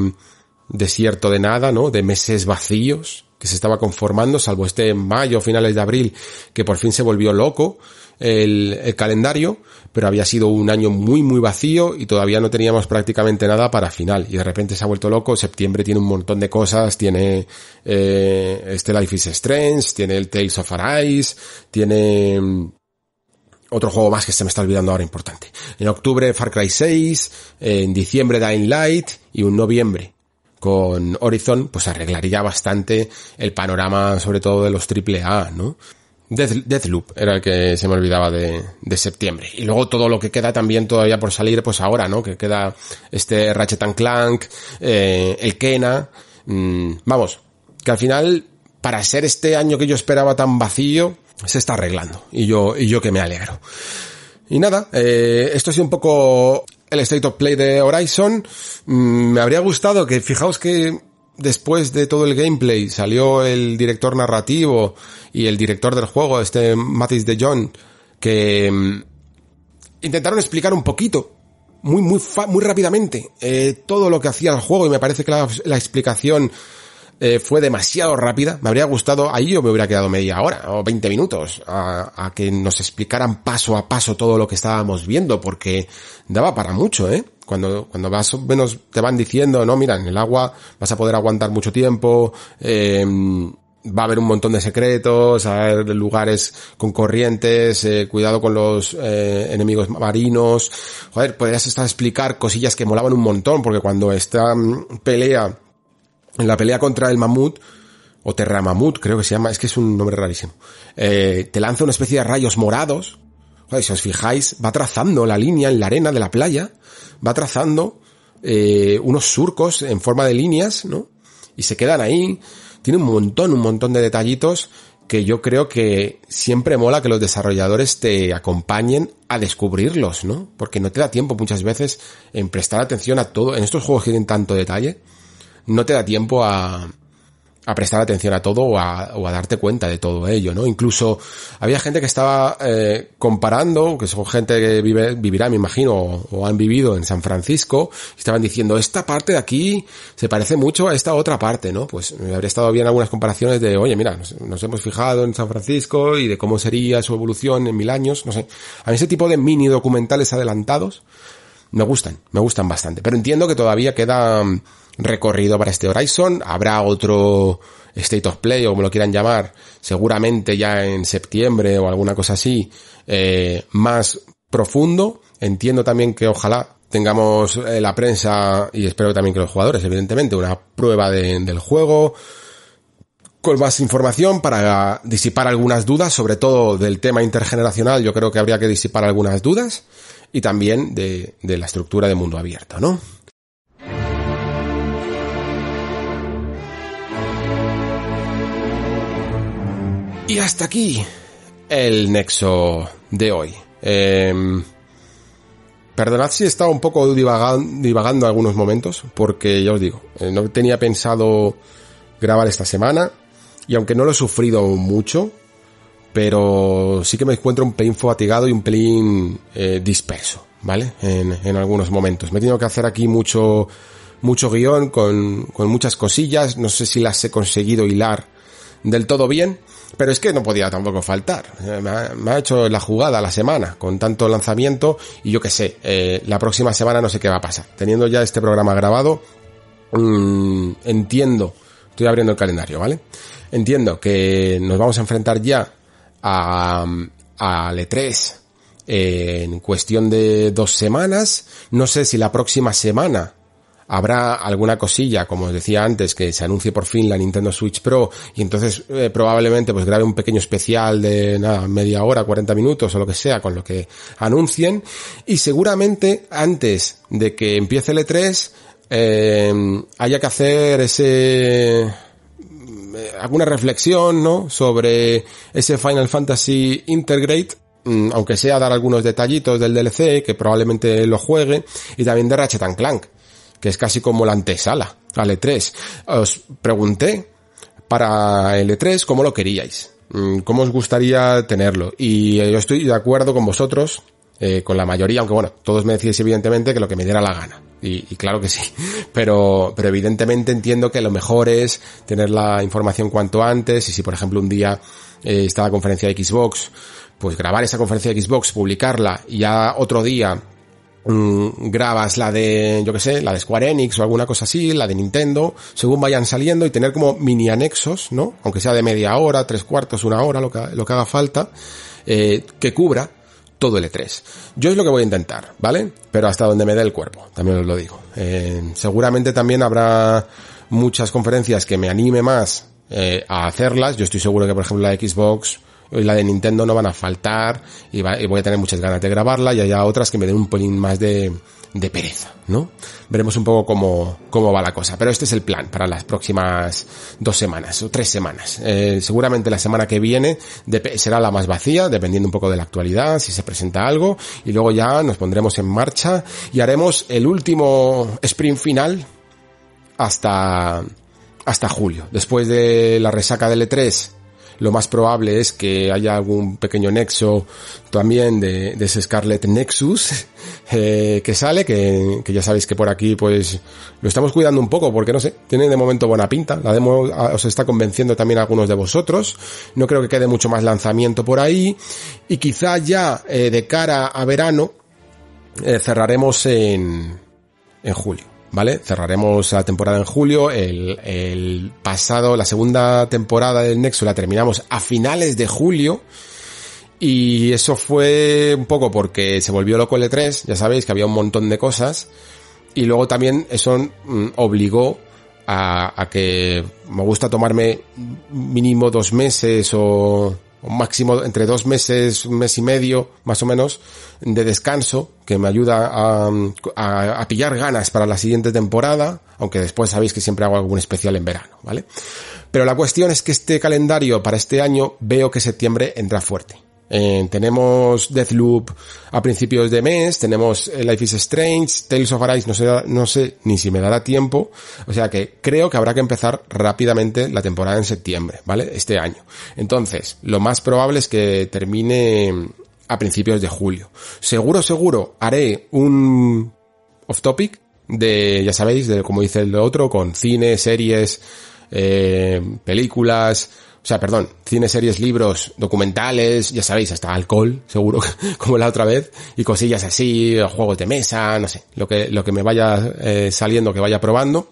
desierto de nada, ¿no? De meses vacíos que se estaba conformando, salvo este mayo, finales de abril, que por fin se volvió loco el, calendario, pero había sido un año muy, muy vacío y todavía no teníamos prácticamente nada para final. Y de repente se ha vuelto loco. Septiembre tiene un montón de cosas. Tiene eh, este Life is Strange, tiene el Tales of Arise, tiene mm, otro juego más que se me está olvidando ahora importante. En octubre Far Cry 6, en diciembre Dying Light y un noviembre con Horizon, pues arreglaría bastante el panorama, sobre todo de los AAA, ¿no? Death, Deathloop era el que se me olvidaba de, septiembre. Y luego todo lo que queda también todavía por salir, pues ahora, ¿no? Que queda este Ratchet and Clank, eh, el Kena. Mm, vamos, que al final, para ser este año que yo esperaba tan vacío, se está arreglando. Y yo, y yo que me alegro. Y nada, eh, esto ha sido un poco el State of Play de Horizon. Mm, me habría gustado que, fijaos que después de todo el gameplay salió el director narrativo y el director del juego, este Mathis de John, que mm, intentaron explicar un poquito, muy, muy, muy rápidamente, eh, todo lo que hacía el juego y me parece que la, explicación eh, fue demasiado rápida. Me habría gustado, ahí yo me hubiera quedado media hora o 20 minutos a, a que nos explicaran paso a paso todo lo que estábamos viendo porque daba para mucho, ¿eh? Cuando, cuando vas menos, te van diciendo, no, mira, en el agua vas a poder aguantar mucho tiempo, em, va a haber un montón de secretos, va a haber lugares con corrientes, eh, cuidado con los eh, enemigos marinos. Joder, podrías estar explicar cosillas que molaban un montón, porque cuando esta mm, pelea, en la pelea contra el mamut, o Terramamut, creo que se llama, es que es un nombre rarísimo, eh, te lanza una especie de rayos morados, si os fijáis, va trazando la línea en la arena de la playa, va trazando eh, unos surcos en forma de líneas, ¿no? Y se quedan ahí. Tiene un montón, un montón de detallitos que yo creo que siempre mola que los desarrolladores te acompañen a descubrirlos, ¿no? Porque no te da tiempo muchas veces en prestar atención a todo. En estos juegos que tienen tanto detalle, no te da tiempo a, a prestar atención a todo o a, o a, darte cuenta de todo ello, ¿no? Incluso había gente que estaba eh, comparando, que son gente que vive, vivirá, me imagino, o, han vivido en San Francisco, estaban diciendo, esta parte de aquí se parece mucho a esta otra parte, ¿no? Pues me eh, habría estado bien algunas comparaciones de, oye, mira, nos, hemos fijado en San Francisco y de cómo sería su evolución en mil años, no sé. A mí ese tipo de mini documentales adelantados me gustan, me gustan bastante, pero entiendo que todavía queda recorrido para este Horizon. Habrá otro State of Play o como lo quieran llamar, seguramente ya en septiembre o alguna cosa así, eh, más profundo. Entiendo también que ojalá tengamos eh, la prensa y espero también que los jugadores, evidentemente, una prueba del juego con más información para disipar algunas dudas, sobre todo del tema intergeneracional, yo creo que habría que disipar algunas dudas y también de, de la estructura de mundo abierto, ¿no? Y hasta aquí el nexo de hoy. Em, perdonad si he estado un poco divagando, algunos momentos, porque ya os digo, eh, no tenía pensado grabar esta semana, y aunque no lo he sufrido mucho, pero sí que me encuentro un pelín fatigado y un pelín eh, disperso, ¿vale? En, algunos momentos. Me he tenido que hacer aquí mucho, mucho guión con, con muchas cosillas, no sé si las he conseguido hilar del todo bien, pero es que no podía tampoco faltar. Eh, me ha, hecho la jugada la semana con tanto lanzamiento y yo qué sé, eh, la próxima semana no sé qué va a pasar. Teniendo ya este programa grabado, mm, entiendo, estoy abriendo el calendario, ¿vale? Entiendo que nos vamos a enfrentar ya a, mm, a E3 eh, en cuestión de dos semanas. No sé si la próxima semana Habrá alguna cosilla, como os decía antes, que se anuncie por fin la Nintendo Switch Pro y entonces eh, probablemente pues grabe un pequeño especial de nada, media hora, 40 minutos o lo que sea con lo que anuncien y seguramente antes de que empiece el E3 eh, haya que hacer ese eh, alguna reflexión, ¿no? Sobre ese Final Fantasy Integrate, mm, aunque sea dar algunos detallitos del DLC, que probablemente lo juegue, y también de Ratchet Clank que es casi como la antesala al E3. Os pregunté para el E3 cómo lo queríais, mm, cómo os gustaría tenerlo. Y yo estoy de acuerdo con vosotros, eh, con la mayoría, aunque bueno, todos me decís evidentemente que lo que me diera la gana. Y, claro que sí, <laughs> pero, pero evidentemente entiendo que lo mejor es tener la información cuanto antes y si por ejemplo un día eh, está la conferencia de Xbox, pues grabar esa conferencia de Xbox, publicarla y ya otro día Mm, grabas la de, yo que sé, la de Square Enix o alguna cosa así, la de Nintendo, según vayan saliendo y tener como mini anexos, ¿no? Aunque sea de media hora, tres cuartos, una hora, lo que, haga falta, eh, que cubra todo el E3. Yo es lo que voy a intentar, ¿vale? Pero hasta donde me dé el cuerpo, también os lo digo. Eh, seguramente también habrá muchas conferencias que me anime más eh, a hacerlas. Yo estoy seguro que, por ejemplo, la Xbox, y la de Nintendo no van a faltar y, voy a tener muchas ganas de grabarla y haya otras que me den un poquín más de, pereza, ¿no? Veremos un poco cómo, va la cosa, pero este es el plan para las próximas dos semanas o tres semanas. Eh, seguramente la semana que viene será la más vacía, dependiendo un poco de la actualidad, si se presenta algo, y luego ya nos pondremos en marcha y haremos el último sprint final hasta, hasta julio. Después de la resaca del E3, lo más probable es que haya algún pequeño nexo también de, ese Scarlet Nexus <laughs> eh, que sale, que, ya sabéis que por aquí pues lo estamos cuidando un poco porque no sé, tiene de momento buena pinta, la demo ah, os está convenciendo también a algunos de vosotros, no creo que quede mucho más lanzamiento por ahí y quizá ya eh, de cara a verano eh, cerraremos en, en julio. ¿vale? Cerraremos la temporada en julio, el, pasado, la segunda temporada del Nexo la terminamos a finales de julio, y eso fue un poco porque se volvió loco el E3, ya sabéis que había un montón de cosas, y luego también eso mm, obligó a, a, que me gusta tomarme mínimo dos meses o un máximo entre dos meses, un mes y medio, más o menos, de descanso, que me ayuda a, pillar ganas para la siguiente temporada, aunque después sabéis que siempre hago algún especial en verano, ¿vale? Pero la cuestión es que este calendario para este año veo que septiembre entra fuerte. Eh, tenemos Deathloop a principios de mes, tenemos eh, Life is Strange, Tales of Arise, no sé, no sé ni si me dará tiempo. O sea que creo que habrá que empezar rápidamente la temporada en septiembre, ¿vale? Este año. Entonces, lo más probable es que termine mm, a principios de julio. Seguro, seguro, haré un off topic de, ya sabéis, de como dice el otro, con cine, series, eh, películas, o sea, perdón, cine, series, libros, documentales, ya sabéis, hasta alcohol, seguro, <laughs> como la otra vez, y cosillas así, juegos de mesa, no sé, lo que, lo que me vaya eh, saliendo, que vaya probando.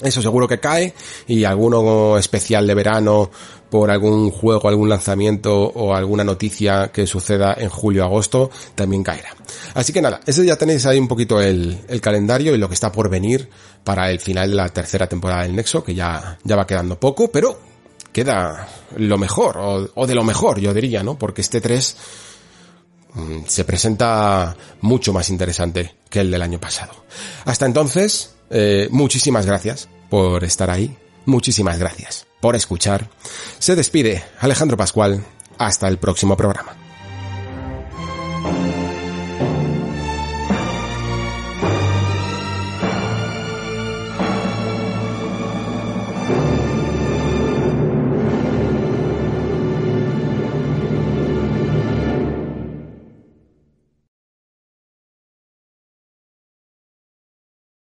Eso seguro que cae y alguno especial de verano por algún juego, algún lanzamiento o alguna noticia que suceda en julio agosto también caerá. Así que nada, ese ya tenéis ahí un poquito el, el, calendario y lo que está por venir para el final de la tercera temporada del Nexo, que ya, ya va quedando poco, pero queda lo mejor, o, de lo mejor, yo diría, ¿no? Porque este 3 mm, se presenta mucho más interesante que el del año pasado. Hasta entonces, eh, muchísimas gracias por estar ahí, muchísimas gracias por escuchar. Se despide Alejandro Pascual, hasta el próximo programa.